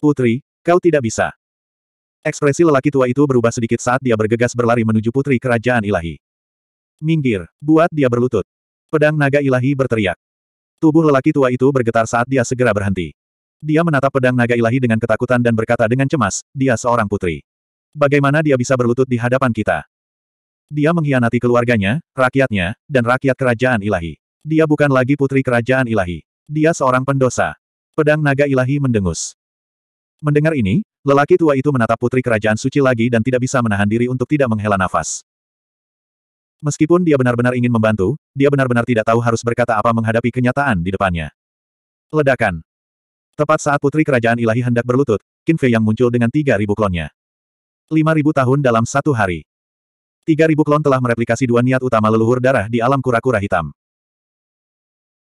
Putri, kau tidak bisa. Ekspresi lelaki tua itu berubah sedikit saat dia bergegas berlari menuju putri kerajaan ilahi. Minggir, buat dia berlutut. Pedang naga ilahi berteriak. Tubuh lelaki tua itu bergetar saat dia segera berhenti. Dia menatap pedang naga ilahi dengan ketakutan dan berkata dengan cemas, dia seorang putri. Bagaimana dia bisa berlutut di hadapan kita? Dia mengkhianati keluarganya, rakyatnya, dan rakyat kerajaan ilahi. Dia bukan lagi putri kerajaan ilahi. Dia seorang pendosa. Pedang naga ilahi mendengus. Mendengar ini, lelaki tua itu menatap putri kerajaan suci lagi dan tidak bisa menahan diri untuk tidak menghela nafas. Meskipun dia benar-benar ingin membantu, dia benar-benar tidak tahu harus berkata apa menghadapi kenyataan di depannya. Ledakan. Tepat saat putri kerajaan ilahi hendak berlutut, Qin Fei yang muncul dengan 3.000 klonnya. 5.000 tahun dalam satu hari. 3.000 klon telah mereplikasi dua niat utama leluhur darah di alam kura-kura hitam.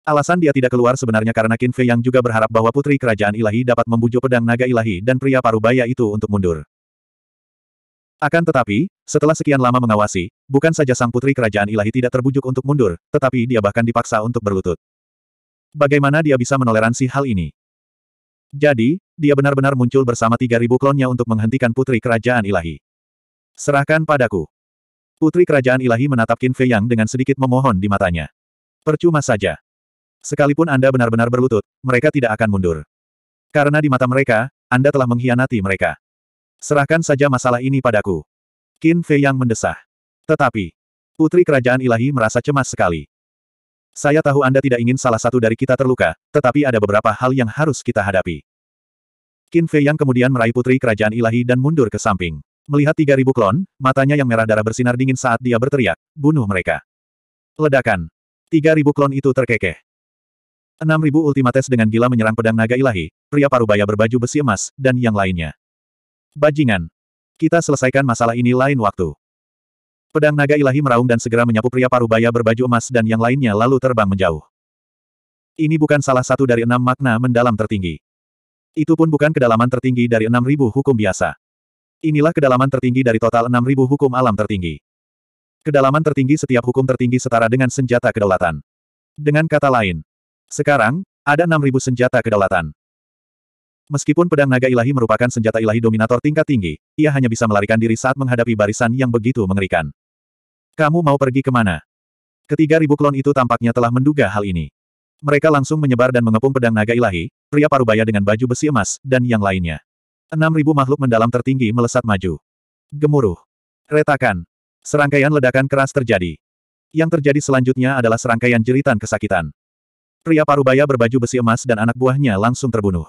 Alasan dia tidak keluar sebenarnya karena Qin Fei yang juga berharap bahwa putri kerajaan ilahi dapat membujuk pedang naga ilahi dan pria parubaya itu untuk mundur. Akan tetapi, setelah sekian lama mengawasi, bukan saja sang putri kerajaan ilahi tidak terbujuk untuk mundur, tetapi dia bahkan dipaksa untuk berlutut. Bagaimana dia bisa menoleransi hal ini? Jadi, dia benar-benar muncul bersama 3.000 klonnya untuk menghentikan putri kerajaan ilahi. Serahkan padaku. Putri kerajaan ilahi menatap Qin Fei Yang dengan sedikit memohon di matanya. Percuma saja. Sekalipun Anda benar-benar berlutut, mereka tidak akan mundur. Karena di mata mereka, Anda telah mengkhianati mereka. Serahkan saja masalah ini padaku. Qin Fei yang mendesah. Tetapi, Putri Kerajaan Ilahi merasa cemas sekali. Saya tahu Anda tidak ingin salah satu dari kita terluka, tetapi ada beberapa hal yang harus kita hadapi. Qin Fei yang kemudian meraih Putri Kerajaan Ilahi dan mundur ke samping. Melihat 3000 klon, matanya yang merah darah bersinar dingin saat dia berteriak, bunuh mereka. Ledakan. 3000 klon itu terkekeh. Enam ribu Ultimates dengan gila menyerang pedang naga ilahi, pria parubaya berbaju besi emas, dan yang lainnya. Bajingan. Kita selesaikan masalah ini lain waktu. Pedang naga ilahi meraung dan segera menyapu pria parubaya berbaju emas dan yang lainnya lalu terbang menjauh. Ini bukan salah satu dari enam makna mendalam tertinggi. Itu pun bukan kedalaman tertinggi dari enam ribu hukum biasa. Inilah kedalaman tertinggi dari total enam ribu hukum alam tertinggi. Kedalaman tertinggi setiap hukum tertinggi setara dengan senjata kedaulatan. Dengan kata lain, sekarang, ada 6.000 senjata kedaulatan. Meskipun pedang naga ilahi merupakan senjata ilahi dominator tingkat tinggi, ia hanya bisa melarikan diri saat menghadapi barisan yang begitu mengerikan. Kamu mau pergi kemana? Ketiga ribu klon itu tampaknya telah menduga hal ini. Mereka langsung menyebar dan mengepung pedang naga ilahi, pria parubaya dengan baju besi emas, dan yang lainnya. Enam ribu makhluk mendalam tertinggi melesat maju. Gemuruh. Retakan. Serangkaian ledakan keras terjadi. Yang terjadi selanjutnya adalah serangkaian jeritan kesakitan pria parubaya berbaju besi emas dan anak buahnya langsung terbunuh.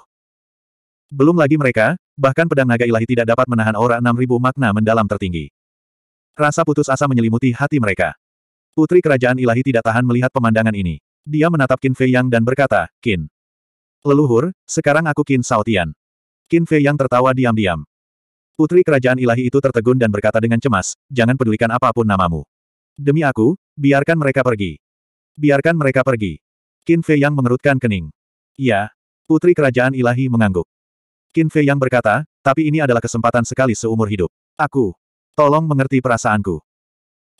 Belum lagi mereka, bahkan pedang naga ilahi tidak dapat menahan aura 6000 makna mendalam tertinggi. Rasa putus asa menyelimuti hati mereka. Putri kerajaan ilahi tidak tahan melihat pemandangan ini. Dia menatap Qin Fei Yang dan berkata, Qin. Leluhur, sekarang aku Qin Tian. Qin Fei Yang tertawa diam-diam. Putri kerajaan ilahi itu tertegun dan berkata dengan cemas, jangan pedulikan apapun namamu. Demi aku, biarkan mereka pergi. Biarkan mereka pergi. Qin Fei Yang mengerutkan kening. Ya, Putri Kerajaan Ilahi mengangguk. Qin Fei Yang berkata, tapi ini adalah kesempatan sekali seumur hidup. Aku. Tolong mengerti perasaanku.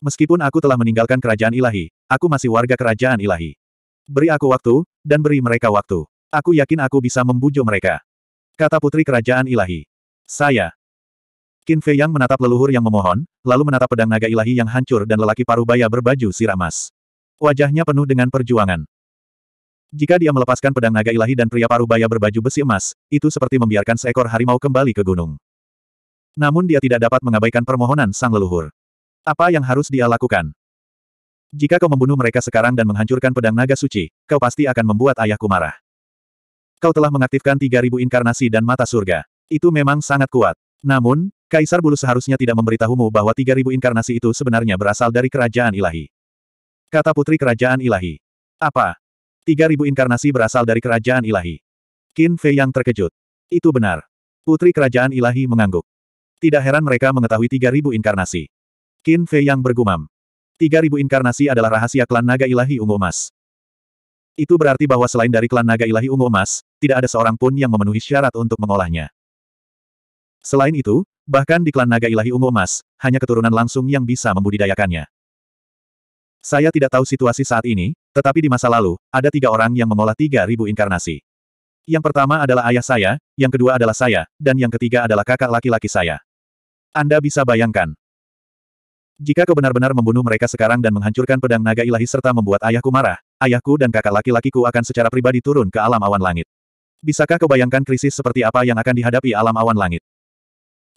Meskipun aku telah meninggalkan Kerajaan Ilahi, aku masih warga Kerajaan Ilahi. Beri aku waktu, dan beri mereka waktu. Aku yakin aku bisa membujuk mereka. Kata Putri Kerajaan Ilahi. Saya. Qin Fei Yang menatap leluhur yang memohon, lalu menatap pedang naga ilahi yang hancur dan lelaki parubaya berbaju siramas. Wajahnya penuh dengan perjuangan. Jika dia melepaskan pedang naga ilahi dan pria paruh baya berbaju besi emas, itu seperti membiarkan seekor harimau kembali ke gunung. Namun dia tidak dapat mengabaikan permohonan sang leluhur. Apa yang harus dia lakukan? Jika kau membunuh mereka sekarang dan menghancurkan pedang naga suci, kau pasti akan membuat ayahku marah. Kau telah mengaktifkan 3000 inkarnasi dan mata surga. Itu memang sangat kuat. Namun, Kaisar Bulu seharusnya tidak memberitahumu bahwa 3000 inkarnasi itu sebenarnya berasal dari kerajaan ilahi. Kata putri kerajaan ilahi. Apa? Tiga ribu inkarnasi berasal dari kerajaan ilahi. Qin Fei yang terkejut. Itu benar. Putri kerajaan ilahi mengangguk. Tidak heran mereka mengetahui tiga ribu inkarnasi. Qin Fei yang bergumam. Tiga ribu inkarnasi adalah rahasia klan naga ilahi ungu emas. Itu berarti bahwa selain dari klan naga ilahi ungu emas, tidak ada seorang pun yang memenuhi syarat untuk mengolahnya. Selain itu, bahkan di klan naga ilahi ungu emas, hanya keturunan langsung yang bisa membudidayakannya. Saya tidak tahu situasi saat ini, tetapi di masa lalu, ada tiga orang yang mengolah tiga ribu inkarnasi. Yang pertama adalah ayah saya, yang kedua adalah saya, dan yang ketiga adalah kakak laki-laki saya. Anda bisa bayangkan. Jika kau benar-benar membunuh mereka sekarang dan menghancurkan pedang naga ilahi serta membuat ayahku marah, ayahku dan kakak laki-lakiku akan secara pribadi turun ke alam awan langit. Bisakah kau bayangkan krisis seperti apa yang akan dihadapi alam awan langit?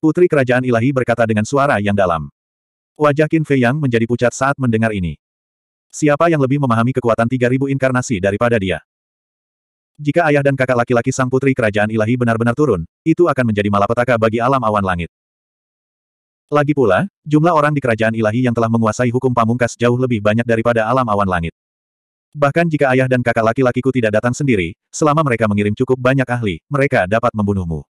Putri Kerajaan Ilahi berkata dengan suara yang dalam. Wajah Qin Fei Yang menjadi pucat saat mendengar ini. Siapa yang lebih memahami kekuatan 3000 inkarnasi daripada dia? Jika ayah dan kakak laki-laki sang putri kerajaan ilahi benar-benar turun, itu akan menjadi malapetaka bagi alam awan langit. Lagi pula, jumlah orang di kerajaan ilahi yang telah menguasai hukum pamungkas jauh lebih banyak daripada alam awan langit. Bahkan jika ayah dan kakak laki-lakiku tidak datang sendiri, selama mereka mengirim cukup banyak ahli, mereka dapat membunuhmu.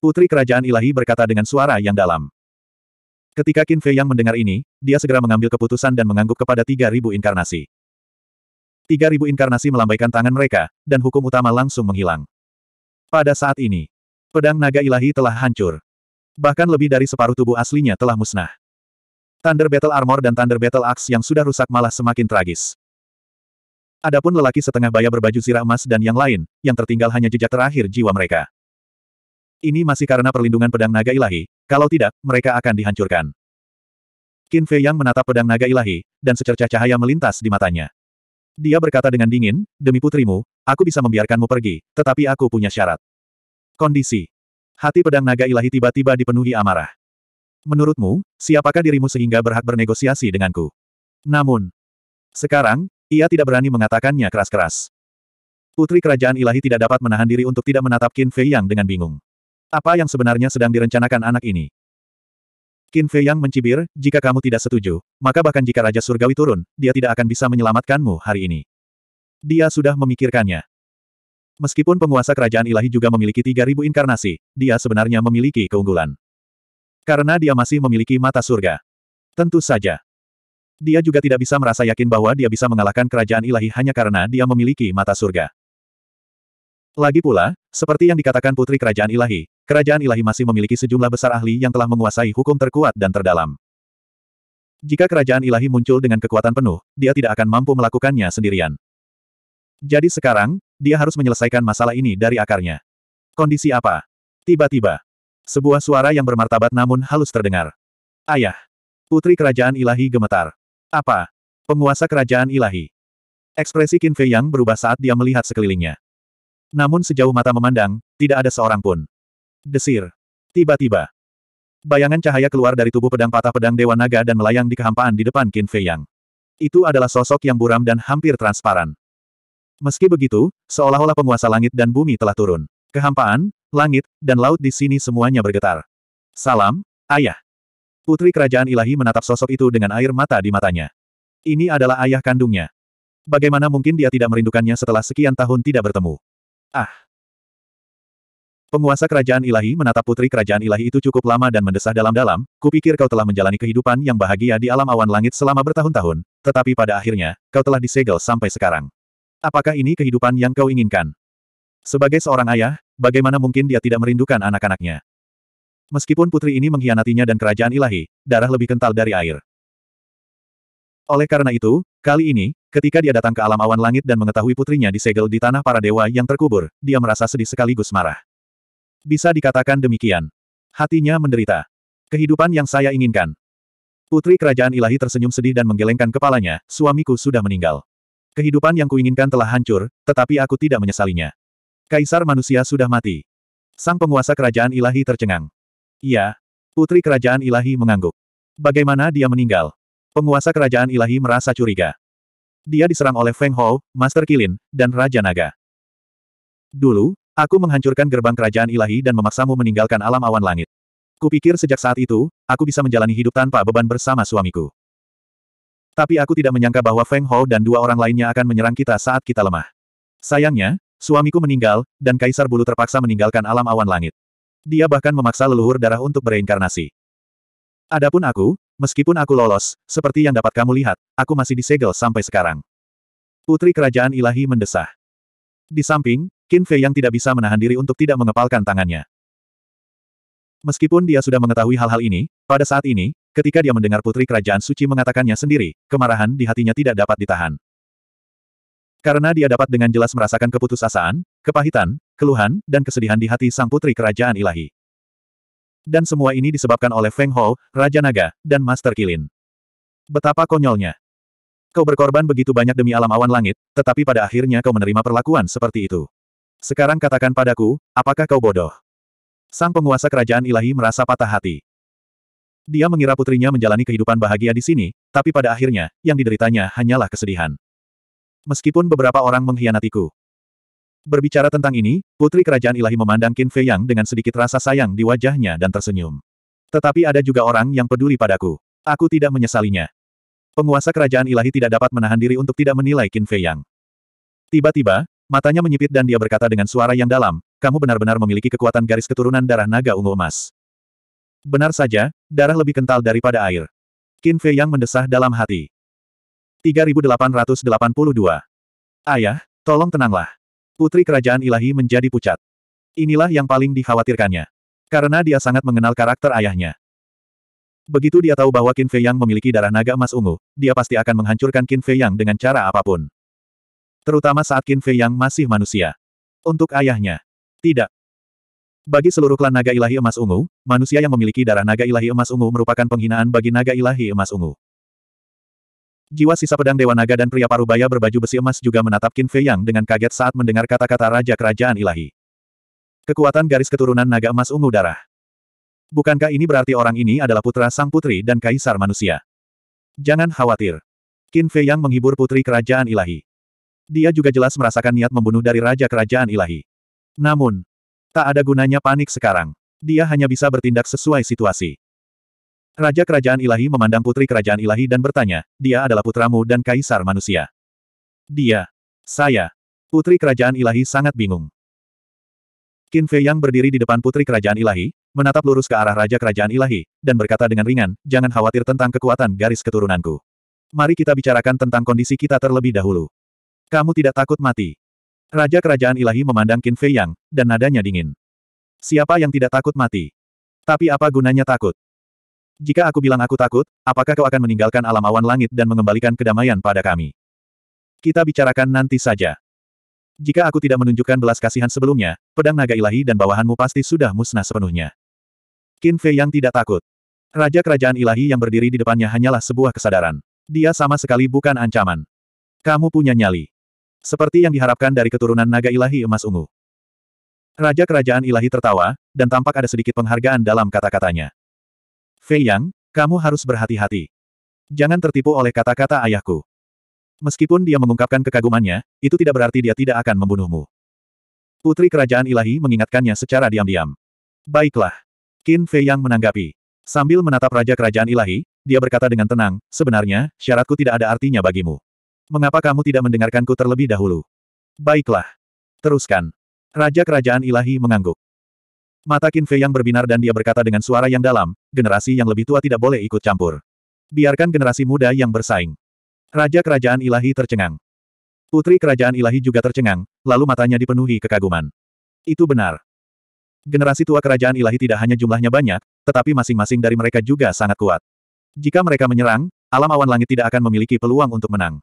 Putri kerajaan ilahi berkata dengan suara yang dalam. Ketika Qin Fei yang mendengar ini, dia segera mengambil keputusan dan mengangguk kepada 3.000 inkarnasi. 3.000 inkarnasi melambaikan tangan mereka, dan hukum utama langsung menghilang. Pada saat ini, pedang naga ilahi telah hancur. Bahkan lebih dari separuh tubuh aslinya telah musnah. Thunder Battle Armor dan Thunder Battle Axe yang sudah rusak malah semakin tragis. Adapun lelaki setengah baya berbaju zirah emas dan yang lain, yang tertinggal hanya jejak terakhir jiwa mereka. Ini masih karena perlindungan pedang naga ilahi, kalau tidak, mereka akan dihancurkan. Qin Fei Yang menatap pedang naga ilahi, dan secercah cahaya melintas di matanya. Dia berkata dengan dingin, demi putrimu, aku bisa membiarkanmu pergi, tetapi aku punya syarat. Kondisi. Hati pedang naga ilahi tiba-tiba dipenuhi amarah. Menurutmu, siapakah dirimu sehingga berhak bernegosiasi denganku? Namun, sekarang, ia tidak berani mengatakannya keras-keras. Putri kerajaan ilahi tidak dapat menahan diri untuk tidak menatap Qin Fei Yang dengan bingung. Apa yang sebenarnya sedang direncanakan anak ini? Qin Fei Yang mencibir, jika kamu tidak setuju, maka bahkan jika Raja Surgawi turun, dia tidak akan bisa menyelamatkanmu hari ini. Dia sudah memikirkannya. Meskipun penguasa kerajaan ilahi juga memiliki 3.000 inkarnasi, dia sebenarnya memiliki keunggulan. Karena dia masih memiliki mata surga. Tentu saja. Dia juga tidak bisa merasa yakin bahwa dia bisa mengalahkan kerajaan ilahi hanya karena dia memiliki mata surga. Lagi pula, seperti yang dikatakan Putri Kerajaan Ilahi, Kerajaan Ilahi masih memiliki sejumlah besar ahli yang telah menguasai hukum terkuat dan terdalam. Jika Kerajaan Ilahi muncul dengan kekuatan penuh, dia tidak akan mampu melakukannya sendirian. Jadi sekarang, dia harus menyelesaikan masalah ini dari akarnya. Kondisi apa? Tiba-tiba, sebuah suara yang bermartabat namun halus terdengar. Ayah, putri kerajaan ilahi gemetar. Apa? Penguasa kerajaan ilahi. Ekspresi Qin Fei Yang berubah saat dia melihat sekelilingnya. Namun sejauh mata memandang, tidak ada seorang pun. Desir. Tiba-tiba. Bayangan cahaya keluar dari tubuh pedang patah pedang Dewa Naga dan melayang di kehampaan di depan Qin Fei Yang. Itu adalah sosok yang buram dan hampir transparan. Meski begitu, seolah-olah penguasa langit dan bumi telah turun. Kehampaan, langit, dan laut di sini semuanya bergetar. Salam, ayah. Putri kerajaan ilahi menatap sosok itu dengan air mata di matanya. Ini adalah ayah kandungnya. Bagaimana mungkin dia tidak merindukannya setelah sekian tahun tidak bertemu? Ah! Penguasa kerajaan ilahi menatap putri kerajaan ilahi itu cukup lama dan mendesah dalam-dalam, kupikir kau telah menjalani kehidupan yang bahagia di alam awan langit selama bertahun-tahun, tetapi pada akhirnya, kau telah disegel sampai sekarang. Apakah ini kehidupan yang kau inginkan? Sebagai seorang ayah, bagaimana mungkin dia tidak merindukan anak-anaknya? Meskipun putri ini mengkhianatinya dan kerajaan ilahi, darah lebih kental dari air. Oleh karena itu, kali ini, Ketika dia datang ke alam awan langit dan mengetahui putrinya disegel di tanah para dewa yang terkubur, dia merasa sedih sekaligus marah. Bisa dikatakan demikian. Hatinya menderita. Kehidupan yang saya inginkan. Putri kerajaan ilahi tersenyum sedih dan menggelengkan kepalanya, suamiku sudah meninggal. Kehidupan yang kuinginkan telah hancur, tetapi aku tidak menyesalinya. Kaisar manusia sudah mati. Sang penguasa kerajaan ilahi tercengang. Iya. Putri kerajaan ilahi mengangguk. Bagaimana dia meninggal? Penguasa kerajaan ilahi merasa curiga dia diserang oleh Feng Hou, Master Kilin, dan Raja Naga. Dulu, aku menghancurkan gerbang kerajaan ilahi dan memaksamu meninggalkan alam awan langit. Kupikir sejak saat itu, aku bisa menjalani hidup tanpa beban bersama suamiku. Tapi aku tidak menyangka bahwa Feng Hou dan dua orang lainnya akan menyerang kita saat kita lemah. Sayangnya, suamiku meninggal, dan Kaisar Bulu terpaksa meninggalkan alam awan langit. Dia bahkan memaksa leluhur darah untuk bereinkarnasi. Adapun aku, Meskipun aku lolos, seperti yang dapat kamu lihat, aku masih disegel sampai sekarang. Putri Kerajaan Ilahi mendesah. Di samping, Qin Fei yang tidak bisa menahan diri untuk tidak mengepalkan tangannya. Meskipun dia sudah mengetahui hal-hal ini, pada saat ini, ketika dia mendengar Putri Kerajaan Suci mengatakannya sendiri, kemarahan di hatinya tidak dapat ditahan. Karena dia dapat dengan jelas merasakan keputusasaan, kepahitan, keluhan, dan kesedihan di hati sang Putri Kerajaan Ilahi dan semua ini disebabkan oleh Feng Hou, Raja Naga, dan Master Kilin. Betapa konyolnya. Kau berkorban begitu banyak demi alam awan langit, tetapi pada akhirnya kau menerima perlakuan seperti itu. Sekarang katakan padaku, apakah kau bodoh? Sang penguasa kerajaan ilahi merasa patah hati. Dia mengira putrinya menjalani kehidupan bahagia di sini, tapi pada akhirnya, yang dideritanya hanyalah kesedihan. Meskipun beberapa orang mengkhianatiku, Berbicara tentang ini, Putri Kerajaan Ilahi memandang Qin Fei Yang dengan sedikit rasa sayang di wajahnya dan tersenyum. Tetapi ada juga orang yang peduli padaku. Aku tidak menyesalinya. Penguasa Kerajaan Ilahi tidak dapat menahan diri untuk tidak menilai Qin Fei Yang. Tiba-tiba, matanya menyipit dan dia berkata dengan suara yang dalam, kamu benar-benar memiliki kekuatan garis keturunan darah naga ungu emas. Benar saja, darah lebih kental daripada air. Qin Fei Yang mendesah dalam hati. 3882. Ayah, tolong tenanglah. Putri Kerajaan Ilahi menjadi pucat. Inilah yang paling dikhawatirkannya. Karena dia sangat mengenal karakter ayahnya. Begitu dia tahu bahwa Qin Fei Yang memiliki darah naga emas ungu, dia pasti akan menghancurkan Qin Fei Yang dengan cara apapun. Terutama saat Qin Fei Yang masih manusia. Untuk ayahnya. Tidak. Bagi seluruh klan naga ilahi emas ungu, manusia yang memiliki darah naga ilahi emas ungu merupakan penghinaan bagi naga ilahi emas ungu. Jiwa sisa pedang Dewa Naga dan pria parubaya berbaju besi emas juga menatap Qin Fei Yang dengan kaget saat mendengar kata-kata Raja Kerajaan Ilahi. Kekuatan garis keturunan naga emas ungu darah. Bukankah ini berarti orang ini adalah putra sang putri dan kaisar manusia? Jangan khawatir. Qin Fei Yang menghibur putri kerajaan ilahi. Dia juga jelas merasakan niat membunuh dari Raja Kerajaan Ilahi. Namun, tak ada gunanya panik sekarang. Dia hanya bisa bertindak sesuai situasi. Raja Kerajaan Ilahi memandang putri Kerajaan Ilahi dan bertanya, dia adalah putramu dan kaisar manusia. Dia. Saya. Putri Kerajaan Ilahi sangat bingung. Qin Fei yang berdiri di depan putri Kerajaan Ilahi, menatap lurus ke arah Raja Kerajaan Ilahi, dan berkata dengan ringan, jangan khawatir tentang kekuatan garis keturunanku. Mari kita bicarakan tentang kondisi kita terlebih dahulu. Kamu tidak takut mati. Raja Kerajaan Ilahi memandang Qin Fei Yang, dan nadanya dingin. Siapa yang tidak takut mati? Tapi apa gunanya takut? Jika aku bilang aku takut, apakah kau akan meninggalkan alam awan langit dan mengembalikan kedamaian pada kami? Kita bicarakan nanti saja. Jika aku tidak menunjukkan belas kasihan sebelumnya, pedang naga ilahi dan bawahanmu pasti sudah musnah sepenuhnya. Qin Fei yang tidak takut. Raja kerajaan ilahi yang berdiri di depannya hanyalah sebuah kesadaran. Dia sama sekali bukan ancaman. Kamu punya nyali. Seperti yang diharapkan dari keturunan naga ilahi emas ungu. Raja kerajaan ilahi tertawa, dan tampak ada sedikit penghargaan dalam kata-katanya. Fei Yang, kamu harus berhati-hati. Jangan tertipu oleh kata-kata ayahku. Meskipun dia mengungkapkan kekagumannya, itu tidak berarti dia tidak akan membunuhmu. Putri Kerajaan Ilahi mengingatkannya secara diam-diam. Baiklah. Qin Fei Yang menanggapi. Sambil menatap Raja Kerajaan Ilahi, dia berkata dengan tenang, sebenarnya, syaratku tidak ada artinya bagimu. Mengapa kamu tidak mendengarkanku terlebih dahulu? Baiklah. Teruskan. Raja Kerajaan Ilahi mengangguk. Mata Qin Fei yang berbinar dan dia berkata dengan suara yang dalam, generasi yang lebih tua tidak boleh ikut campur. Biarkan generasi muda yang bersaing. Raja Kerajaan Ilahi tercengang. Putri Kerajaan Ilahi juga tercengang, lalu matanya dipenuhi kekaguman. Itu benar. Generasi tua Kerajaan Ilahi tidak hanya jumlahnya banyak, tetapi masing-masing dari mereka juga sangat kuat. Jika mereka menyerang, alam awan langit tidak akan memiliki peluang untuk menang.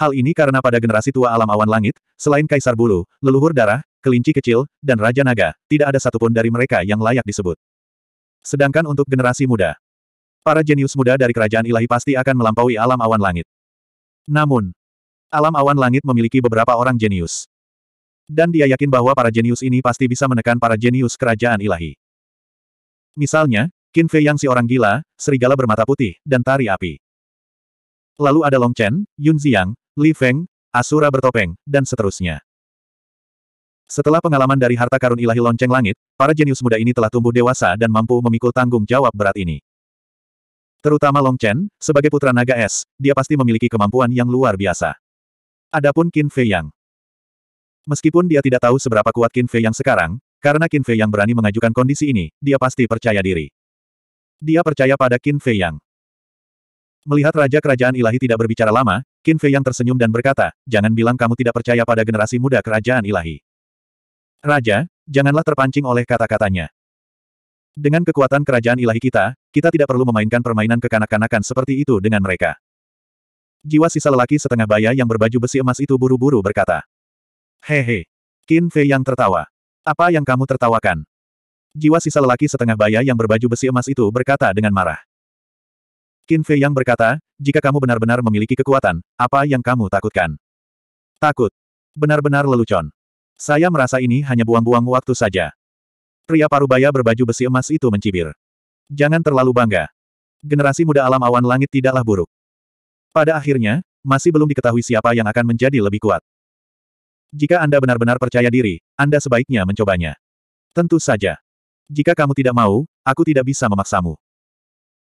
Hal ini karena pada generasi tua alam awan langit, selain kaisar bulu, leluhur darah, kelinci kecil, dan Raja Naga, tidak ada satupun dari mereka yang layak disebut. Sedangkan untuk generasi muda, para jenius muda dari kerajaan ilahi pasti akan melampaui alam awan langit. Namun, alam awan langit memiliki beberapa orang jenius. Dan dia yakin bahwa para jenius ini pasti bisa menekan para jenius kerajaan ilahi. Misalnya, Qin Fei Yang si orang gila, serigala bermata putih, dan tari api. Lalu ada Long Chen, Yun Ziyang, Li Feng, Asura bertopeng, dan seterusnya. Setelah pengalaman dari harta karun ilahi lonceng langit, para jenius muda ini telah tumbuh dewasa dan mampu memikul tanggung jawab berat ini. Terutama Long Chen, sebagai putra naga es, dia pasti memiliki kemampuan yang luar biasa. Adapun Qin Fei Yang. Meskipun dia tidak tahu seberapa kuat Qin Fei Yang sekarang, karena Qin Fei Yang berani mengajukan kondisi ini, dia pasti percaya diri. Dia percaya pada Qin Fei Yang. Melihat Raja Kerajaan Ilahi tidak berbicara lama, Qin Fei Yang tersenyum dan berkata, jangan bilang kamu tidak percaya pada generasi muda Kerajaan Ilahi. Raja, janganlah terpancing oleh kata-katanya. Dengan kekuatan kerajaan ilahi kita, kita tidak perlu memainkan permainan kekanak-kanakan seperti itu dengan mereka. Jiwa sisa lelaki setengah baya yang berbaju besi emas itu buru-buru berkata. Hehe. Qin Fei yang tertawa. Apa yang kamu tertawakan? Jiwa sisa lelaki setengah baya yang berbaju besi emas itu berkata dengan marah. Qin Fei yang berkata, jika kamu benar-benar memiliki kekuatan, apa yang kamu takutkan? Takut. Benar-benar lelucon. Saya merasa ini hanya buang-buang waktu saja. Pria parubaya berbaju besi emas itu mencibir. Jangan terlalu bangga. Generasi muda alam awan langit tidaklah buruk. Pada akhirnya, masih belum diketahui siapa yang akan menjadi lebih kuat. Jika Anda benar-benar percaya diri, Anda sebaiknya mencobanya. Tentu saja. Jika kamu tidak mau, aku tidak bisa memaksamu.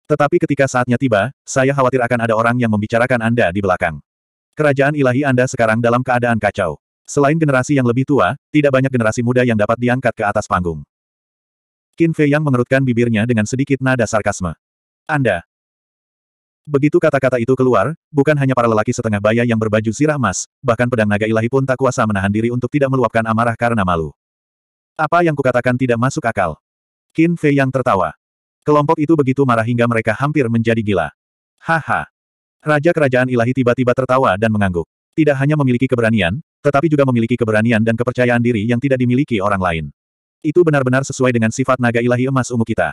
Tetapi ketika saatnya tiba, saya khawatir akan ada orang yang membicarakan Anda di belakang. Kerajaan ilahi Anda sekarang dalam keadaan kacau. Selain generasi yang lebih tua, tidak banyak generasi muda yang dapat diangkat ke atas panggung. Qin Fei Yang mengerutkan bibirnya dengan sedikit nada sarkasme. Anda. Begitu kata-kata itu keluar, bukan hanya para lelaki setengah baya yang berbaju sirah emas, bahkan pedang naga ilahi pun tak kuasa menahan diri untuk tidak meluapkan amarah karena malu. Apa yang kukatakan tidak masuk akal. Qin Fei Yang tertawa. Kelompok itu begitu marah hingga mereka hampir menjadi gila. Haha. Raja kerajaan ilahi tiba-tiba tertawa dan mengangguk. Tidak hanya memiliki keberanian, tetapi juga memiliki keberanian dan kepercayaan diri yang tidak dimiliki orang lain. Itu benar-benar sesuai dengan sifat naga ilahi emas ungu kita.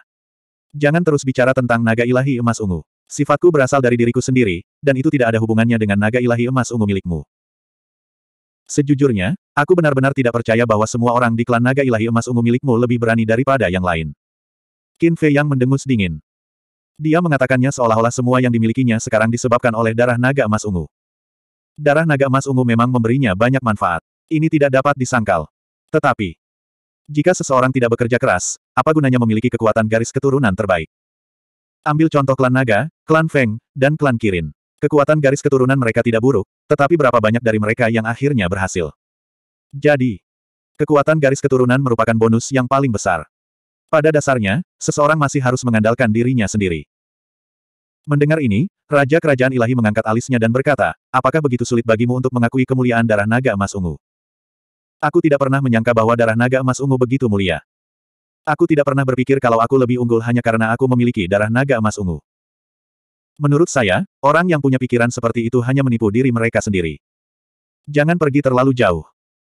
Jangan terus bicara tentang naga ilahi emas ungu. Sifatku berasal dari diriku sendiri, dan itu tidak ada hubungannya dengan naga ilahi emas ungu milikmu. Sejujurnya, aku benar-benar tidak percaya bahwa semua orang di klan naga ilahi emas ungu milikmu lebih berani daripada yang lain. Qin Fei yang mendengus dingin. Dia mengatakannya seolah-olah semua yang dimilikinya sekarang disebabkan oleh darah naga emas ungu. Darah naga emas ungu memang memberinya banyak manfaat. Ini tidak dapat disangkal. Tetapi, jika seseorang tidak bekerja keras, apa gunanya memiliki kekuatan garis keturunan terbaik? Ambil contoh klan Naga, klan Feng, dan klan Kirin. Kekuatan garis keturunan mereka tidak buruk, tetapi berapa banyak dari mereka yang akhirnya berhasil? Jadi, kekuatan garis keturunan merupakan bonus yang paling besar. Pada dasarnya, seseorang masih harus mengandalkan dirinya sendiri. Mendengar ini, Raja Kerajaan Ilahi mengangkat alisnya dan berkata, apakah begitu sulit bagimu untuk mengakui kemuliaan darah naga emas ungu? Aku tidak pernah menyangka bahwa darah naga emas ungu begitu mulia. Aku tidak pernah berpikir kalau aku lebih unggul hanya karena aku memiliki darah naga emas ungu. Menurut saya, orang yang punya pikiran seperti itu hanya menipu diri mereka sendiri. Jangan pergi terlalu jauh.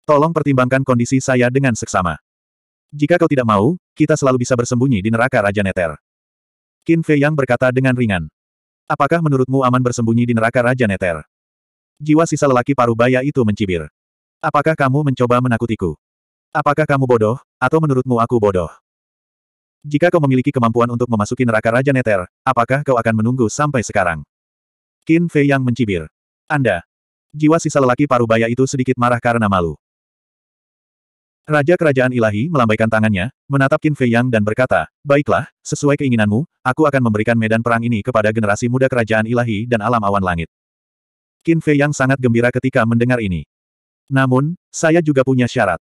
Tolong pertimbangkan kondisi saya dengan seksama. Jika kau tidak mau, kita selalu bisa bersembunyi di neraka Raja Neter. Qin Fei Yang berkata dengan ringan. Apakah menurutmu aman bersembunyi di neraka Raja Neter? Jiwa sisa lelaki paruh baya itu mencibir. Apakah kamu mencoba menakutiku? Apakah kamu bodoh, atau menurutmu aku bodoh? Jika kau memiliki kemampuan untuk memasuki neraka Raja Neter, apakah kau akan menunggu sampai sekarang? Qin Fei yang mencibir. Anda. Jiwa sisa lelaki paruh baya itu sedikit marah karena malu. Raja Kerajaan Ilahi melambaikan tangannya, menatap Qin Fei Yang dan berkata, Baiklah, sesuai keinginanmu, aku akan memberikan medan perang ini kepada generasi muda Kerajaan Ilahi dan alam awan langit. Qin Fei Yang sangat gembira ketika mendengar ini. Namun, saya juga punya syarat.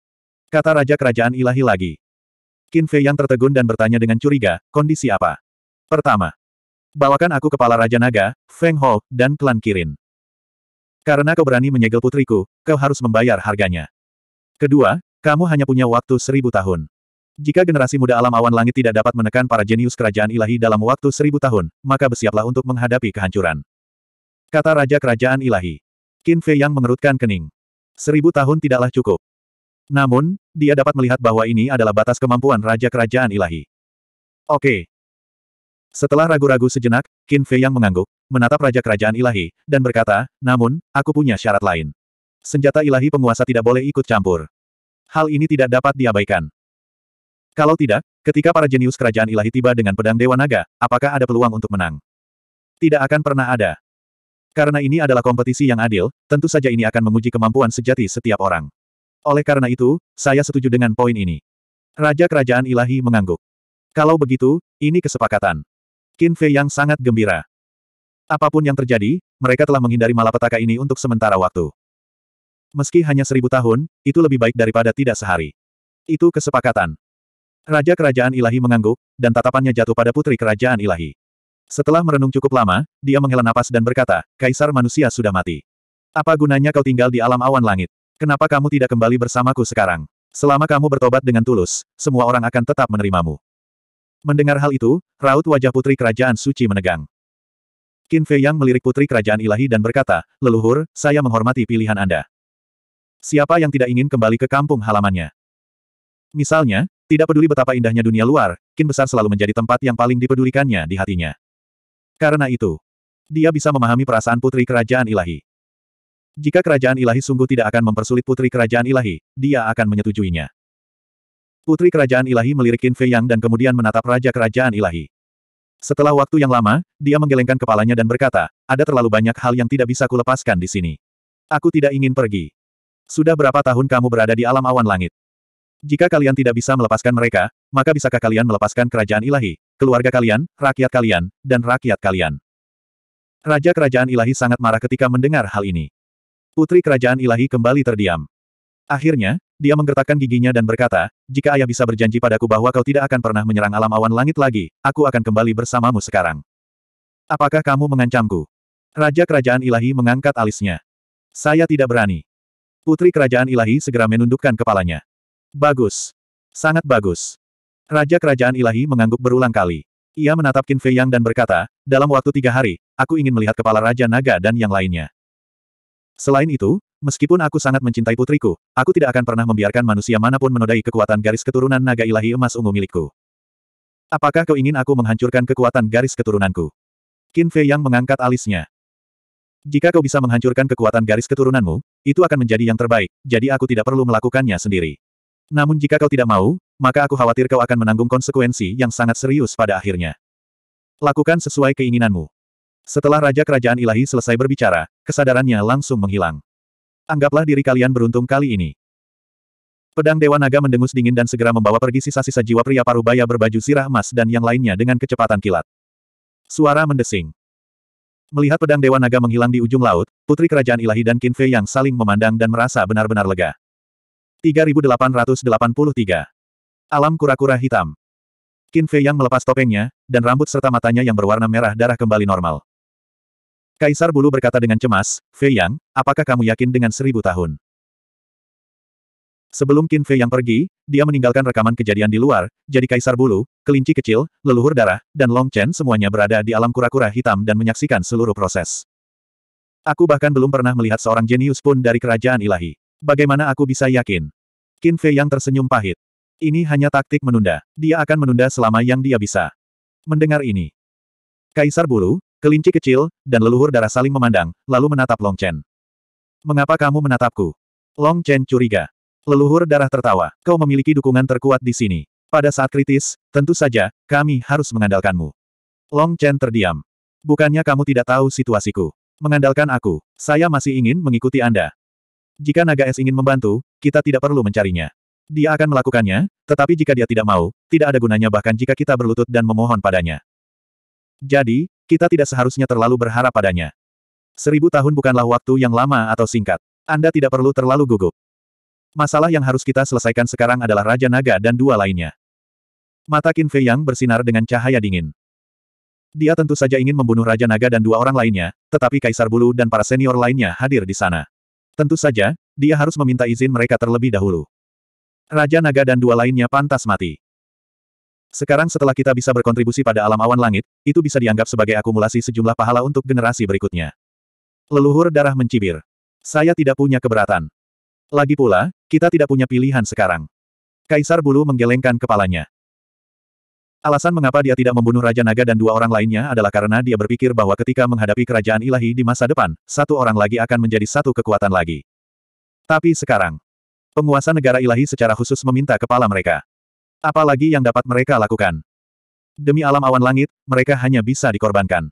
Kata Raja Kerajaan Ilahi lagi. Qin Fei Yang tertegun dan bertanya dengan curiga, kondisi apa? Pertama, bawakan aku kepala Raja Naga, Feng Ho, dan klan Kirin. Karena kau berani menyegel putriku, kau harus membayar harganya. Kedua, kamu hanya punya waktu seribu tahun. Jika generasi muda alam awan langit tidak dapat menekan para jenius kerajaan ilahi dalam waktu seribu tahun, maka bersiaplah untuk menghadapi kehancuran. Kata Raja Kerajaan Ilahi. Qin Fei yang mengerutkan kening. Seribu tahun tidaklah cukup. Namun, dia dapat melihat bahwa ini adalah batas kemampuan Raja Kerajaan Ilahi. Oke. Setelah ragu-ragu sejenak, Qin Fei yang mengangguk, menatap Raja Kerajaan Ilahi, dan berkata, namun, aku punya syarat lain. Senjata ilahi penguasa tidak boleh ikut campur hal ini tidak dapat diabaikan. Kalau tidak, ketika para jenius kerajaan ilahi tiba dengan pedang Dewa Naga, apakah ada peluang untuk menang? Tidak akan pernah ada. Karena ini adalah kompetisi yang adil, tentu saja ini akan menguji kemampuan sejati setiap orang. Oleh karena itu, saya setuju dengan poin ini. Raja Kerajaan Ilahi mengangguk. Kalau begitu, ini kesepakatan. Qin Fei yang sangat gembira. Apapun yang terjadi, mereka telah menghindari malapetaka ini untuk sementara waktu. Meski hanya seribu tahun, itu lebih baik daripada tidak sehari. Itu kesepakatan. Raja Kerajaan Ilahi mengangguk, dan tatapannya jatuh pada Putri Kerajaan Ilahi. Setelah merenung cukup lama, dia menghela napas dan berkata, Kaisar manusia sudah mati. Apa gunanya kau tinggal di alam awan langit? Kenapa kamu tidak kembali bersamaku sekarang? Selama kamu bertobat dengan tulus, semua orang akan tetap menerimamu. Mendengar hal itu, raut wajah Putri Kerajaan Suci menegang. Qin Fei Yang melirik Putri Kerajaan Ilahi dan berkata, Leluhur, saya menghormati pilihan Anda. Siapa yang tidak ingin kembali ke kampung halamannya? Misalnya, tidak peduli betapa indahnya dunia luar, kin besar selalu menjadi tempat yang paling dipedulikannya di hatinya. Karena itu, dia bisa memahami perasaan putri kerajaan ilahi. Jika kerajaan ilahi sungguh tidak akan mempersulit putri kerajaan ilahi, dia akan menyetujuinya. Putri kerajaan ilahi melirik Qin Fei Yang dan kemudian menatap raja kerajaan ilahi. Setelah waktu yang lama, dia menggelengkan kepalanya dan berkata, ada terlalu banyak hal yang tidak bisa kulepaskan di sini. Aku tidak ingin pergi. Sudah berapa tahun kamu berada di alam awan langit? Jika kalian tidak bisa melepaskan mereka, maka bisakah kalian melepaskan kerajaan ilahi, keluarga kalian, rakyat kalian, dan rakyat kalian? Raja kerajaan ilahi sangat marah ketika mendengar hal ini. Putri kerajaan ilahi kembali terdiam. Akhirnya, dia menggertakkan giginya dan berkata, jika ayah bisa berjanji padaku bahwa kau tidak akan pernah menyerang alam awan langit lagi, aku akan kembali bersamamu sekarang. Apakah kamu mengancamku? Raja Kerajaan Ilahi mengangkat alisnya. Saya tidak berani. Putri Kerajaan Ilahi segera menundukkan kepalanya. Bagus. Sangat bagus. Raja Kerajaan Ilahi mengangguk berulang kali. Ia menatap Qin Fei Yang dan berkata, dalam waktu tiga hari, aku ingin melihat kepala Raja Naga dan yang lainnya. Selain itu, meskipun aku sangat mencintai putriku, aku tidak akan pernah membiarkan manusia manapun menodai kekuatan garis keturunan naga ilahi emas ungu milikku. Apakah kau ingin aku menghancurkan kekuatan garis keturunanku? Qin Fei Yang mengangkat alisnya. Jika kau bisa menghancurkan kekuatan garis keturunanmu, itu akan menjadi yang terbaik, jadi aku tidak perlu melakukannya sendiri. Namun jika kau tidak mau, maka aku khawatir kau akan menanggung konsekuensi yang sangat serius pada akhirnya. Lakukan sesuai keinginanmu. Setelah Raja Kerajaan Ilahi selesai berbicara, kesadarannya langsung menghilang. Anggaplah diri kalian beruntung kali ini. Pedang Dewa Naga mendengus dingin dan segera membawa pergi sisa-sisa jiwa pria parubaya berbaju sirah emas dan yang lainnya dengan kecepatan kilat. Suara mendesing. Melihat pedang Dewa Naga menghilang di ujung laut, Putri Kerajaan Ilahi dan Qin Fei yang saling memandang dan merasa benar-benar lega. 3883. Alam kura-kura hitam. Qin Fei yang melepas topengnya, dan rambut serta matanya yang berwarna merah darah kembali normal. Kaisar Bulu berkata dengan cemas, Fei Yang, apakah kamu yakin dengan seribu tahun? Sebelum Qin Fei yang pergi, dia meninggalkan rekaman kejadian di luar, jadi kaisar bulu, kelinci kecil, leluhur darah, dan Long Chen semuanya berada di alam kura-kura hitam dan menyaksikan seluruh proses. Aku bahkan belum pernah melihat seorang jenius pun dari kerajaan ilahi. Bagaimana aku bisa yakin? Qin Fei yang tersenyum pahit. Ini hanya taktik menunda. Dia akan menunda selama yang dia bisa. Mendengar ini. Kaisar bulu, kelinci kecil, dan leluhur darah saling memandang, lalu menatap Long Chen. Mengapa kamu menatapku? Long Chen curiga. Leluhur darah tertawa. Kau memiliki dukungan terkuat di sini. Pada saat kritis, tentu saja, kami harus mengandalkanmu. Long Chen terdiam. Bukannya kamu tidak tahu situasiku. Mengandalkan aku, saya masih ingin mengikuti Anda. Jika naga es ingin membantu, kita tidak perlu mencarinya. Dia akan melakukannya, tetapi jika dia tidak mau, tidak ada gunanya bahkan jika kita berlutut dan memohon padanya. Jadi, kita tidak seharusnya terlalu berharap padanya. Seribu tahun bukanlah waktu yang lama atau singkat. Anda tidak perlu terlalu gugup. Masalah yang harus kita selesaikan sekarang adalah Raja Naga dan dua lainnya. Mata Qin Fei yang bersinar dengan cahaya dingin. Dia tentu saja ingin membunuh Raja Naga dan dua orang lainnya, tetapi Kaisar Bulu dan para senior lainnya hadir di sana. Tentu saja, dia harus meminta izin mereka terlebih dahulu. Raja Naga dan dua lainnya pantas mati. Sekarang setelah kita bisa berkontribusi pada alam awan langit, itu bisa dianggap sebagai akumulasi sejumlah pahala untuk generasi berikutnya. Leluhur darah mencibir. Saya tidak punya keberatan. Lagi pula, kita tidak punya pilihan sekarang. Kaisar Bulu menggelengkan kepalanya. Alasan mengapa dia tidak membunuh Raja Naga dan dua orang lainnya adalah karena dia berpikir bahwa ketika menghadapi kerajaan ilahi di masa depan, satu orang lagi akan menjadi satu kekuatan lagi. Tapi sekarang, penguasa negara ilahi secara khusus meminta kepala mereka. Apalagi yang dapat mereka lakukan? Demi alam awan langit, mereka hanya bisa dikorbankan.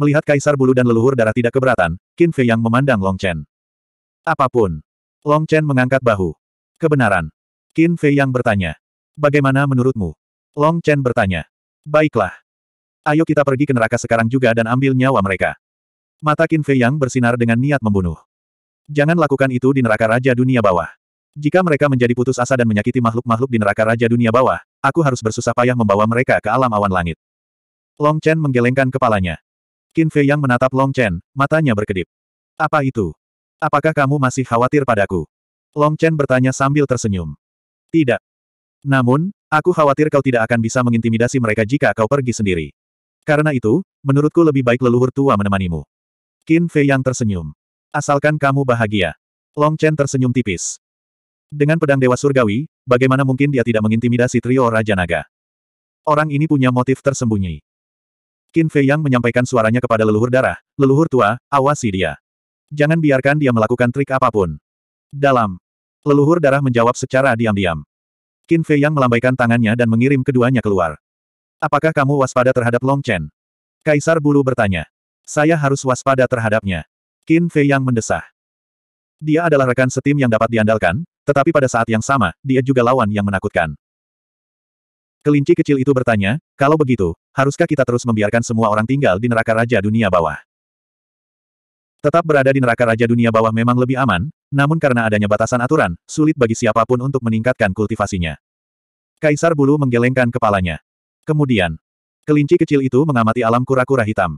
Melihat kaisar bulu dan leluhur darah tidak keberatan, Qin Fei yang memandang Long Chen. Apapun. Long Chen mengangkat bahu. Kebenaran. Qin Fei yang bertanya. Bagaimana menurutmu? Long Chen bertanya. Baiklah. Ayo kita pergi ke neraka sekarang juga dan ambil nyawa mereka. Mata Qin Fei yang bersinar dengan niat membunuh. Jangan lakukan itu di neraka Raja Dunia Bawah. Jika mereka menjadi putus asa dan menyakiti makhluk-makhluk di neraka Raja Dunia Bawah, aku harus bersusah payah membawa mereka ke alam awan langit. Long Chen menggelengkan kepalanya. Qin Fei yang menatap Long Chen, matanya berkedip. Apa itu? Apakah kamu masih khawatir padaku? Long Chen bertanya sambil tersenyum. Tidak. Namun, aku khawatir kau tidak akan bisa mengintimidasi mereka jika kau pergi sendiri. Karena itu, menurutku lebih baik leluhur tua menemanimu. Qin Fei yang tersenyum. Asalkan kamu bahagia. Long Chen tersenyum tipis. Dengan pedang Dewa Surgawi, bagaimana mungkin dia tidak mengintimidasi trio Raja Naga? Orang ini punya motif tersembunyi. Qin Fei yang menyampaikan suaranya kepada leluhur darah, leluhur tua, awasi dia. Jangan biarkan dia melakukan trik apapun. Dalam. Leluhur darah menjawab secara diam-diam. Qin Fei Yang melambaikan tangannya dan mengirim keduanya keluar. Apakah kamu waspada terhadap Long Chen? Kaisar Bulu bertanya. Saya harus waspada terhadapnya. Qin Fei Yang mendesah. Dia adalah rekan setim yang dapat diandalkan, tetapi pada saat yang sama, dia juga lawan yang menakutkan. Kelinci kecil itu bertanya, kalau begitu, haruskah kita terus membiarkan semua orang tinggal di neraka Raja Dunia Bawah? Tetap berada di neraka Raja Dunia Bawah memang lebih aman, namun karena adanya batasan aturan, sulit bagi siapapun untuk meningkatkan kultivasinya. Kaisar Bulu menggelengkan kepalanya. Kemudian, kelinci kecil itu mengamati alam kura-kura hitam.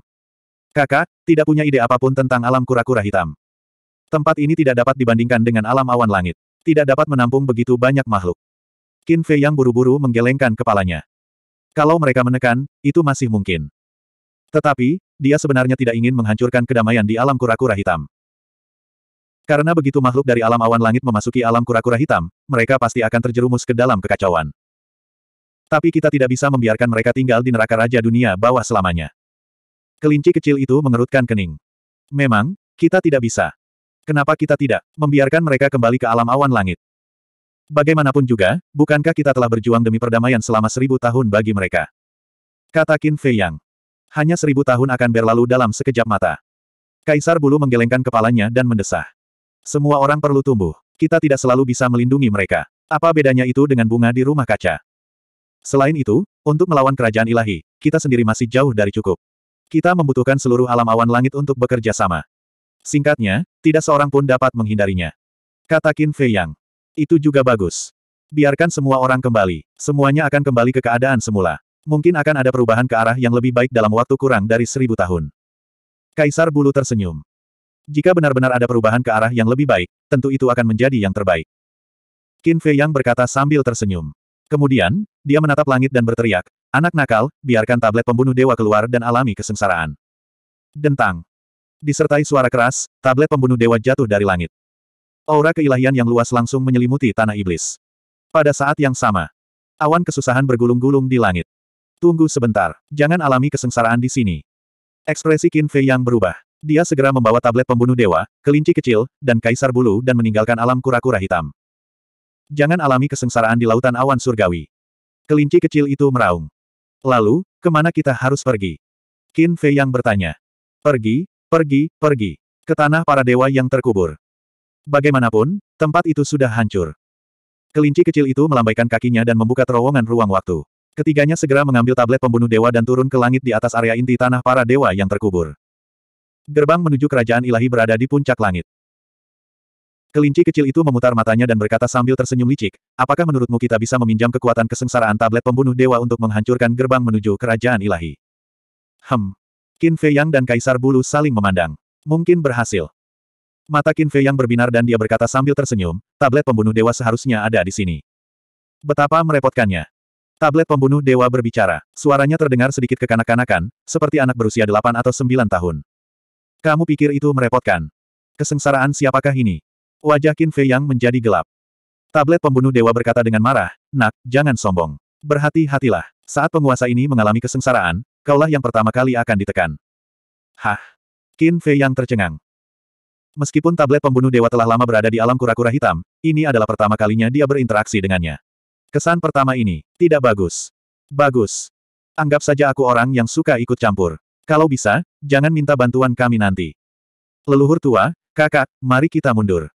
Kakak, tidak punya ide apapun tentang alam kura-kura hitam. Tempat ini tidak dapat dibandingkan dengan alam awan langit. Tidak dapat menampung begitu banyak makhluk. Qin Fei yang buru-buru menggelengkan kepalanya. Kalau mereka menekan, itu masih mungkin. Tetapi, dia sebenarnya tidak ingin menghancurkan kedamaian di alam kura-kura hitam. Karena begitu makhluk dari alam awan langit memasuki alam kura-kura hitam, mereka pasti akan terjerumus ke dalam kekacauan. Tapi kita tidak bisa membiarkan mereka tinggal di neraka raja dunia bawah selamanya. Kelinci kecil itu mengerutkan kening. Memang, kita tidak bisa. Kenapa kita tidak membiarkan mereka kembali ke alam awan langit? Bagaimanapun juga, bukankah kita telah berjuang demi perdamaian selama seribu tahun bagi mereka? Kata Qin Fei Yang hanya seribu tahun akan berlalu dalam sekejap mata. Kaisar Bulu menggelengkan kepalanya dan mendesah. Semua orang perlu tumbuh. Kita tidak selalu bisa melindungi mereka. Apa bedanya itu dengan bunga di rumah kaca? Selain itu, untuk melawan kerajaan ilahi, kita sendiri masih jauh dari cukup. Kita membutuhkan seluruh alam awan langit untuk bekerja sama. Singkatnya, tidak seorang pun dapat menghindarinya. Kata Qin Fei Yang. Itu juga bagus. Biarkan semua orang kembali. Semuanya akan kembali ke keadaan semula. Mungkin akan ada perubahan ke arah yang lebih baik dalam waktu kurang dari seribu tahun. Kaisar Bulu tersenyum. Jika benar-benar ada perubahan ke arah yang lebih baik, tentu itu akan menjadi yang terbaik. Qin Fei Yang berkata sambil tersenyum. Kemudian, dia menatap langit dan berteriak, Anak nakal, biarkan tablet pembunuh dewa keluar dan alami kesengsaraan. Dentang. Disertai suara keras, tablet pembunuh dewa jatuh dari langit. Aura keilahian yang luas langsung menyelimuti tanah iblis. Pada saat yang sama, awan kesusahan bergulung-gulung di langit. Tunggu sebentar, jangan alami kesengsaraan di sini. Ekspresi Qin Fei yang berubah. Dia segera membawa tablet pembunuh dewa, kelinci kecil, dan kaisar bulu dan meninggalkan alam kura-kura hitam. Jangan alami kesengsaraan di lautan awan surgawi. Kelinci kecil itu meraung. Lalu, kemana kita harus pergi? Qin Fei yang bertanya. Pergi, pergi, pergi. Ke tanah para dewa yang terkubur. Bagaimanapun, tempat itu sudah hancur. Kelinci kecil itu melambaikan kakinya dan membuka terowongan ruang waktu. Ketiganya segera mengambil tablet pembunuh dewa dan turun ke langit di atas area inti tanah para dewa yang terkubur. Gerbang menuju kerajaan ilahi berada di puncak langit. Kelinci kecil itu memutar matanya dan berkata sambil tersenyum licik, apakah menurutmu kita bisa meminjam kekuatan kesengsaraan tablet pembunuh dewa untuk menghancurkan gerbang menuju kerajaan ilahi? Hem. Qin Fei Yang dan Kaisar Bulu saling memandang. Mungkin berhasil. Mata Qin Fei Yang berbinar dan dia berkata sambil tersenyum, tablet pembunuh dewa seharusnya ada di sini. Betapa merepotkannya. Tablet pembunuh dewa berbicara. Suaranya terdengar sedikit kekanak-kanakan, seperti anak berusia 8 atau 9 tahun. Kamu pikir itu merepotkan? Kesengsaraan siapakah ini? Wajah Qin Fei yang menjadi gelap. Tablet pembunuh dewa berkata dengan marah, Nak, jangan sombong. Berhati-hatilah. Saat penguasa ini mengalami kesengsaraan, kaulah yang pertama kali akan ditekan. Hah? Qin Fei yang tercengang. Meskipun tablet pembunuh dewa telah lama berada di alam kura-kura hitam, ini adalah pertama kalinya dia berinteraksi dengannya. Kesan pertama ini, tidak bagus. Bagus. Anggap saja aku orang yang suka ikut campur. Kalau bisa, jangan minta bantuan kami nanti. Leluhur tua, kakak, mari kita mundur.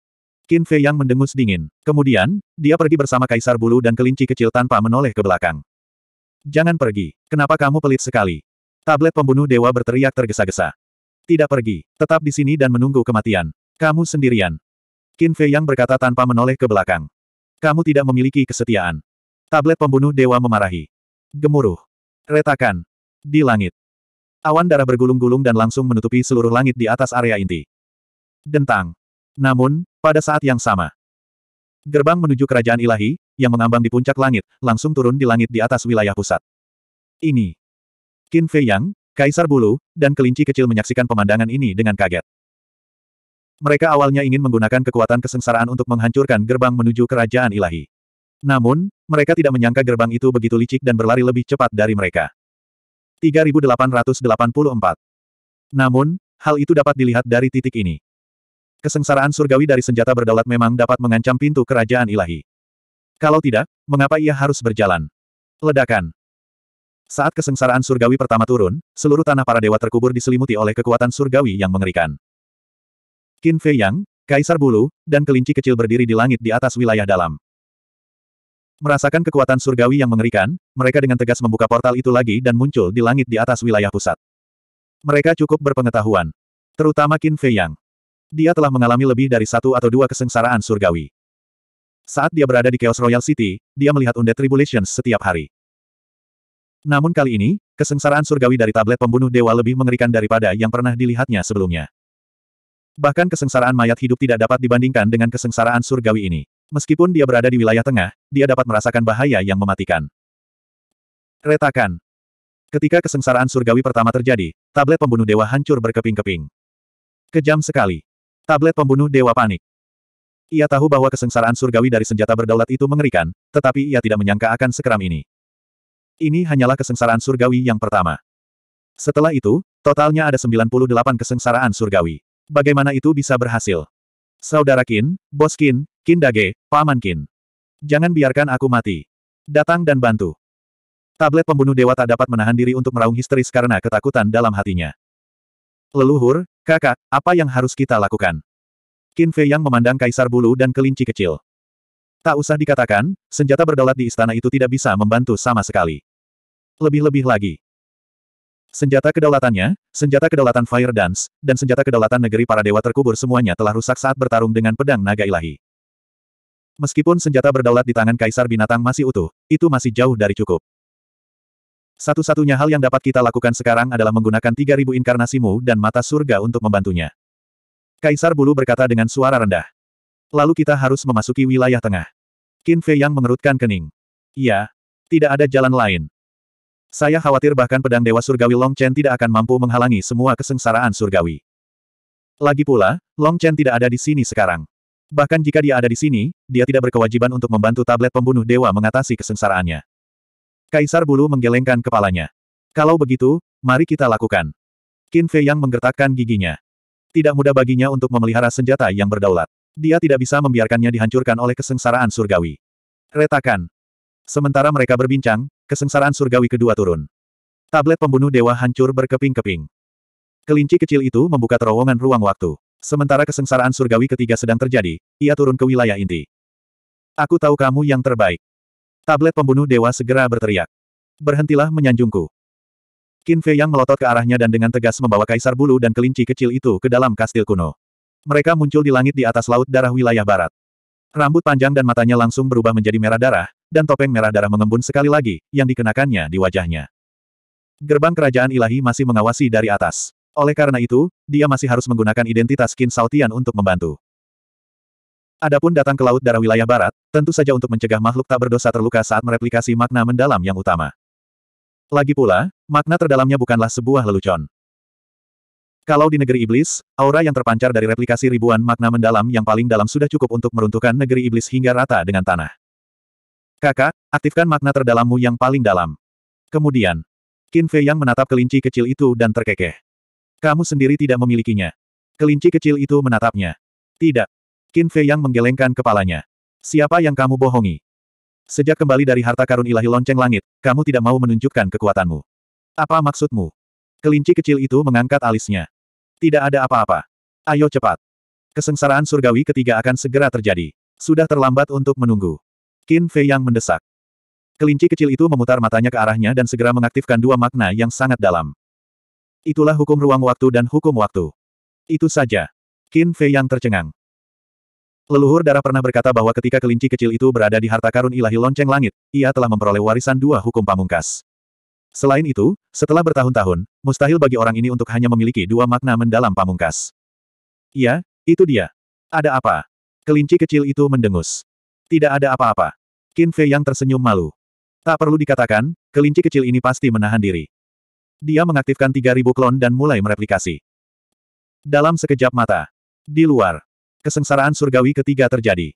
Qin Fei yang mendengus dingin. Kemudian, dia pergi bersama Kaisar Bulu dan kelinci kecil tanpa menoleh ke belakang. Jangan pergi. Kenapa kamu pelit sekali? Tablet pembunuh dewa berteriak tergesa-gesa. Tidak pergi. Tetap di sini dan menunggu kematian. Kamu sendirian. Qin Fei yang berkata tanpa menoleh ke belakang. Kamu tidak memiliki kesetiaan. Tablet pembunuh dewa memarahi. Gemuruh. Retakan. Di langit. Awan darah bergulung-gulung dan langsung menutupi seluruh langit di atas area inti. Dentang. Namun, pada saat yang sama. Gerbang menuju kerajaan ilahi, yang mengambang di puncak langit, langsung turun di langit di atas wilayah pusat. Ini. Qin Fei Yang, Kaisar Bulu, dan kelinci kecil menyaksikan pemandangan ini dengan kaget. Mereka awalnya ingin menggunakan kekuatan kesengsaraan untuk menghancurkan gerbang menuju kerajaan ilahi. Namun, mereka tidak menyangka gerbang itu begitu licik dan berlari lebih cepat dari mereka. 3884 Namun, hal itu dapat dilihat dari titik ini. Kesengsaraan surgawi dari senjata berdaulat memang dapat mengancam pintu kerajaan ilahi. Kalau tidak, mengapa ia harus berjalan? Ledakan. Saat kesengsaraan surgawi pertama turun, seluruh tanah para dewa terkubur diselimuti oleh kekuatan surgawi yang mengerikan. Qin Fei Yang, Kaisar Bulu, dan kelinci kecil berdiri di langit di atas wilayah dalam. Merasakan kekuatan surgawi yang mengerikan, mereka dengan tegas membuka portal itu lagi dan muncul di langit di atas wilayah pusat. Mereka cukup berpengetahuan. Terutama Qin Fei Yang. Dia telah mengalami lebih dari satu atau dua kesengsaraan surgawi. Saat dia berada di Chaos Royal City, dia melihat Undead Tribulations setiap hari. Namun kali ini, kesengsaraan surgawi dari tablet pembunuh dewa lebih mengerikan daripada yang pernah dilihatnya sebelumnya. Bahkan kesengsaraan mayat hidup tidak dapat dibandingkan dengan kesengsaraan surgawi ini. Meskipun dia berada di wilayah tengah, dia dapat merasakan bahaya yang mematikan. Retakan. Ketika kesengsaraan surgawi pertama terjadi, tablet pembunuh dewa hancur berkeping-keping. Kejam sekali. Tablet pembunuh dewa panik. Ia tahu bahwa kesengsaraan surgawi dari senjata berdaulat itu mengerikan, tetapi ia tidak menyangka akan sekeram ini. Ini hanyalah kesengsaraan surgawi yang pertama. Setelah itu, totalnya ada 98 kesengsaraan surgawi. Bagaimana itu bisa berhasil? Saudara Kin, Bos Kin, Kindage, Paman Kin. Jangan biarkan aku mati. Datang dan bantu. Tablet pembunuh dewa tak dapat menahan diri untuk meraung histeris karena ketakutan dalam hatinya. Leluhur, kakak, apa yang harus kita lakukan? Qin Fei yang memandang kaisar bulu dan kelinci kecil. Tak usah dikatakan, senjata berdaulat di istana itu tidak bisa membantu sama sekali. Lebih-lebih lagi. Senjata kedaulatannya, senjata kedaulatan Fire Dance, dan senjata kedaulatan negeri para dewa terkubur semuanya telah rusak saat bertarung dengan pedang naga ilahi. Meskipun senjata berdaulat di tangan Kaisar Binatang masih utuh, itu masih jauh dari cukup. Satu-satunya hal yang dapat kita lakukan sekarang adalah menggunakan 3000 inkarnasimu dan mata surga untuk membantunya. Kaisar Bulu berkata dengan suara rendah. Lalu kita harus memasuki wilayah tengah. Qin Fei yang mengerutkan kening. Iya, tidak ada jalan lain. Saya khawatir bahkan pedang Dewa Surgawi Long Chen tidak akan mampu menghalangi semua kesengsaraan surgawi. Lagi pula, Long Chen tidak ada di sini sekarang. Bahkan jika dia ada di sini, dia tidak berkewajiban untuk membantu tablet pembunuh dewa mengatasi kesengsaraannya. Kaisar Bulu menggelengkan kepalanya. Kalau begitu, mari kita lakukan. Qin Fei yang menggertakkan giginya. Tidak mudah baginya untuk memelihara senjata yang berdaulat. Dia tidak bisa membiarkannya dihancurkan oleh kesengsaraan surgawi. Retakan. Sementara mereka berbincang, kesengsaraan surgawi kedua turun. Tablet pembunuh dewa hancur berkeping-keping. Kelinci kecil itu membuka terowongan ruang waktu. Sementara kesengsaraan surgawi ketiga sedang terjadi, ia turun ke wilayah inti. Aku tahu kamu yang terbaik. Tablet pembunuh dewa segera berteriak. Berhentilah menyanjungku. Qin Fei yang melotot ke arahnya dan dengan tegas membawa kaisar bulu dan kelinci kecil itu ke dalam kastil kuno. Mereka muncul di langit di atas laut darah wilayah barat. Rambut panjang dan matanya langsung berubah menjadi merah darah, dan topeng merah darah mengembun sekali lagi, yang dikenakannya di wajahnya. Gerbang kerajaan ilahi masih mengawasi dari atas. Oleh karena itu, dia masih harus menggunakan identitas Qin Saotian untuk membantu. Adapun datang ke Laut Darah Wilayah Barat, tentu saja untuk mencegah makhluk tak berdosa terluka saat mereplikasi makna mendalam yang utama. Lagi pula, makna terdalamnya bukanlah sebuah lelucon. Kalau di negeri iblis, aura yang terpancar dari replikasi ribuan makna mendalam yang paling dalam sudah cukup untuk meruntuhkan negeri iblis hingga rata dengan tanah. Kakak, aktifkan makna terdalammu yang paling dalam. Kemudian, Qin Fei yang menatap kelinci kecil itu dan terkekeh. Kamu sendiri tidak memilikinya. Kelinci kecil itu menatapnya. Tidak. Qin Fei yang menggelengkan kepalanya. Siapa yang kamu bohongi? Sejak kembali dari harta karun ilahi lonceng langit, kamu tidak mau menunjukkan kekuatanmu. Apa maksudmu? Kelinci kecil itu mengangkat alisnya. Tidak ada apa-apa. Ayo cepat. Kesengsaraan surgawi ketiga akan segera terjadi. Sudah terlambat untuk menunggu. Qin Fei yang mendesak. Kelinci kecil itu memutar matanya ke arahnya dan segera mengaktifkan dua makna yang sangat dalam. Itulah hukum ruang waktu dan hukum waktu. Itu saja. Qin Fei yang tercengang. Leluhur darah pernah berkata bahwa ketika kelinci kecil itu berada di harta karun ilahi lonceng langit, ia telah memperoleh warisan dua hukum pamungkas. Selain itu, setelah bertahun-tahun, mustahil bagi orang ini untuk hanya memiliki dua makna mendalam pamungkas. Iya, itu dia. Ada apa? Kelinci kecil itu mendengus. Tidak ada apa-apa. Qin Fei yang tersenyum malu. Tak perlu dikatakan, kelinci kecil ini pasti menahan diri. Dia mengaktifkan 3000 klon dan mulai mereplikasi. Dalam sekejap mata. Di luar. Kesengsaraan surgawi ketiga terjadi.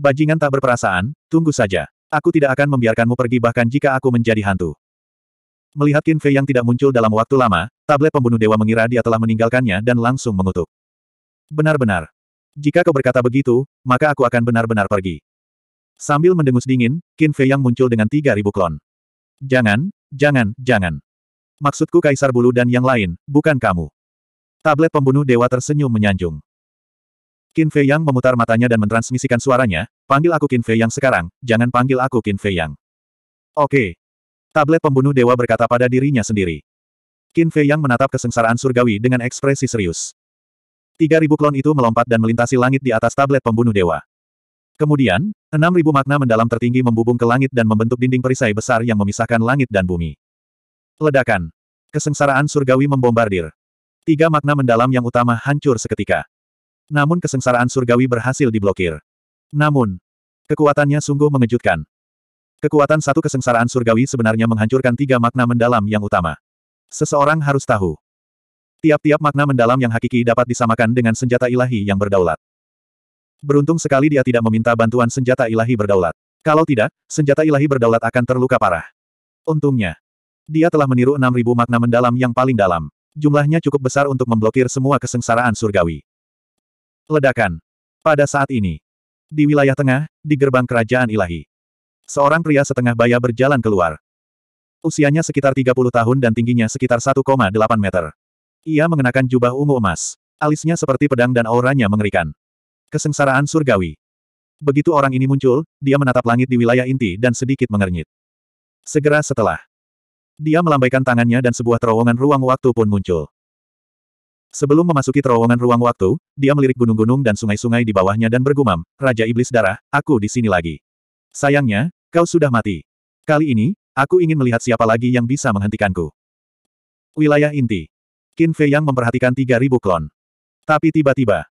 Bajingan tak berperasaan, tunggu saja. Aku tidak akan membiarkanmu pergi bahkan jika aku menjadi hantu. Melihat Qin Fei yang tidak muncul dalam waktu lama, tablet pembunuh dewa mengira dia telah meninggalkannya dan langsung mengutuk. Benar-benar. Jika kau berkata begitu, maka aku akan benar-benar pergi. Sambil mendengus dingin, Qin Fei yang muncul dengan 3.000 klon. Jangan, jangan, jangan maksudku Kaisar Bulu dan yang lain, bukan kamu. Tablet pembunuh dewa tersenyum menyanjung. Qin Fei Yang memutar matanya dan mentransmisikan suaranya, panggil aku Qin Fei Yang sekarang, jangan panggil aku Qin Fei Yang. Oke. Tablet pembunuh dewa berkata pada dirinya sendiri. Qin Fei Yang menatap kesengsaraan surgawi dengan ekspresi serius. Tiga ribu klon itu melompat dan melintasi langit di atas tablet pembunuh dewa. Kemudian, enam ribu makna mendalam tertinggi membubung ke langit dan membentuk dinding perisai besar yang memisahkan langit dan bumi. Ledakan. Kesengsaraan surgawi membombardir. Tiga makna mendalam yang utama hancur seketika. Namun kesengsaraan surgawi berhasil diblokir. Namun, kekuatannya sungguh mengejutkan. Kekuatan satu kesengsaraan surgawi sebenarnya menghancurkan tiga makna mendalam yang utama. Seseorang harus tahu. Tiap-tiap makna mendalam yang hakiki dapat disamakan dengan senjata ilahi yang berdaulat. Beruntung sekali dia tidak meminta bantuan senjata ilahi berdaulat. Kalau tidak, senjata ilahi berdaulat akan terluka parah. Untungnya, dia telah meniru 6.000 makna mendalam yang paling dalam. Jumlahnya cukup besar untuk memblokir semua kesengsaraan surgawi. Ledakan. Pada saat ini. Di wilayah tengah, di gerbang kerajaan ilahi. Seorang pria setengah baya berjalan keluar. Usianya sekitar 30 tahun dan tingginya sekitar 1,8 meter. Ia mengenakan jubah ungu emas. Alisnya seperti pedang dan auranya mengerikan. Kesengsaraan surgawi. Begitu orang ini muncul, dia menatap langit di wilayah inti dan sedikit mengernyit. Segera setelah dia melambaikan tangannya dan sebuah terowongan ruang waktu pun muncul. Sebelum memasuki terowongan ruang waktu, dia melirik gunung-gunung dan sungai-sungai di bawahnya dan bergumam, Raja Iblis Darah, aku di sini lagi. Sayangnya, kau sudah mati. Kali ini, aku ingin melihat siapa lagi yang bisa menghentikanku. Wilayah inti. Qin Fei yang memperhatikan 3.000 klon. Tapi tiba-tiba,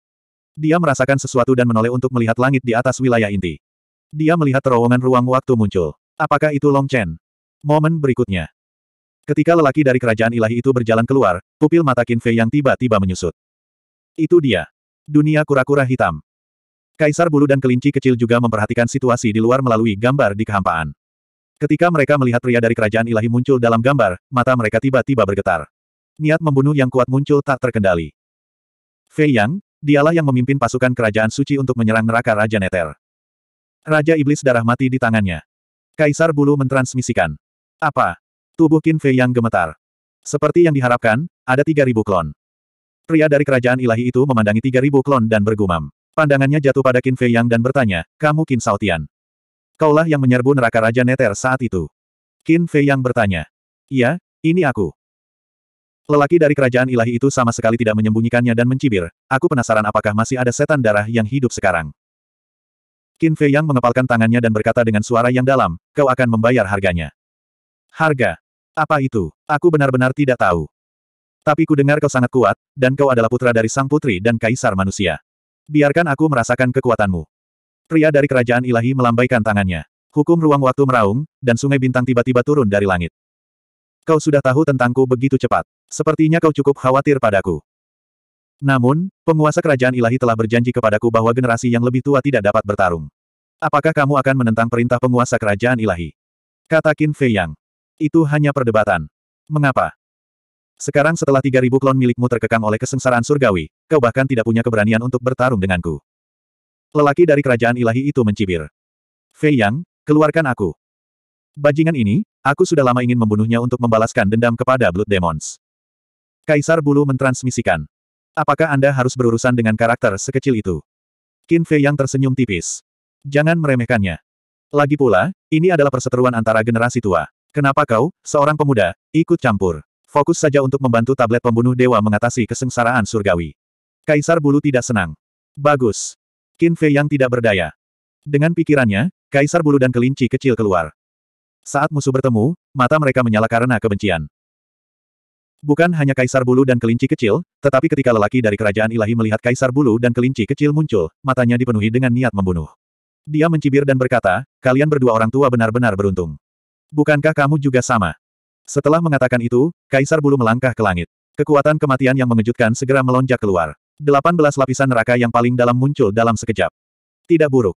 dia merasakan sesuatu dan menoleh untuk melihat langit di atas wilayah inti. Dia melihat terowongan ruang waktu muncul. Apakah itu Long Chen? Momen berikutnya. Ketika lelaki dari kerajaan ilahi itu berjalan keluar, pupil mata Qin Fei yang tiba-tiba menyusut. Itu dia. Dunia kura-kura hitam. Kaisar bulu dan kelinci kecil juga memperhatikan situasi di luar melalui gambar di kehampaan. Ketika mereka melihat pria dari kerajaan ilahi muncul dalam gambar, mata mereka tiba-tiba bergetar. Niat membunuh yang kuat muncul tak terkendali. Fei Yang, dialah yang memimpin pasukan kerajaan suci untuk menyerang neraka Raja Neter. Raja Iblis darah mati di tangannya. Kaisar bulu mentransmisikan. Apa? Tubuh Qin Fei yang gemetar. Seperti yang diharapkan, ada 3.000 klon. Pria dari kerajaan ilahi itu memandangi 3.000 klon dan bergumam. Pandangannya jatuh pada Qin Fei Yang dan bertanya, kamu Qin Saotian. Kaulah yang menyerbu neraka Raja Neter saat itu. Qin Fei Yang bertanya. Iya, ini aku. Lelaki dari kerajaan ilahi itu sama sekali tidak menyembunyikannya dan mencibir, aku penasaran apakah masih ada setan darah yang hidup sekarang. Qin Fei Yang mengepalkan tangannya dan berkata dengan suara yang dalam, kau akan membayar harganya. Harga. Apa itu? Aku benar-benar tidak tahu. Tapi ku dengar kau sangat kuat, dan kau adalah putra dari sang putri dan kaisar manusia. Biarkan aku merasakan kekuatanmu. Pria dari kerajaan ilahi melambaikan tangannya. Hukum ruang waktu meraung, dan sungai bintang tiba-tiba turun dari langit. Kau sudah tahu tentangku begitu cepat. Sepertinya kau cukup khawatir padaku. Namun, penguasa kerajaan ilahi telah berjanji kepadaku bahwa generasi yang lebih tua tidak dapat bertarung. Apakah kamu akan menentang perintah penguasa kerajaan ilahi? Kata Qin Fei Yang. Itu hanya perdebatan. Mengapa? Sekarang setelah 3000 klon milikmu terkekang oleh kesengsaraan surgawi, kau bahkan tidak punya keberanian untuk bertarung denganku. Lelaki dari kerajaan ilahi itu mencibir. Fei Yang, keluarkan aku. Bajingan ini, aku sudah lama ingin membunuhnya untuk membalaskan dendam kepada Blood Demons. Kaisar Bulu mentransmisikan. Apakah Anda harus berurusan dengan karakter sekecil itu? Qin Fei Yang tersenyum tipis. Jangan meremehkannya. Lagi pula, ini adalah perseteruan antara generasi tua. Kenapa kau, seorang pemuda, ikut campur? Fokus saja untuk membantu tablet pembunuh dewa mengatasi kesengsaraan surgawi. Kaisar Bulu tidak senang. Bagus. Qin Fei yang tidak berdaya. Dengan pikirannya, Kaisar Bulu dan kelinci kecil keluar. Saat musuh bertemu, mata mereka menyala karena kebencian. Bukan hanya Kaisar Bulu dan kelinci kecil, tetapi ketika lelaki dari kerajaan ilahi melihat Kaisar Bulu dan kelinci kecil muncul, matanya dipenuhi dengan niat membunuh. Dia mencibir dan berkata, kalian berdua orang tua benar-benar beruntung. Bukankah kamu juga sama? Setelah mengatakan itu, Kaisar Bulu melangkah ke langit. Kekuatan kematian yang mengejutkan segera melonjak keluar. Delapan belas lapisan neraka yang paling dalam muncul dalam sekejap. Tidak buruk.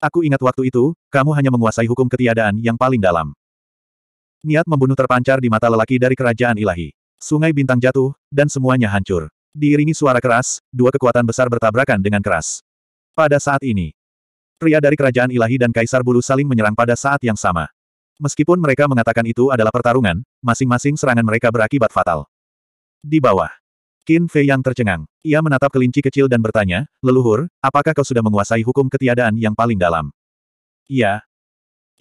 Aku ingat waktu itu, kamu hanya menguasai hukum ketiadaan yang paling dalam. Niat membunuh terpancar di mata lelaki dari kerajaan ilahi. Sungai bintang jatuh, dan semuanya hancur. Diiringi suara keras, dua kekuatan besar bertabrakan dengan keras. Pada saat ini, pria dari kerajaan ilahi dan kaisar bulu saling menyerang pada saat yang sama. Meskipun mereka mengatakan itu adalah pertarungan, masing-masing serangan mereka berakibat fatal. Di bawah. Qin Fei yang tercengang. Ia menatap kelinci kecil dan bertanya, Leluhur, apakah kau sudah menguasai hukum ketiadaan yang paling dalam? Iya.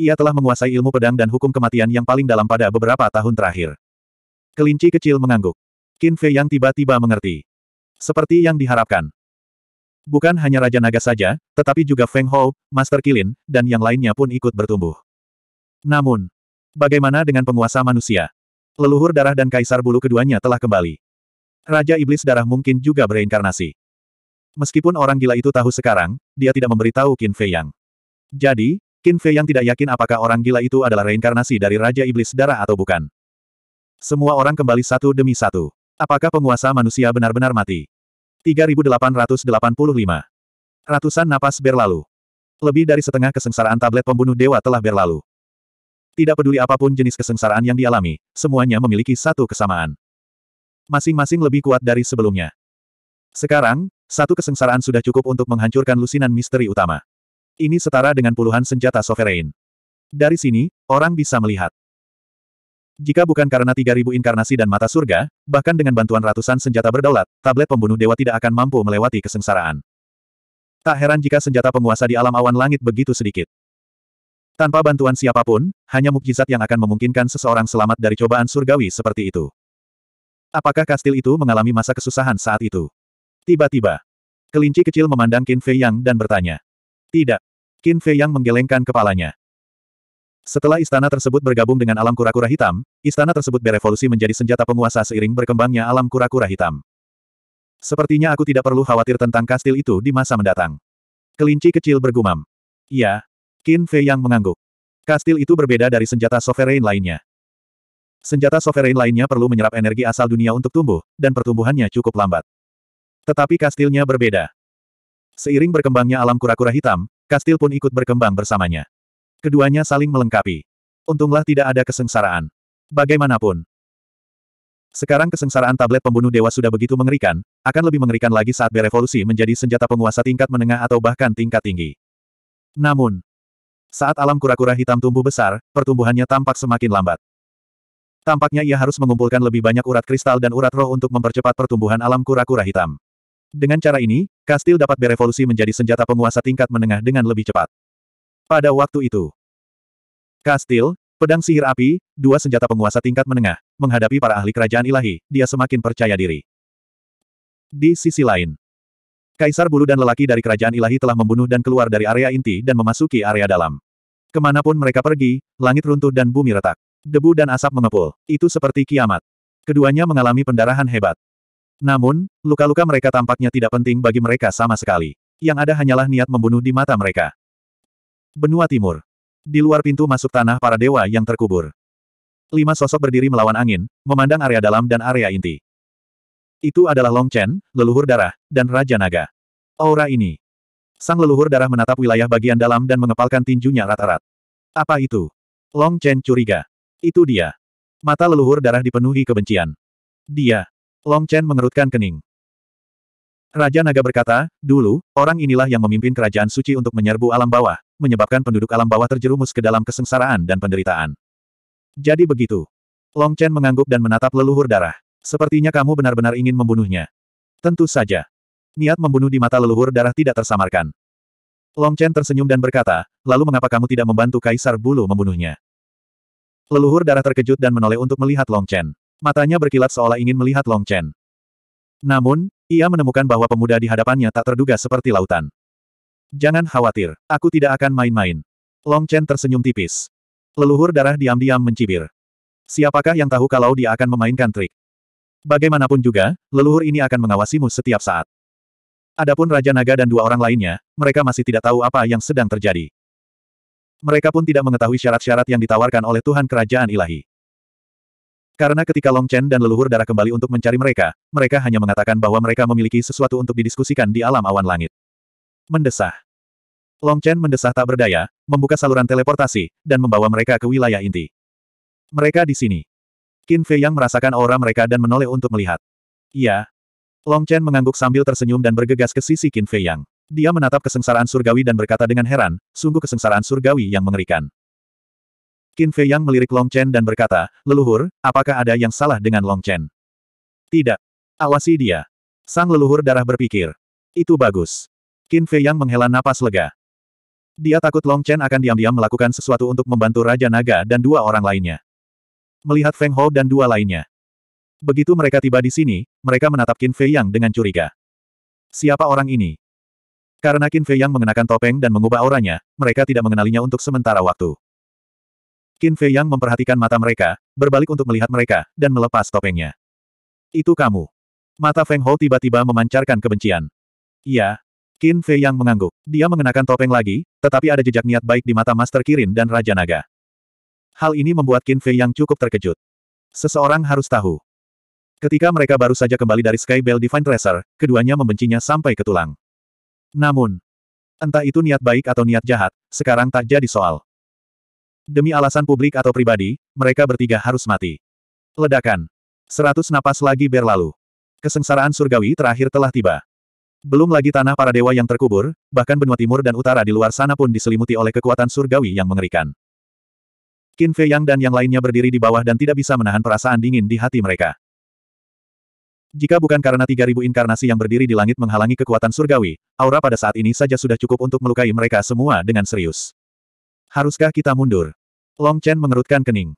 Ia telah menguasai ilmu pedang dan hukum kematian yang paling dalam pada beberapa tahun terakhir. Kelinci kecil mengangguk. Qin Fei yang tiba-tiba mengerti. Seperti yang diharapkan. Bukan hanya Raja Naga saja, tetapi juga Feng Hou, Master Kilin, dan yang lainnya pun ikut bertumbuh. Namun, bagaimana dengan penguasa manusia? Leluhur darah dan kaisar bulu keduanya telah kembali. Raja Iblis Darah mungkin juga bereinkarnasi. Meskipun orang gila itu tahu sekarang, dia tidak memberitahu Qin Fei Yang. Jadi, Qin Fei Yang tidak yakin apakah orang gila itu adalah reinkarnasi dari Raja Iblis Darah atau bukan. Semua orang kembali satu demi satu. Apakah penguasa manusia benar-benar mati? 3885. Ratusan napas berlalu. Lebih dari setengah kesengsaraan tablet pembunuh dewa telah berlalu. Tidak peduli apapun jenis kesengsaraan yang dialami, semuanya memiliki satu kesamaan. Masing-masing lebih kuat dari sebelumnya. Sekarang, satu kesengsaraan sudah cukup untuk menghancurkan lusinan misteri utama. Ini setara dengan puluhan senjata sovereign. Dari sini, orang bisa melihat. Jika bukan karena 3000 inkarnasi dan mata surga, bahkan dengan bantuan ratusan senjata berdaulat, tablet pembunuh dewa tidak akan mampu melewati kesengsaraan. Tak heran jika senjata penguasa di alam awan langit begitu sedikit. Tanpa bantuan siapapun, hanya mukjizat yang akan memungkinkan seseorang selamat dari cobaan surgawi seperti itu. Apakah kastil itu mengalami masa kesusahan saat itu? Tiba-tiba, kelinci kecil memandang Qin Fei Yang dan bertanya. Tidak. Qin Fei Yang menggelengkan kepalanya. Setelah istana tersebut bergabung dengan alam kura-kura hitam, istana tersebut berevolusi menjadi senjata penguasa seiring berkembangnya alam kura-kura hitam. Sepertinya aku tidak perlu khawatir tentang kastil itu di masa mendatang. Kelinci kecil bergumam. Ya. Qin Fei yang mengangguk. Kastil itu berbeda dari senjata sovereign lainnya. Senjata sovereign lainnya perlu menyerap energi asal dunia untuk tumbuh, dan pertumbuhannya cukup lambat. Tetapi kastilnya berbeda. Seiring berkembangnya alam kura-kura hitam, kastil pun ikut berkembang bersamanya. Keduanya saling melengkapi. Untunglah tidak ada kesengsaraan. Bagaimanapun, sekarang kesengsaraan tablet pembunuh dewa sudah begitu mengerikan, akan lebih mengerikan lagi saat berevolusi menjadi senjata penguasa tingkat menengah atau bahkan tingkat tinggi. Namun, saat alam kura-kura hitam tumbuh besar, pertumbuhannya tampak semakin lambat. Tampaknya ia harus mengumpulkan lebih banyak urat kristal dan urat roh untuk mempercepat pertumbuhan alam kura-kura hitam. Dengan cara ini, kastil dapat berevolusi menjadi senjata penguasa tingkat menengah dengan lebih cepat. Pada waktu itu, kastil, pedang sihir api, dua senjata penguasa tingkat menengah, menghadapi para ahli kerajaan ilahi, dia semakin percaya diri. Di sisi lain, Kaisar bulu dan lelaki dari kerajaan ilahi telah membunuh dan keluar dari area inti dan memasuki area dalam. Kemanapun mereka pergi, langit runtuh dan bumi retak. Debu dan asap mengepul. Itu seperti kiamat. Keduanya mengalami pendarahan hebat. Namun, luka-luka mereka tampaknya tidak penting bagi mereka sama sekali. Yang ada hanyalah niat membunuh di mata mereka. Benua Timur. Di luar pintu masuk tanah para dewa yang terkubur. Lima sosok berdiri melawan angin, memandang area dalam dan area inti. Itu adalah Long Chen, leluhur darah, dan Raja Naga. Aura ini. Sang leluhur darah menatap wilayah bagian dalam dan mengepalkan tinjunya rata-rat. Apa itu? Long Chen curiga. Itu dia. Mata leluhur darah dipenuhi kebencian. Dia. Long Chen mengerutkan kening. Raja Naga berkata, dulu, orang inilah yang memimpin kerajaan suci untuk menyerbu alam bawah, menyebabkan penduduk alam bawah terjerumus ke dalam kesengsaraan dan penderitaan. Jadi begitu. Long Chen mengangguk dan menatap leluhur darah. Sepertinya kamu benar-benar ingin membunuhnya. Tentu saja. Niat membunuh di mata leluhur darah tidak tersamarkan. Long Chen tersenyum dan berkata, lalu mengapa kamu tidak membantu Kaisar Bulu membunuhnya? Leluhur darah terkejut dan menoleh untuk melihat Long Chen. Matanya berkilat seolah ingin melihat Long Chen. Namun, ia menemukan bahwa pemuda di hadapannya tak terduga seperti lautan. Jangan khawatir, aku tidak akan main-main. Long Chen tersenyum tipis. Leluhur darah diam-diam mencibir. Siapakah yang tahu kalau dia akan memainkan trik? Bagaimanapun juga, leluhur ini akan mengawasimu setiap saat. Adapun Raja Naga dan dua orang lainnya, mereka masih tidak tahu apa yang sedang terjadi. Mereka pun tidak mengetahui syarat-syarat yang ditawarkan oleh Tuhan Kerajaan Ilahi. Karena ketika Long Chen dan leluhur darah kembali untuk mencari mereka, mereka hanya mengatakan bahwa mereka memiliki sesuatu untuk didiskusikan di alam awan langit. Mendesah. Long Chen mendesah tak berdaya, membuka saluran teleportasi, dan membawa mereka ke wilayah inti. Mereka di sini. Qin Fei yang merasakan aura mereka dan menoleh untuk melihat. Iya. Long Chen mengangguk sambil tersenyum dan bergegas ke sisi Qin Fei yang. Dia menatap kesengsaraan surgawi dan berkata dengan heran, sungguh kesengsaraan surgawi yang mengerikan. Qin Fei yang melirik Long Chen dan berkata, leluhur, apakah ada yang salah dengan Long Chen? Tidak. Awasi dia. Sang leluhur darah berpikir. Itu bagus. Qin Fei yang menghela napas lega. Dia takut Long Chen akan diam-diam melakukan sesuatu untuk membantu Raja Naga dan dua orang lainnya melihat Feng Ho dan dua lainnya. Begitu mereka tiba di sini, mereka menatap Qin Fei Yang dengan curiga. Siapa orang ini? Karena Qin Fei Yang mengenakan topeng dan mengubah auranya, mereka tidak mengenalinya untuk sementara waktu. Qin Fei Yang memperhatikan mata mereka, berbalik untuk melihat mereka, dan melepas topengnya. Itu kamu. Mata Feng Ho tiba-tiba memancarkan kebencian. Iya. Qin Fei Yang mengangguk. Dia mengenakan topeng lagi, tetapi ada jejak niat baik di mata Master Kirin dan Raja Naga. Hal ini membuat Qin Fei yang cukup terkejut. Seseorang harus tahu. Ketika mereka baru saja kembali dari Sky Bell Divine Tracer, keduanya membencinya sampai ke tulang. Namun, entah itu niat baik atau niat jahat, sekarang tak jadi soal. Demi alasan publik atau pribadi, mereka bertiga harus mati. Ledakan. Seratus napas lagi berlalu. Kesengsaraan surgawi terakhir telah tiba. Belum lagi tanah para dewa yang terkubur, bahkan benua timur dan utara di luar sana pun diselimuti oleh kekuatan surgawi yang mengerikan. Qin Fei Yang dan yang lainnya berdiri di bawah dan tidak bisa menahan perasaan dingin di hati mereka. Jika bukan karena 3000 inkarnasi yang berdiri di langit menghalangi kekuatan surgawi, aura pada saat ini saja sudah cukup untuk melukai mereka semua dengan serius. Haruskah kita mundur? Long Chen mengerutkan kening.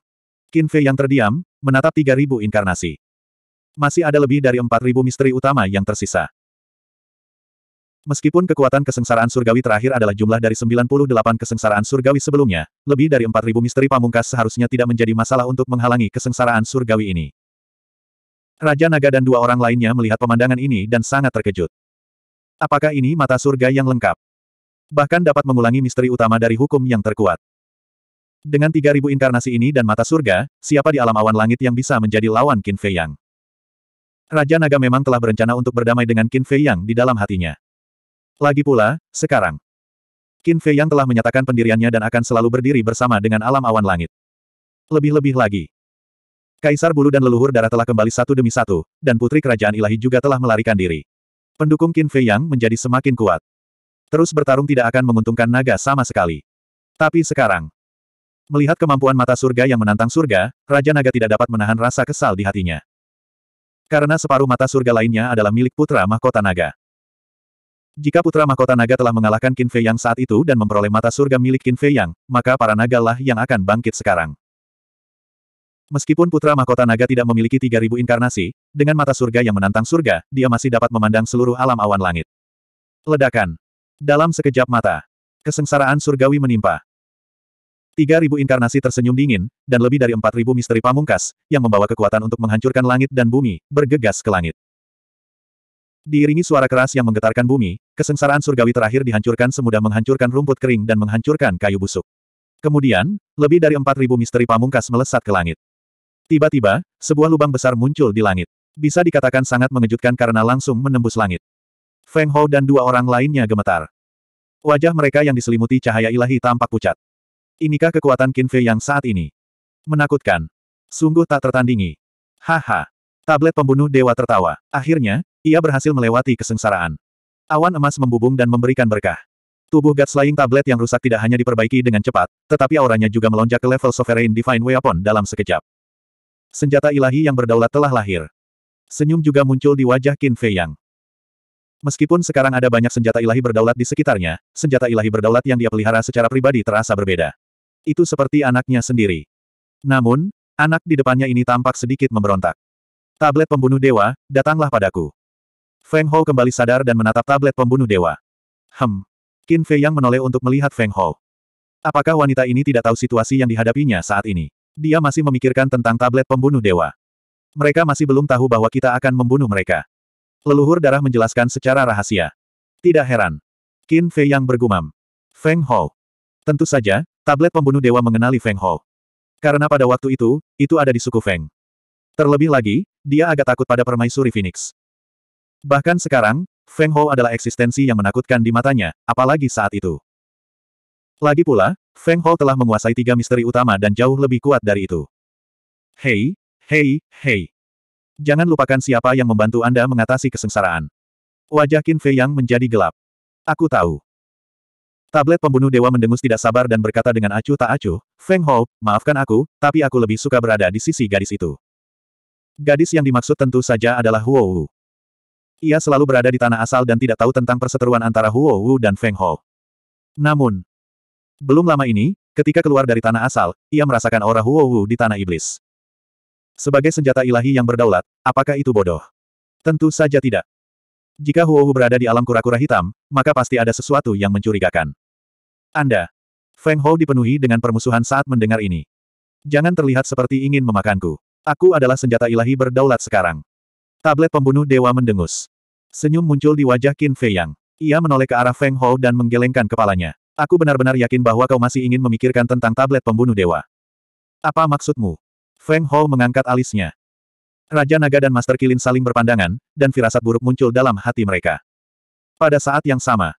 Qin Fei yang terdiam, menatap 3000 inkarnasi. Masih ada lebih dari 4000 misteri utama yang tersisa. Meskipun kekuatan kesengsaraan surgawi terakhir adalah jumlah dari 98 kesengsaraan surgawi sebelumnya, lebih dari 4000 misteri pamungkas seharusnya tidak menjadi masalah untuk menghalangi kesengsaraan surgawi ini. Raja Naga dan dua orang lainnya melihat pemandangan ini dan sangat terkejut. Apakah ini mata surga yang lengkap? Bahkan dapat mengulangi misteri utama dari hukum yang terkuat. Dengan 3000 inkarnasi ini dan mata surga, siapa di alam awan langit yang bisa menjadi lawan Qin Fei Yang? Raja Naga memang telah berencana untuk berdamai dengan Qin Fei Yang di dalam hatinya. Lagi pula, sekarang. Qin Fei yang telah menyatakan pendiriannya dan akan selalu berdiri bersama dengan alam awan langit. Lebih-lebih lagi. Kaisar bulu dan leluhur darah telah kembali satu demi satu, dan putri kerajaan ilahi juga telah melarikan diri. Pendukung Qin Fei yang menjadi semakin kuat. Terus bertarung tidak akan menguntungkan naga sama sekali. Tapi sekarang. Melihat kemampuan mata surga yang menantang surga, Raja Naga tidak dapat menahan rasa kesal di hatinya. Karena separuh mata surga lainnya adalah milik putra mahkota naga. Jika putra mahkota naga telah mengalahkan Qin Fei Yang saat itu dan memperoleh mata surga milik Qin Fei Yang, maka para naga lah yang akan bangkit sekarang. Meskipun putra mahkota naga tidak memiliki 3000 inkarnasi, dengan mata surga yang menantang surga, dia masih dapat memandang seluruh alam awan langit. Ledakan. Dalam sekejap mata. Kesengsaraan surgawi menimpa. 3000 inkarnasi tersenyum dingin, dan lebih dari 4000 misteri pamungkas, yang membawa kekuatan untuk menghancurkan langit dan bumi, bergegas ke langit. Diiringi suara keras yang menggetarkan bumi, kesengsaraan surgawi terakhir dihancurkan semudah menghancurkan rumput kering dan menghancurkan kayu busuk. Kemudian, lebih dari 4.000 misteri pamungkas melesat ke langit. Tiba-tiba, sebuah lubang besar muncul di langit. Bisa dikatakan sangat mengejutkan karena langsung menembus langit. Feng Hou dan dua orang lainnya gemetar. Wajah mereka yang diselimuti cahaya ilahi tampak pucat. Inikah kekuatan Qin Fei yang saat ini? Menakutkan. Sungguh tak tertandingi. Haha. Tablet pembunuh dewa tertawa. Akhirnya, ia berhasil melewati kesengsaraan. Awan emas membubung dan memberikan berkah. Tubuh Gatslaying Tablet yang rusak tidak hanya diperbaiki dengan cepat, tetapi auranya juga melonjak ke level Sovereign Divine Weapon dalam sekejap. Senjata ilahi yang berdaulat telah lahir. Senyum juga muncul di wajah Qin Fei Yang. Meskipun sekarang ada banyak senjata ilahi berdaulat di sekitarnya, senjata ilahi berdaulat yang dia pelihara secara pribadi terasa berbeda. Itu seperti anaknya sendiri. Namun, anak di depannya ini tampak sedikit memberontak. Tablet pembunuh dewa, datanglah padaku. Feng Hou kembali sadar dan menatap tablet pembunuh dewa. Hem. Qin Fei yang menoleh untuk melihat Feng Hou. Apakah wanita ini tidak tahu situasi yang dihadapinya saat ini? Dia masih memikirkan tentang tablet pembunuh dewa. Mereka masih belum tahu bahwa kita akan membunuh mereka. Leluhur darah menjelaskan secara rahasia. Tidak heran. Qin Fei yang bergumam. Feng Hou. Tentu saja, tablet pembunuh dewa mengenali Feng Hou. Karena pada waktu itu, itu ada di suku Feng. Terlebih lagi, dia agak takut pada permaisuri Phoenix. Bahkan sekarang, Feng Hou adalah eksistensi yang menakutkan di matanya, apalagi saat itu. Lagi pula, Feng Hou telah menguasai tiga misteri utama dan jauh lebih kuat dari itu. Hei, hei, hei. Jangan lupakan siapa yang membantu Anda mengatasi kesengsaraan. Wajah Qin Fei Yang menjadi gelap. Aku tahu. Tablet pembunuh dewa mendengus tidak sabar dan berkata dengan acuh tak acuh, Feng Hou, maafkan aku, tapi aku lebih suka berada di sisi gadis itu. Gadis yang dimaksud tentu saja adalah Huo Wu. Ia selalu berada di tanah asal dan tidak tahu tentang perseteruan antara Huo Wu dan Feng Ho. Namun, belum lama ini, ketika keluar dari tanah asal, ia merasakan aura Huo Wu di tanah iblis. Sebagai senjata ilahi yang berdaulat, apakah itu bodoh? Tentu saja tidak. Jika Huo Wu berada di alam kura-kura hitam, maka pasti ada sesuatu yang mencurigakan. Anda. Feng Ho dipenuhi dengan permusuhan saat mendengar ini. Jangan terlihat seperti ingin memakanku. Aku adalah senjata ilahi berdaulat sekarang. Tablet pembunuh dewa mendengus. Senyum muncul di wajah Qin Fei Yang. Ia menoleh ke arah Feng Hou dan menggelengkan kepalanya. Aku benar-benar yakin bahwa kau masih ingin memikirkan tentang tablet pembunuh dewa. Apa maksudmu? Feng Hou mengangkat alisnya. Raja Naga dan Master Kilin saling berpandangan, dan firasat buruk muncul dalam hati mereka. Pada saat yang sama,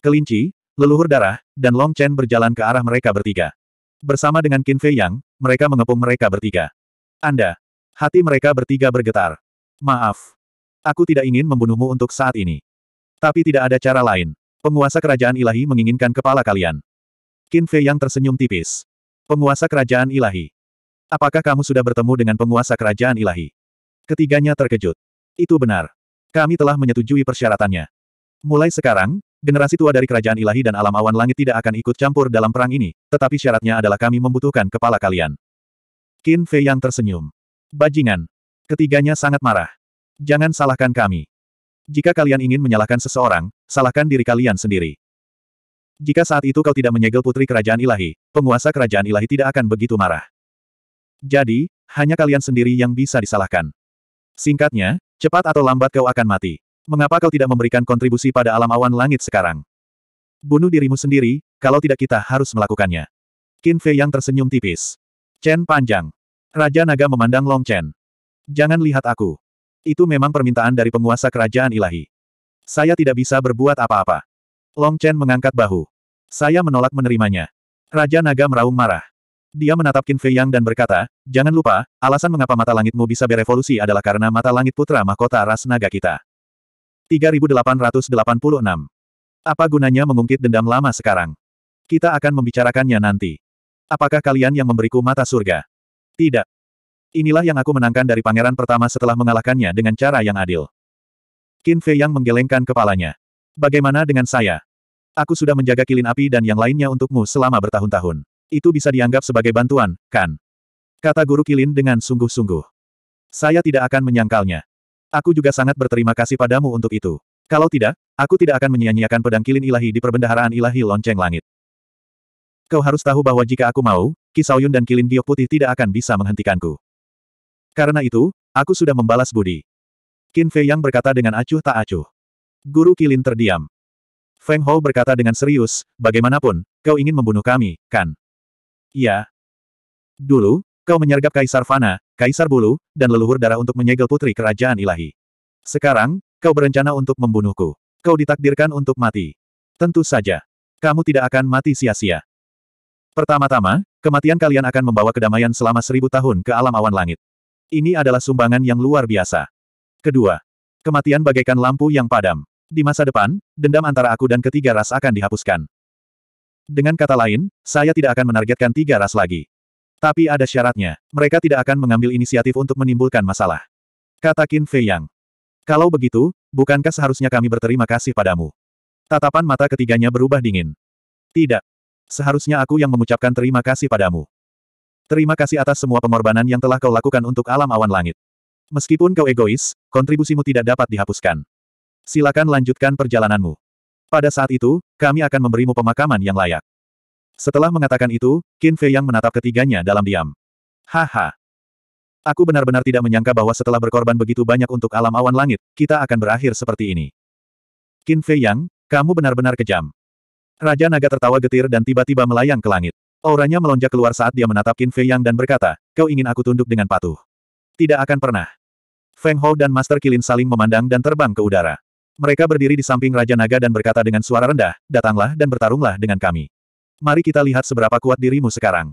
kelinci, leluhur darah, dan Long Chen berjalan ke arah mereka bertiga. Bersama dengan Qin Fei Yang, mereka mengepung mereka bertiga. Anda. Hati mereka bertiga bergetar. Maaf. Aku tidak ingin membunuhmu untuk saat ini. Tapi tidak ada cara lain. Penguasa kerajaan ilahi menginginkan kepala kalian. Qin Fei yang tersenyum tipis. Penguasa kerajaan ilahi. Apakah kamu sudah bertemu dengan penguasa kerajaan ilahi? Ketiganya terkejut. Itu benar. Kami telah menyetujui persyaratannya. Mulai sekarang, generasi tua dari kerajaan ilahi dan alam awan langit tidak akan ikut campur dalam perang ini, tetapi syaratnya adalah kami membutuhkan kepala kalian. Qin Fei yang tersenyum. Bajingan, Ketiganya sangat marah. Jangan salahkan kami. Jika kalian ingin menyalahkan seseorang, salahkan diri kalian sendiri. Jika saat itu kau tidak menyegel putri kerajaan ilahi, penguasa kerajaan ilahi tidak akan begitu marah. Jadi, hanya kalian sendiri yang bisa disalahkan. Singkatnya, cepat atau lambat kau akan mati. Mengapa kau tidak memberikan kontribusi pada alam awan langit sekarang? Bunuh dirimu sendiri, kalau tidak kita harus melakukannya. Qin Fei yang tersenyum tipis. Chen panjang. Raja naga memandang Long Chen. Jangan lihat aku. Itu memang permintaan dari penguasa kerajaan ilahi. Saya tidak bisa berbuat apa-apa. Long Chen mengangkat bahu. Saya menolak menerimanya. Raja Naga meraung marah. Dia menatap Qin Fei Yang dan berkata, Jangan lupa, alasan mengapa mata langitmu bisa berevolusi adalah karena mata langit putra mahkota ras naga kita. 3886. Apa gunanya mengungkit dendam lama sekarang? Kita akan membicarakannya nanti. Apakah kalian yang memberiku mata surga? Tidak. Inilah yang aku menangkan dari pangeran pertama setelah mengalahkannya dengan cara yang adil. Qin Fei yang menggelengkan kepalanya. Bagaimana dengan saya? Aku sudah menjaga kilin api dan yang lainnya untukmu selama bertahun-tahun. Itu bisa dianggap sebagai bantuan, kan? Kata guru kilin dengan sungguh-sungguh. Saya tidak akan menyangkalnya. Aku juga sangat berterima kasih padamu untuk itu. Kalau tidak, aku tidak akan menyia-nyiakan pedang kilin ilahi di perbendaharaan ilahi lonceng langit. Kau harus tahu bahwa jika aku mau, Kisauyun dan Kilin Giok Putih tidak akan bisa menghentikanku. Karena itu, aku sudah membalas budi. Qin Fei Yang berkata dengan acuh tak acuh. Guru Kilin terdiam. Feng Hou berkata dengan serius, bagaimanapun, kau ingin membunuh kami, kan? Iya. Dulu, kau menyergap Kaisar Fana, Kaisar Bulu, dan leluhur darah untuk menyegel putri kerajaan ilahi. Sekarang, kau berencana untuk membunuhku. Kau ditakdirkan untuk mati. Tentu saja. Kamu tidak akan mati sia-sia. Pertama-tama, kematian kalian akan membawa kedamaian selama seribu tahun ke alam awan langit. Ini adalah sumbangan yang luar biasa. Kedua, kematian bagaikan lampu yang padam. Di masa depan, dendam antara aku dan ketiga ras akan dihapuskan. Dengan kata lain, saya tidak akan menargetkan tiga ras lagi. Tapi ada syaratnya, mereka tidak akan mengambil inisiatif untuk menimbulkan masalah. Kata Qin Fei Yang. Kalau begitu, bukankah seharusnya kami berterima kasih padamu? Tatapan mata ketiganya berubah dingin. Tidak. Seharusnya aku yang mengucapkan terima kasih padamu. Terima kasih atas semua pengorbanan yang telah kau lakukan untuk alam awan langit. Meskipun kau egois, kontribusimu tidak dapat dihapuskan. Silakan lanjutkan perjalananmu. Pada saat itu, kami akan memberimu pemakaman yang layak. Setelah mengatakan itu, Qin Fei yang menatap ketiganya dalam diam. Haha. Aku benar-benar tidak menyangka bahwa setelah berkorban begitu banyak untuk alam awan langit, kita akan berakhir seperti ini. Qin Fei Yang, kamu benar-benar kejam. Raja Naga tertawa getir dan tiba-tiba melayang ke langit. Auranya melonjak keluar saat dia menatap Qin Fei Yang dan berkata, kau ingin aku tunduk dengan patuh. Tidak akan pernah. Feng Hou dan Master Kilin saling memandang dan terbang ke udara. Mereka berdiri di samping Raja Naga dan berkata dengan suara rendah, datanglah dan bertarunglah dengan kami. Mari kita lihat seberapa kuat dirimu sekarang.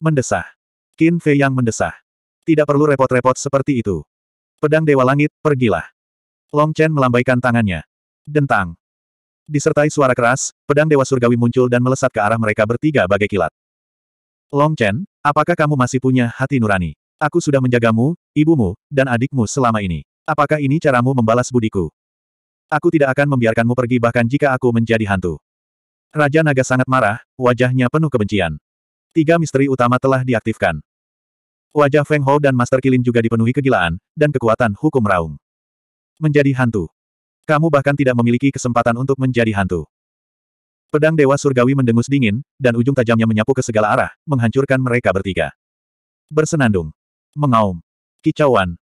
Mendesah. Qin Fei Yang mendesah. Tidak perlu repot-repot seperti itu. Pedang Dewa Langit, pergilah. Long Chen melambaikan tangannya. Dentang. Disertai suara keras, pedang Dewa Surgawi muncul dan melesat ke arah mereka bertiga bagai kilat. Long Chen, apakah kamu masih punya hati nurani? Aku sudah menjagamu, ibumu, dan adikmu selama ini. Apakah ini caramu membalas budiku? Aku tidak akan membiarkanmu pergi bahkan jika aku menjadi hantu. Raja Naga sangat marah, wajahnya penuh kebencian. Tiga misteri utama telah diaktifkan. Wajah Feng Hou dan Master Kilin juga dipenuhi kegilaan, dan kekuatan hukum raung. Menjadi hantu. Kamu bahkan tidak memiliki kesempatan untuk menjadi hantu. Pedang Dewa Surgawi mendengus dingin, dan ujung tajamnya menyapu ke segala arah, menghancurkan mereka bertiga. Bersenandung. Mengaum. Kicauan.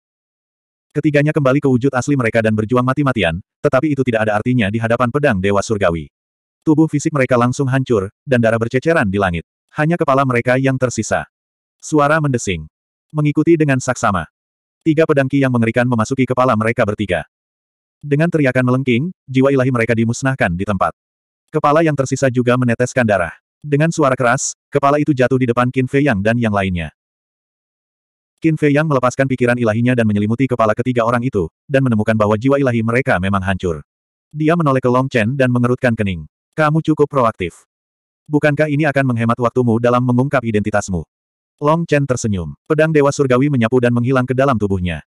Ketiganya kembali ke wujud asli mereka dan berjuang mati-matian, tetapi itu tidak ada artinya di hadapan pedang Dewa Surgawi. Tubuh fisik mereka langsung hancur, dan darah berceceran di langit. Hanya kepala mereka yang tersisa. Suara mendesing. Mengikuti dengan saksama. Tiga pedangki yang mengerikan memasuki kepala mereka bertiga. Dengan teriakan melengking, jiwa ilahi mereka dimusnahkan di tempat. Kepala yang tersisa juga meneteskan darah. Dengan suara keras, kepala itu jatuh di depan Qin Fei Yang dan yang lainnya. Qin Fei Yang melepaskan pikiran ilahinya dan menyelimuti kepala ketiga orang itu, dan menemukan bahwa jiwa ilahi mereka memang hancur. Dia menoleh ke Long Chen dan mengerutkan kening. Kamu cukup proaktif. Bukankah ini akan menghemat waktumu dalam mengungkap identitasmu? Long Chen tersenyum. Pedang Dewa Surgawi menyapu dan menghilang ke dalam tubuhnya.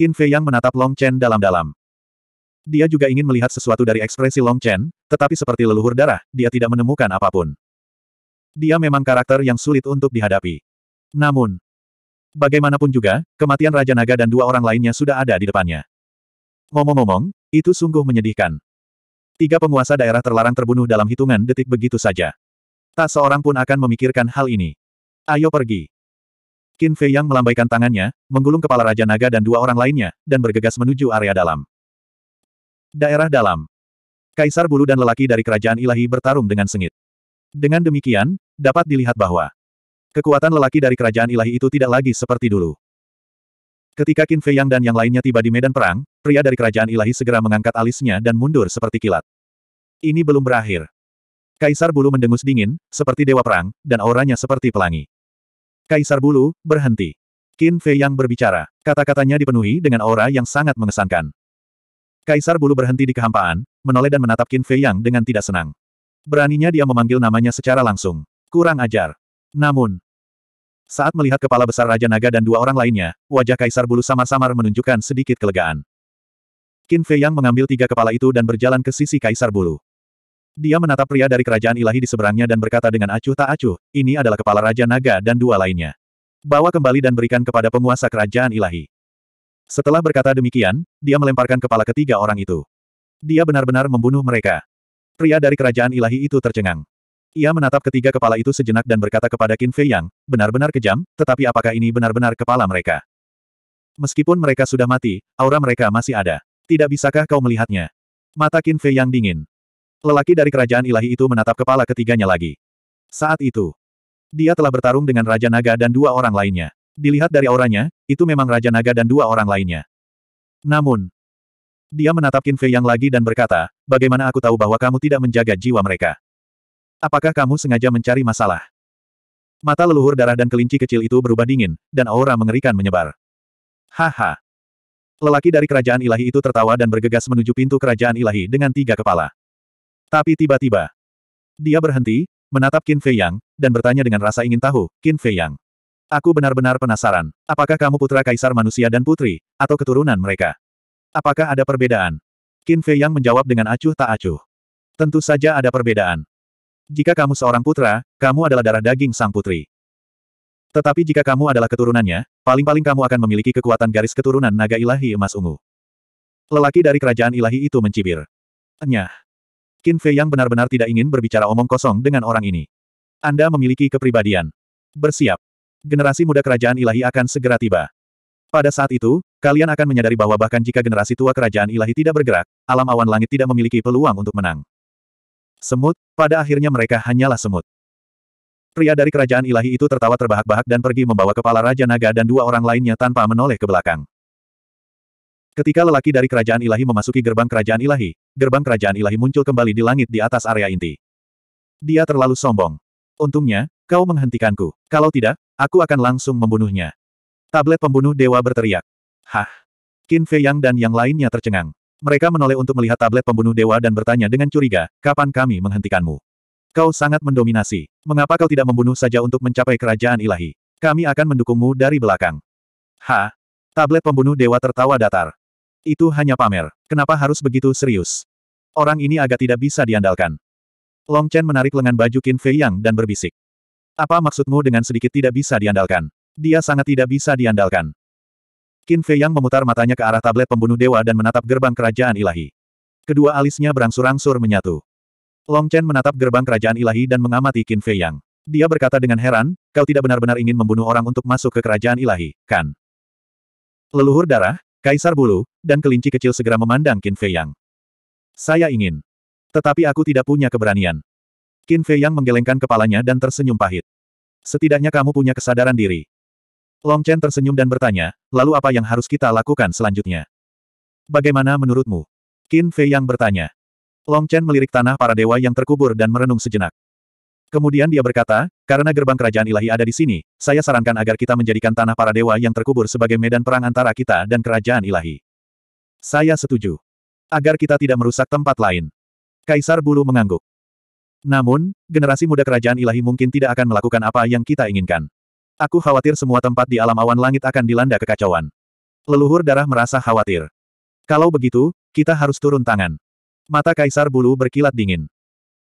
Qin Fei Yang menatap Long Chen dalam-dalam. Dia juga ingin melihat sesuatu dari ekspresi Long Chen, tetapi seperti leluhur darah, dia tidak menemukan apapun. Dia memang karakter yang sulit untuk dihadapi. Namun, bagaimanapun juga, kematian Raja Naga dan dua orang lainnya sudah ada di depannya. Ngomong-ngomong, itu sungguh menyedihkan. Tiga penguasa daerah terlarang terbunuh dalam hitungan detik begitu saja. Tak seorang pun akan memikirkan hal ini. Ayo pergi. Qin Fei yang melambaikan tangannya, menggulung kepala Raja Naga dan dua orang lainnya, dan bergegas menuju area dalam. Daerah dalam. Kaisar bulu dan lelaki dari kerajaan ilahi bertarung dengan sengit. Dengan demikian, dapat dilihat bahwa kekuatan lelaki dari kerajaan ilahi itu tidak lagi seperti dulu. Ketika Qin Fei Yang dan yang lainnya tiba di medan perang, pria dari kerajaan ilahi segera mengangkat alisnya dan mundur seperti kilat. Ini belum berakhir. Kaisar Bulu mendengus dingin, seperti dewa perang, dan auranya seperti pelangi. Kaisar Bulu, berhenti. Qin Fei Yang berbicara. Kata-katanya dipenuhi dengan aura yang sangat mengesankan. Kaisar Bulu berhenti di kehampaan, menoleh dan menatap Qin Fei Yang dengan tidak senang. Beraninya dia memanggil namanya secara langsung. Kurang ajar. Namun, saat melihat kepala besar Raja Naga dan dua orang lainnya, wajah Kaisar Bulu samar-samar menunjukkan sedikit kelegaan. Qin Fei Yang mengambil tiga kepala itu dan berjalan ke sisi Kaisar Bulu. Dia menatap pria dari kerajaan ilahi di seberangnya dan berkata dengan acuh tak acuh, ini adalah kepala Raja Naga dan dua lainnya. Bawa kembali dan berikan kepada penguasa kerajaan ilahi. Setelah berkata demikian, dia melemparkan kepala ketiga orang itu. Dia benar-benar membunuh mereka. Pria dari kerajaan ilahi itu tercengang. Ia menatap ketiga kepala itu sejenak dan berkata kepada Qin Fei Yang, benar-benar kejam, tetapi apakah ini benar-benar kepala mereka? Meskipun mereka sudah mati, aura mereka masih ada. Tidak bisakah kau melihatnya? Mata Qin Fei Yang dingin. Lelaki dari kerajaan ilahi itu menatap kepala ketiganya lagi. Saat itu, dia telah bertarung dengan Raja Naga dan dua orang lainnya. Dilihat dari auranya, itu memang Raja Naga dan dua orang lainnya. Namun, dia menatap Qin Fei Yang lagi dan berkata, bagaimana aku tahu bahwa kamu tidak menjaga jiwa mereka? Apakah kamu sengaja mencari masalah? Mata leluhur darah dan kelinci kecil itu berubah dingin, dan aura mengerikan menyebar. Haha. Lelaki dari kerajaan ilahi itu tertawa dan bergegas menuju pintu kerajaan ilahi dengan tiga kepala. Tapi tiba-tiba, dia berhenti, menatap Qin Fei Yang, dan bertanya dengan rasa ingin tahu, Qin Fei Yang. Aku benar-benar penasaran. Apakah kamu putra kaisar manusia dan putri, atau keturunan mereka? Apakah ada perbedaan? Qin Fei Yang menjawab dengan acuh tak acuh. Tentu saja ada perbedaan. Jika kamu seorang putra, kamu adalah darah daging sang putri. Tetapi jika kamu adalah keturunannya, paling-paling kamu akan memiliki kekuatan garis keturunan naga ilahi emas ungu. Lelaki dari kerajaan ilahi itu mencibir. Enyah. Qin Fei Yang benar-benar tidak ingin berbicara omong kosong dengan orang ini. Anda memiliki kepribadian. Bersiap generasi muda kerajaan ilahi akan segera tiba. Pada saat itu, kalian akan menyadari bahwa bahkan jika generasi tua kerajaan ilahi tidak bergerak, alam awan langit tidak memiliki peluang untuk menang. Semut, pada akhirnya mereka hanyalah semut. Pria dari kerajaan ilahi itu tertawa terbahak-bahak dan pergi membawa kepala Raja Naga dan dua orang lainnya tanpa menoleh ke belakang. Ketika lelaki dari kerajaan ilahi memasuki gerbang kerajaan ilahi, gerbang kerajaan ilahi muncul kembali di langit di atas area inti. Dia terlalu sombong. Untungnya, kau menghentikanku. Kalau tidak, Aku akan langsung membunuhnya. Tablet pembunuh dewa berteriak. Hah. Qin Fei Yang dan yang lainnya tercengang. Mereka menoleh untuk melihat tablet pembunuh dewa dan bertanya dengan curiga, kapan kami menghentikanmu? Kau sangat mendominasi. Mengapa kau tidak membunuh saja untuk mencapai kerajaan ilahi? Kami akan mendukungmu dari belakang. Ha? Tablet pembunuh dewa tertawa datar. Itu hanya pamer. Kenapa harus begitu serius? Orang ini agak tidak bisa diandalkan. Long Chen menarik lengan baju Qin Fei Yang dan berbisik. Apa maksudmu dengan sedikit tidak bisa diandalkan? Dia sangat tidak bisa diandalkan. Qin Fei Yang memutar matanya ke arah tablet pembunuh dewa dan menatap gerbang kerajaan ilahi. Kedua alisnya berangsur-angsur menyatu. Long Chen menatap gerbang kerajaan ilahi dan mengamati Qin Fei Yang. Dia berkata dengan heran, kau tidak benar-benar ingin membunuh orang untuk masuk ke kerajaan ilahi, kan? Leluhur darah, kaisar bulu, dan kelinci kecil segera memandang Qin Fei Yang. Saya ingin. Tetapi aku tidak punya keberanian. Qin Fei Yang menggelengkan kepalanya dan tersenyum pahit. Setidaknya kamu punya kesadaran diri. Long Chen tersenyum dan bertanya, lalu apa yang harus kita lakukan selanjutnya? Bagaimana menurutmu? Qin Fei Yang bertanya. Long Chen melirik tanah para dewa yang terkubur dan merenung sejenak. Kemudian dia berkata, karena gerbang kerajaan ilahi ada di sini, saya sarankan agar kita menjadikan tanah para dewa yang terkubur sebagai medan perang antara kita dan kerajaan ilahi. Saya setuju. Agar kita tidak merusak tempat lain. Kaisar Bulu mengangguk. Namun, generasi muda kerajaan ilahi mungkin tidak akan melakukan apa yang kita inginkan. Aku khawatir semua tempat di alam awan langit akan dilanda kekacauan. Leluhur darah merasa khawatir. Kalau begitu, kita harus turun tangan. Mata kaisar bulu berkilat dingin.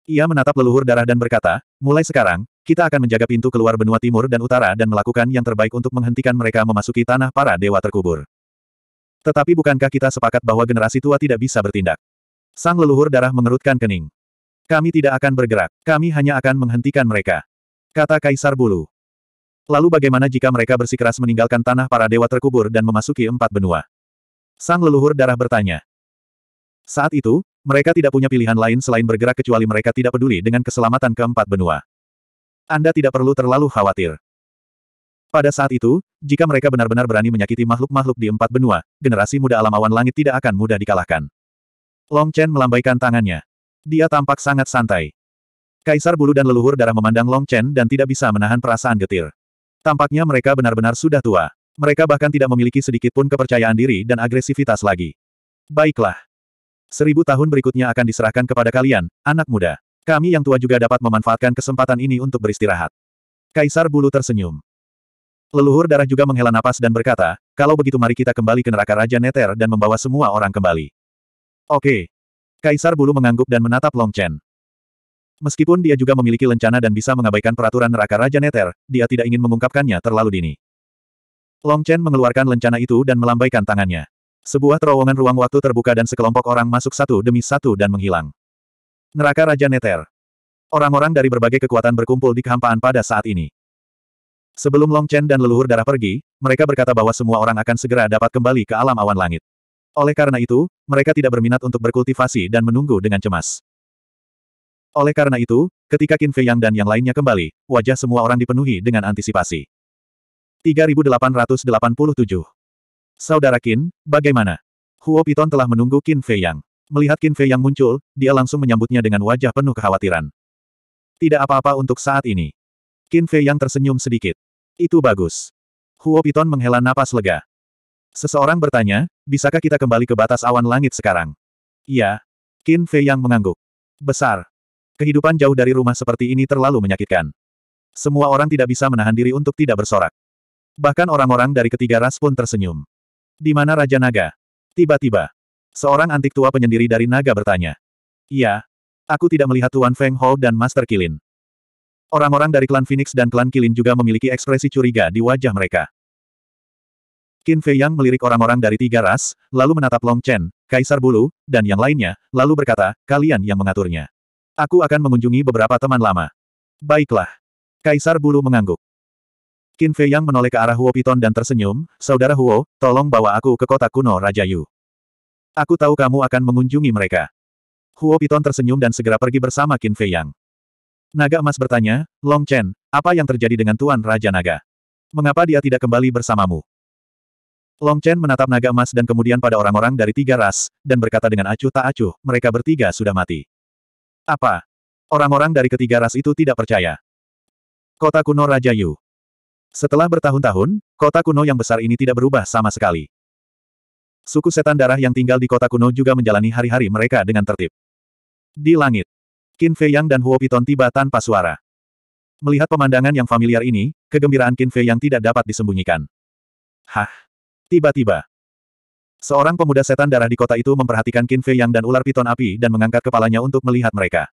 Ia menatap leluhur darah dan berkata, mulai sekarang, kita akan menjaga pintu keluar benua timur dan utara dan melakukan yang terbaik untuk menghentikan mereka memasuki tanah para dewa terkubur. Tetapi bukankah kita sepakat bahwa generasi tua tidak bisa bertindak? Sang leluhur darah mengerutkan kening. Kami tidak akan bergerak. Kami hanya akan menghentikan mereka. Kata Kaisar Bulu. Lalu bagaimana jika mereka bersikeras meninggalkan tanah para dewa terkubur dan memasuki empat benua? Sang leluhur darah bertanya. Saat itu, mereka tidak punya pilihan lain selain bergerak kecuali mereka tidak peduli dengan keselamatan keempat benua. Anda tidak perlu terlalu khawatir. Pada saat itu, jika mereka benar-benar berani menyakiti makhluk-makhluk di empat benua, generasi muda alamawan langit tidak akan mudah dikalahkan. Long Chen melambaikan tangannya. Dia tampak sangat santai. Kaisar bulu dan leluhur darah memandang Long Chen dan tidak bisa menahan perasaan getir. Tampaknya mereka benar-benar sudah tua. Mereka bahkan tidak memiliki sedikit pun kepercayaan diri dan agresivitas lagi. Baiklah. Seribu tahun berikutnya akan diserahkan kepada kalian, anak muda. Kami yang tua juga dapat memanfaatkan kesempatan ini untuk beristirahat. Kaisar bulu tersenyum. Leluhur darah juga menghela napas dan berkata, kalau begitu mari kita kembali ke neraka Raja Neter dan membawa semua orang kembali. Oke, Kaisar Bulu mengangguk dan menatap Long Chen. Meskipun dia juga memiliki lencana dan bisa mengabaikan peraturan neraka Raja Neter, dia tidak ingin mengungkapkannya terlalu dini. Long Chen mengeluarkan lencana itu dan melambaikan tangannya. Sebuah terowongan ruang waktu terbuka dan sekelompok orang masuk satu demi satu dan menghilang. Neraka Raja Neter. Orang-orang dari berbagai kekuatan berkumpul di kehampaan pada saat ini. Sebelum Long Chen dan leluhur darah pergi, mereka berkata bahwa semua orang akan segera dapat kembali ke alam awan langit. Oleh karena itu, mereka tidak berminat untuk berkultivasi dan menunggu dengan cemas. Oleh karena itu, ketika Qin Fei Yang dan yang lainnya kembali, wajah semua orang dipenuhi dengan antisipasi. 3887 Saudara Qin, bagaimana? Huo Piton telah menunggu Qin Fei Yang. Melihat Qin Fei Yang muncul, dia langsung menyambutnya dengan wajah penuh kekhawatiran. Tidak apa-apa untuk saat ini. Qin Fei Yang tersenyum sedikit. Itu bagus. Huo Piton menghela napas lega. Seseorang bertanya, bisakah kita kembali ke batas awan langit sekarang? Iya. Qin Fei yang mengangguk. Besar. Kehidupan jauh dari rumah seperti ini terlalu menyakitkan. Semua orang tidak bisa menahan diri untuk tidak bersorak. Bahkan orang-orang dari ketiga ras pun tersenyum. Di mana Raja Naga? Tiba-tiba. Seorang antik tua penyendiri dari naga bertanya. Iya. Aku tidak melihat Tuan Feng Hou dan Master Kilin. Orang-orang dari klan Phoenix dan klan Kilin juga memiliki ekspresi curiga di wajah mereka. Qin Fei Yang melirik orang-orang dari tiga ras, lalu menatap Long Chen, Kaisar Bulu, dan yang lainnya, lalu berkata, kalian yang mengaturnya. Aku akan mengunjungi beberapa teman lama. Baiklah. Kaisar Bulu mengangguk. Qin Fei Yang menoleh ke arah Huo Piton dan tersenyum, Saudara Huo, tolong bawa aku ke kota kuno Raja Yu. Aku tahu kamu akan mengunjungi mereka. Huo Piton tersenyum dan segera pergi bersama Qin Fei Yang. Naga Emas bertanya, Long Chen, apa yang terjadi dengan Tuan Raja Naga? Mengapa dia tidak kembali bersamamu? Long Chen menatap naga emas dan kemudian pada orang-orang dari tiga ras, dan berkata dengan acuh tak acuh, mereka bertiga sudah mati. Apa? Orang-orang dari ketiga ras itu tidak percaya. Kota kuno Raja Yu. Setelah bertahun-tahun, kota kuno yang besar ini tidak berubah sama sekali. Suku setan darah yang tinggal di kota kuno juga menjalani hari-hari mereka dengan tertib. Di langit, Qin Fei Yang dan Huo Piton tiba tanpa suara. Melihat pemandangan yang familiar ini, kegembiraan Qin Fei Yang tidak dapat disembunyikan. Hah? Tiba-tiba, seorang pemuda setan darah di kota itu memperhatikan Qin Fei Yang dan ular piton api dan mengangkat kepalanya untuk melihat mereka.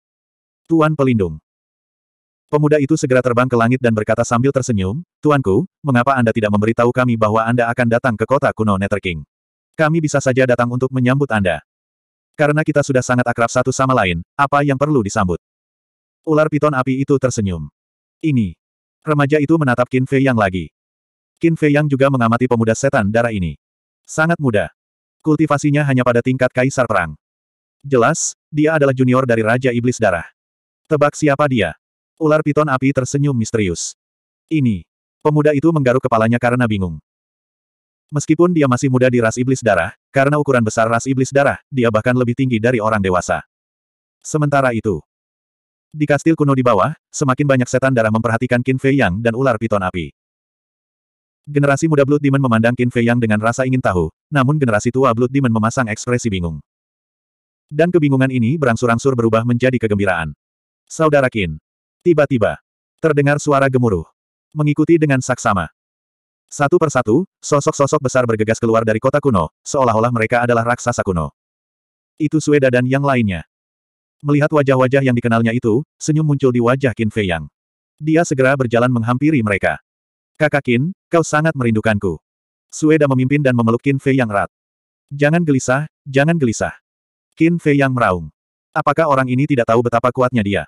Tuan Pelindung. Pemuda itu segera terbang ke langit dan berkata sambil tersenyum, Tuanku, mengapa Anda tidak memberitahu kami bahwa Anda akan datang ke kota kuno Nether King? Kami bisa saja datang untuk menyambut Anda. Karena kita sudah sangat akrab satu sama lain, apa yang perlu disambut? Ular piton api itu tersenyum. Ini. Remaja itu menatap Qin Fei Yang lagi. Qin Fei Yang juga mengamati pemuda setan darah ini. Sangat muda. Kultivasinya hanya pada tingkat kaisar perang. Jelas, dia adalah junior dari Raja Iblis Darah. Tebak siapa dia? Ular piton api tersenyum misterius. Ini. Pemuda itu menggaruk kepalanya karena bingung. Meskipun dia masih muda di ras iblis darah, karena ukuran besar ras iblis darah, dia bahkan lebih tinggi dari orang dewasa. Sementara itu, di kastil kuno di bawah, semakin banyak setan darah memperhatikan Qin Fei Yang dan ular piton api. Generasi muda Blood Demon memandang Qin Fei Yang dengan rasa ingin tahu, namun generasi tua Blood Demon memasang ekspresi bingung. Dan kebingungan ini berangsur-angsur berubah menjadi kegembiraan. Saudara Qin. Tiba-tiba. Terdengar suara gemuruh. Mengikuti dengan saksama. Satu persatu, sosok-sosok besar bergegas keluar dari kota kuno, seolah-olah mereka adalah raksasa kuno. Itu Sueda dan yang lainnya. Melihat wajah-wajah yang dikenalnya itu, senyum muncul di wajah Qin Fei Yang. Dia segera berjalan menghampiri mereka. Kakak Qin, Kau sangat merindukanku. Sueda memimpin dan memeluk Qin Fei yang erat. Jangan gelisah, jangan gelisah. Qin Fei yang meraung. Apakah orang ini tidak tahu betapa kuatnya dia?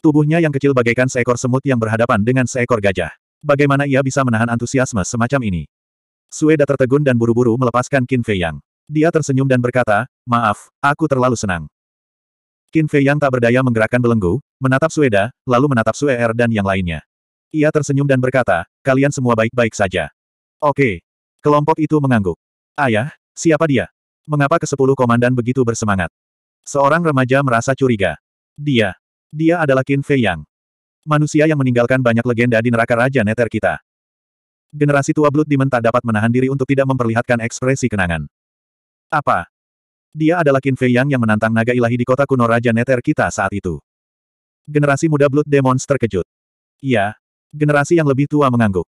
Tubuhnya yang kecil bagaikan seekor semut yang berhadapan dengan seekor gajah. Bagaimana ia bisa menahan antusiasme semacam ini? Sueda tertegun dan buru-buru melepaskan Qin Fei Yang. Dia tersenyum dan berkata, maaf, aku terlalu senang. Qin Fei Yang tak berdaya menggerakkan belenggu, menatap Sueda, lalu menatap Sue'er dan yang lainnya. Ia tersenyum dan berkata, kalian semua baik-baik saja. Oke. Kelompok itu mengangguk. Ayah, siapa dia? Mengapa ke kesepuluh komandan begitu bersemangat? Seorang remaja merasa curiga. Dia. Dia adalah Qin Fei Yang. Manusia yang meninggalkan banyak legenda di neraka Raja Neter kita. Generasi tua Blood Demon tak dapat menahan diri untuk tidak memperlihatkan ekspresi kenangan. Apa? Dia adalah Qin Fei Yang yang menantang naga ilahi di kota kuno Raja Neter kita saat itu. Generasi muda Blood Demons terkejut. Iya, Generasi yang lebih tua mengangguk.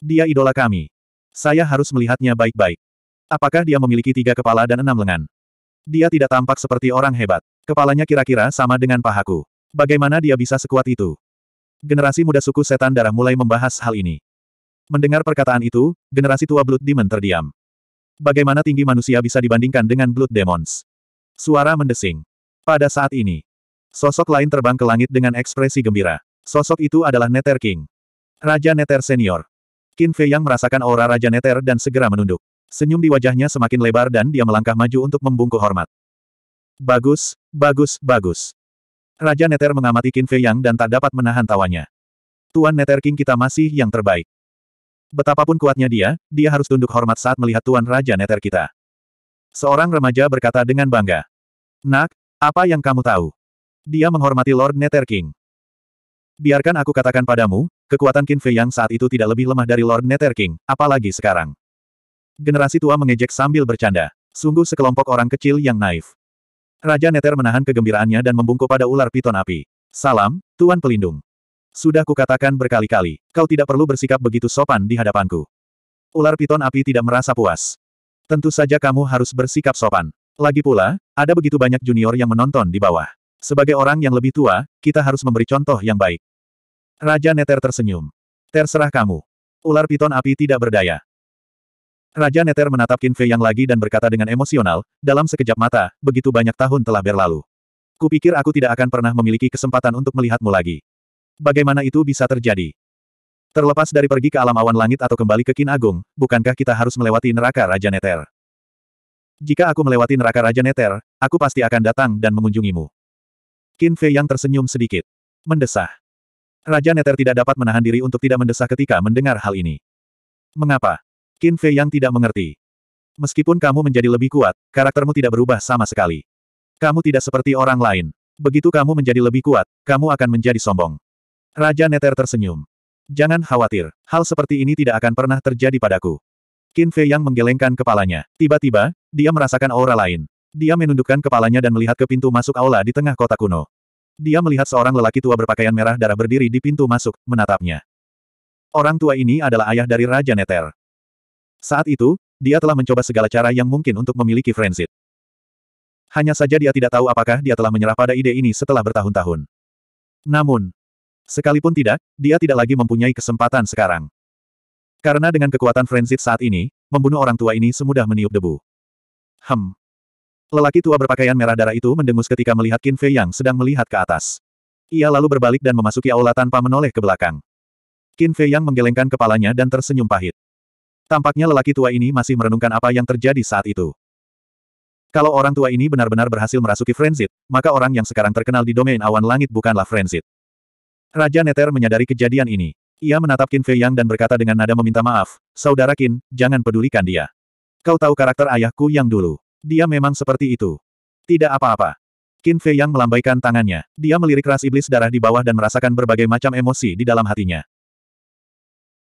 Dia idola kami. Saya harus melihatnya baik-baik. Apakah dia memiliki tiga kepala dan enam lengan? Dia tidak tampak seperti orang hebat. Kepalanya kira-kira sama dengan pahaku. Bagaimana dia bisa sekuat itu? Generasi muda suku setan darah mulai membahas hal ini. Mendengar perkataan itu, generasi tua Blood Demon terdiam. Bagaimana tinggi manusia bisa dibandingkan dengan Blood Demons? Suara mendesing. Pada saat ini, sosok lain terbang ke langit dengan ekspresi gembira. Sosok itu adalah Nether King. Raja Neter Senior. Qin Fei yang merasakan aura Raja Neter dan segera menunduk. Senyum di wajahnya semakin lebar dan dia melangkah maju untuk membungkuk hormat. Bagus, bagus, bagus. Raja Neter mengamati Qin Fei yang dan tak dapat menahan tawanya. Tuan Neter King kita masih yang terbaik. Betapapun kuatnya dia, dia harus tunduk hormat saat melihat Tuan Raja Neter kita. Seorang remaja berkata dengan bangga. Nak, apa yang kamu tahu? Dia menghormati Lord Neter King. Biarkan aku katakan padamu, Kekuatan Qin Fei Yang saat itu tidak lebih lemah dari Lord Nether King, apalagi sekarang. Generasi tua mengejek sambil bercanda. Sungguh sekelompok orang kecil yang naif. Raja Nether menahan kegembiraannya dan membungkuk pada ular piton api. Salam, Tuan Pelindung. Sudah kukatakan berkali-kali, kau tidak perlu bersikap begitu sopan di hadapanku. Ular piton api tidak merasa puas. Tentu saja kamu harus bersikap sopan. Lagi pula, ada begitu banyak junior yang menonton di bawah. Sebagai orang yang lebih tua, kita harus memberi contoh yang baik. Raja Neter tersenyum. Terserah kamu. Ular piton api tidak berdaya. Raja Neter menatap Qin Fei yang lagi dan berkata dengan emosional, dalam sekejap mata, begitu banyak tahun telah berlalu. Kupikir aku tidak akan pernah memiliki kesempatan untuk melihatmu lagi. Bagaimana itu bisa terjadi? Terlepas dari pergi ke alam awan langit atau kembali ke Kin Agung, bukankah kita harus melewati neraka Raja Neter? Jika aku melewati neraka Raja Neter, aku pasti akan datang dan mengunjungimu. Qin Fei yang tersenyum sedikit. Mendesah. Raja Neter tidak dapat menahan diri untuk tidak mendesak ketika mendengar hal ini. Mengapa? Qin Fei yang tidak mengerti. Meskipun kamu menjadi lebih kuat, karaktermu tidak berubah sama sekali. Kamu tidak seperti orang lain. Begitu kamu menjadi lebih kuat, kamu akan menjadi sombong. Raja Neter tersenyum. Jangan khawatir, hal seperti ini tidak akan pernah terjadi padaku. Qin Fei yang menggelengkan kepalanya. Tiba-tiba, dia merasakan aura lain. Dia menundukkan kepalanya dan melihat ke pintu masuk aula di tengah kota kuno. Dia melihat seorang lelaki tua berpakaian merah darah berdiri di pintu masuk, menatapnya. Orang tua ini adalah ayah dari Raja Neter. Saat itu, dia telah mencoba segala cara yang mungkin untuk memiliki Frenzit. Hanya saja dia tidak tahu apakah dia telah menyerah pada ide ini setelah bertahun-tahun. Namun, sekalipun tidak, dia tidak lagi mempunyai kesempatan sekarang. Karena dengan kekuatan Frenzit saat ini, membunuh orang tua ini semudah meniup debu. Hem, Lelaki tua berpakaian merah darah itu mendengus ketika melihat Qin Fei yang sedang melihat ke atas. Ia lalu berbalik dan memasuki aula tanpa menoleh ke belakang. Qin Fei yang menggelengkan kepalanya dan tersenyum pahit. Tampaknya lelaki tua ini masih merenungkan apa yang terjadi saat itu. Kalau orang tua ini benar-benar berhasil merasuki Frenzit, maka orang yang sekarang terkenal di domain awan langit bukanlah Frenzit. Raja Neter menyadari kejadian ini. Ia menatap Qin Fei Yang dan berkata dengan nada meminta maaf, Saudara Qin, jangan pedulikan dia. Kau tahu karakter ayahku yang dulu. Dia memang seperti itu. Tidak apa-apa. Qin Fei yang melambaikan tangannya. Dia melirik ras iblis darah di bawah dan merasakan berbagai macam emosi di dalam hatinya.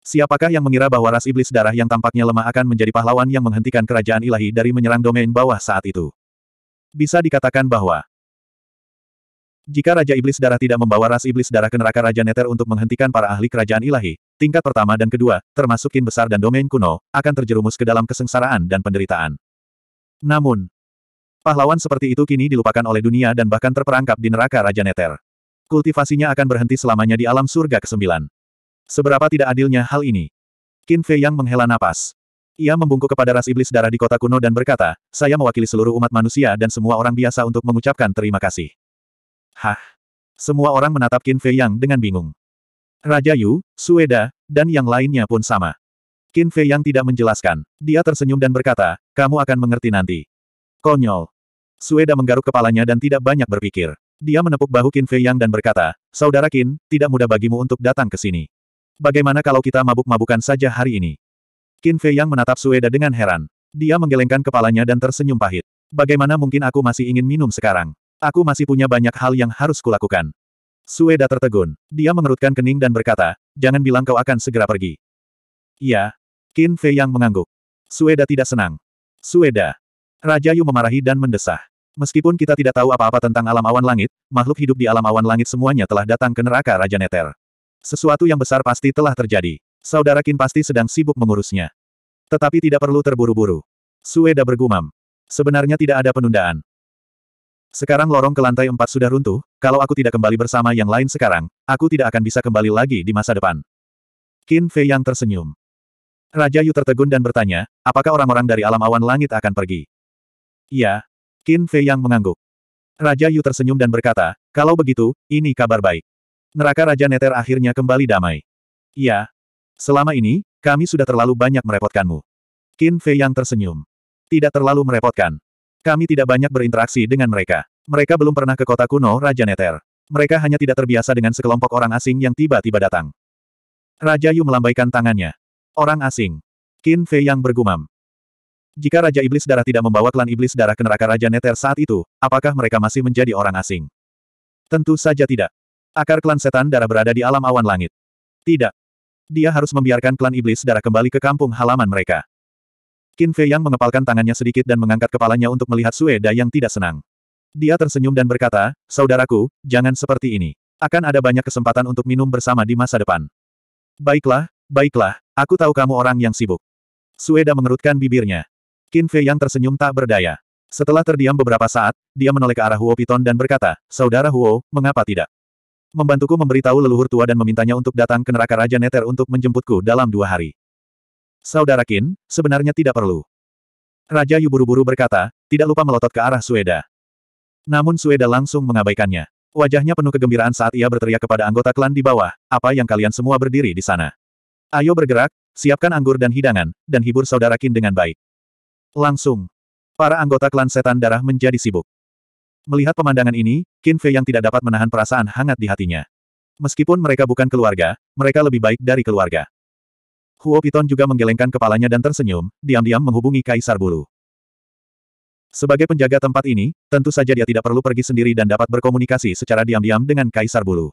Siapakah yang mengira bahwa ras iblis darah yang tampaknya lemah akan menjadi pahlawan yang menghentikan kerajaan ilahi dari menyerang domain bawah saat itu? Bisa dikatakan bahwa jika Raja Iblis Darah tidak membawa ras iblis darah ke neraka Raja Neter untuk menghentikan para ahli kerajaan ilahi, tingkat pertama dan kedua, termasuk kin besar dan domain kuno, akan terjerumus ke dalam kesengsaraan dan penderitaan. Namun, pahlawan seperti itu kini dilupakan oleh dunia dan bahkan terperangkap di neraka Raja Neter. Kultivasinya akan berhenti selamanya di alam surga ke-9. Seberapa tidak adilnya hal ini? Qin Fei yang menghela napas. Ia membungkuk kepada ras iblis darah di kota kuno dan berkata, saya mewakili seluruh umat manusia dan semua orang biasa untuk mengucapkan terima kasih. Hah? Semua orang menatap Qin Fei Yang dengan bingung. Raja Yu, Sueda, dan yang lainnya pun sama. Qin Fei yang tidak menjelaskan. Dia tersenyum dan berkata, kamu akan mengerti nanti. Konyol. Sueda menggaruk kepalanya dan tidak banyak berpikir. Dia menepuk bahu Qin Fei yang dan berkata, Saudara Qin, tidak mudah bagimu untuk datang ke sini. Bagaimana kalau kita mabuk-mabukan saja hari ini? Qin Fei yang menatap Sueda dengan heran. Dia menggelengkan kepalanya dan tersenyum pahit. Bagaimana mungkin aku masih ingin minum sekarang? Aku masih punya banyak hal yang harus kulakukan. Sueda tertegun. Dia mengerutkan kening dan berkata, jangan bilang kau akan segera pergi. Iya, Qin Fei yang mengangguk. Sueda tidak senang. Sueda. Raja Yu memarahi dan mendesah. Meskipun kita tidak tahu apa-apa tentang alam awan langit, makhluk hidup di alam awan langit semuanya telah datang ke neraka Raja Neter. Sesuatu yang besar pasti telah terjadi. Saudara Qin pasti sedang sibuk mengurusnya. Tetapi tidak perlu terburu-buru. Sueda bergumam. Sebenarnya tidak ada penundaan. Sekarang lorong ke lantai empat sudah runtuh, kalau aku tidak kembali bersama yang lain sekarang, aku tidak akan bisa kembali lagi di masa depan. Qin Fei yang tersenyum. Raja Yu tertegun dan bertanya, apakah orang-orang dari alam awan langit akan pergi? "Ya," Qin Fei yang mengangguk. Raja Yu tersenyum dan berkata, kalau begitu, ini kabar baik. Neraka Raja Neter akhirnya kembali damai. "Ya. Selama ini, kami sudah terlalu banyak merepotkanmu. Qin Fei yang tersenyum. Tidak terlalu merepotkan. Kami tidak banyak berinteraksi dengan mereka. Mereka belum pernah ke kota kuno Raja Neter. Mereka hanya tidak terbiasa dengan sekelompok orang asing yang tiba-tiba datang. Raja Yu melambaikan tangannya. Orang asing. Qin Fei yang bergumam. Jika Raja Iblis Darah tidak membawa klan Iblis Darah ke neraka Raja Neter saat itu, apakah mereka masih menjadi orang asing? Tentu saja tidak. Akar klan setan darah berada di alam awan langit. Tidak. Dia harus membiarkan klan Iblis Darah kembali ke kampung halaman mereka. Qin Fei yang mengepalkan tangannya sedikit dan mengangkat kepalanya untuk melihat Sueda yang tidak senang. Dia tersenyum dan berkata, Saudaraku, jangan seperti ini. Akan ada banyak kesempatan untuk minum bersama di masa depan. Baiklah, baiklah, Aku tahu kamu orang yang sibuk. Sueda mengerutkan bibirnya. Qin Fei yang tersenyum tak berdaya. Setelah terdiam beberapa saat, dia menoleh ke arah Huo Piton dan berkata, Saudara Huo, mengapa tidak? Membantuku memberitahu leluhur tua dan memintanya untuk datang ke neraka Raja Neter untuk menjemputku dalam dua hari. Saudara Qin, sebenarnya tidak perlu. Raja Yu buru-buru berkata, tidak lupa melotot ke arah Sueda. Namun Sueda langsung mengabaikannya. Wajahnya penuh kegembiraan saat ia berteriak kepada anggota klan di bawah, apa yang kalian semua berdiri di sana. Ayo bergerak, siapkan anggur dan hidangan, dan hibur saudara Kin dengan baik. Langsung. Para anggota klan setan darah menjadi sibuk. Melihat pemandangan ini, Qin Fei yang tidak dapat menahan perasaan hangat di hatinya. Meskipun mereka bukan keluarga, mereka lebih baik dari keluarga. Huo Piton juga menggelengkan kepalanya dan tersenyum, diam-diam menghubungi Kaisar Bulu. Sebagai penjaga tempat ini, tentu saja dia tidak perlu pergi sendiri dan dapat berkomunikasi secara diam-diam dengan Kaisar Bulu.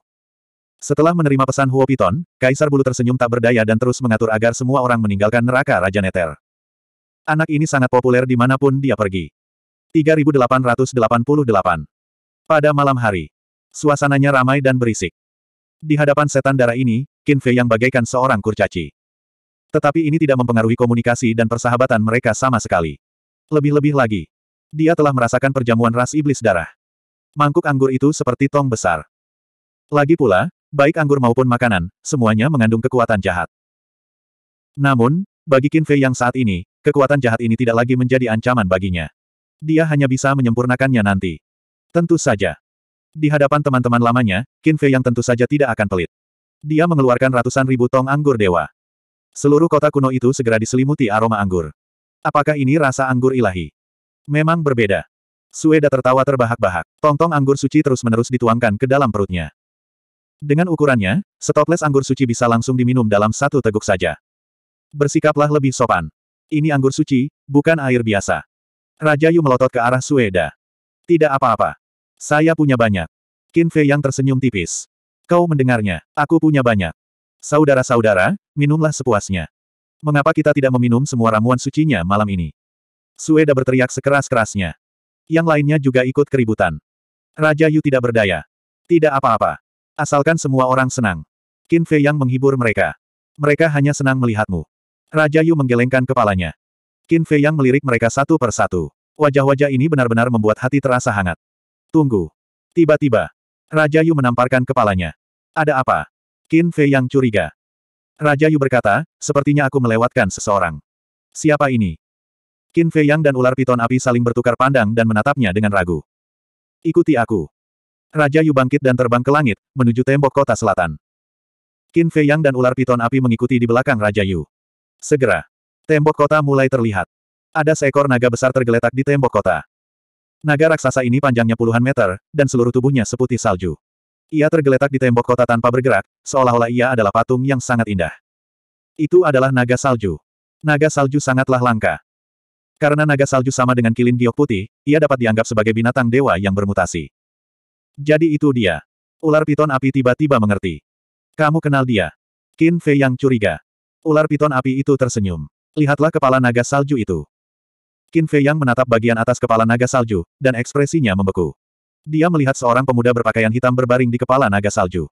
Setelah menerima pesan Huo Piton, Kaisar Bulu tersenyum tak berdaya dan terus mengatur agar semua orang meninggalkan neraka Raja Neter. Anak ini sangat populer dimanapun dia pergi. 3888 Pada malam hari, suasananya ramai dan berisik. Di hadapan setan darah ini, Qin Fei yang bagaikan seorang kurcaci. Tetapi ini tidak mempengaruhi komunikasi dan persahabatan mereka sama sekali. Lebih-lebih lagi, dia telah merasakan perjamuan ras iblis darah. Mangkuk anggur itu seperti tong besar. Lagi pula, baik anggur maupun makanan, semuanya mengandung kekuatan jahat. Namun, bagi Qin Fei yang saat ini, kekuatan jahat ini tidak lagi menjadi ancaman baginya. Dia hanya bisa menyempurnakannya nanti. Tentu saja. Di hadapan teman-teman lamanya, Qin Fei yang tentu saja tidak akan pelit. Dia mengeluarkan ratusan ribu tong anggur dewa. Seluruh kota kuno itu segera diselimuti aroma anggur. Apakah ini rasa anggur ilahi? Memang berbeda. Sueda tertawa terbahak-bahak. Tong-tong anggur suci terus-menerus dituangkan ke dalam perutnya. Dengan ukurannya, setoples anggur suci bisa langsung diminum dalam satu teguk saja. Bersikaplah lebih sopan. Ini anggur suci, bukan air biasa. Raja Yu melotot ke arah Sueda. Tidak apa-apa. Saya punya banyak. Qin Fei yang tersenyum tipis. Kau mendengarnya, aku punya banyak. Saudara-saudara, minumlah sepuasnya. Mengapa kita tidak meminum semua ramuan sucinya malam ini? Sueda berteriak sekeras-kerasnya. Yang lainnya juga ikut keributan. Raja Yu tidak berdaya. Tidak apa-apa. Asalkan semua orang senang. Qin Fei yang menghibur mereka. Mereka hanya senang melihatmu. Raja Yu menggelengkan kepalanya. Qin Fei yang melirik mereka satu per satu. Wajah-wajah ini benar-benar membuat hati terasa hangat. Tunggu. Tiba-tiba, Raja Yu menamparkan kepalanya. Ada apa? Qin Fei yang curiga. Raja Yu berkata, sepertinya aku melewatkan seseorang. Siapa ini? Qin Fei Yang dan ular piton api saling bertukar pandang dan menatapnya dengan ragu. Ikuti aku. Raja Yu bangkit dan terbang ke langit, menuju tembok kota selatan. Qin Fei Yang dan ular piton api mengikuti di belakang Raja Yu. Segera, tembok kota mulai terlihat. Ada seekor naga besar tergeletak di tembok kota. Naga raksasa ini panjangnya puluhan meter, dan seluruh tubuhnya seputih salju. Ia tergeletak di tembok kota tanpa bergerak, seolah-olah ia adalah patung yang sangat indah. Itu adalah naga salju. Naga salju sangatlah langka. Karena naga salju sama dengan kilin giok putih, ia dapat dianggap sebagai binatang dewa yang bermutasi. Jadi itu dia. Ular piton api tiba-tiba mengerti. Kamu kenal dia. Qin Fei yang curiga. Ular piton api itu tersenyum. Lihatlah kepala naga salju itu. Qin Fei yang menatap bagian atas kepala naga salju, dan ekspresinya membeku. Dia melihat seorang pemuda berpakaian hitam berbaring di kepala naga salju.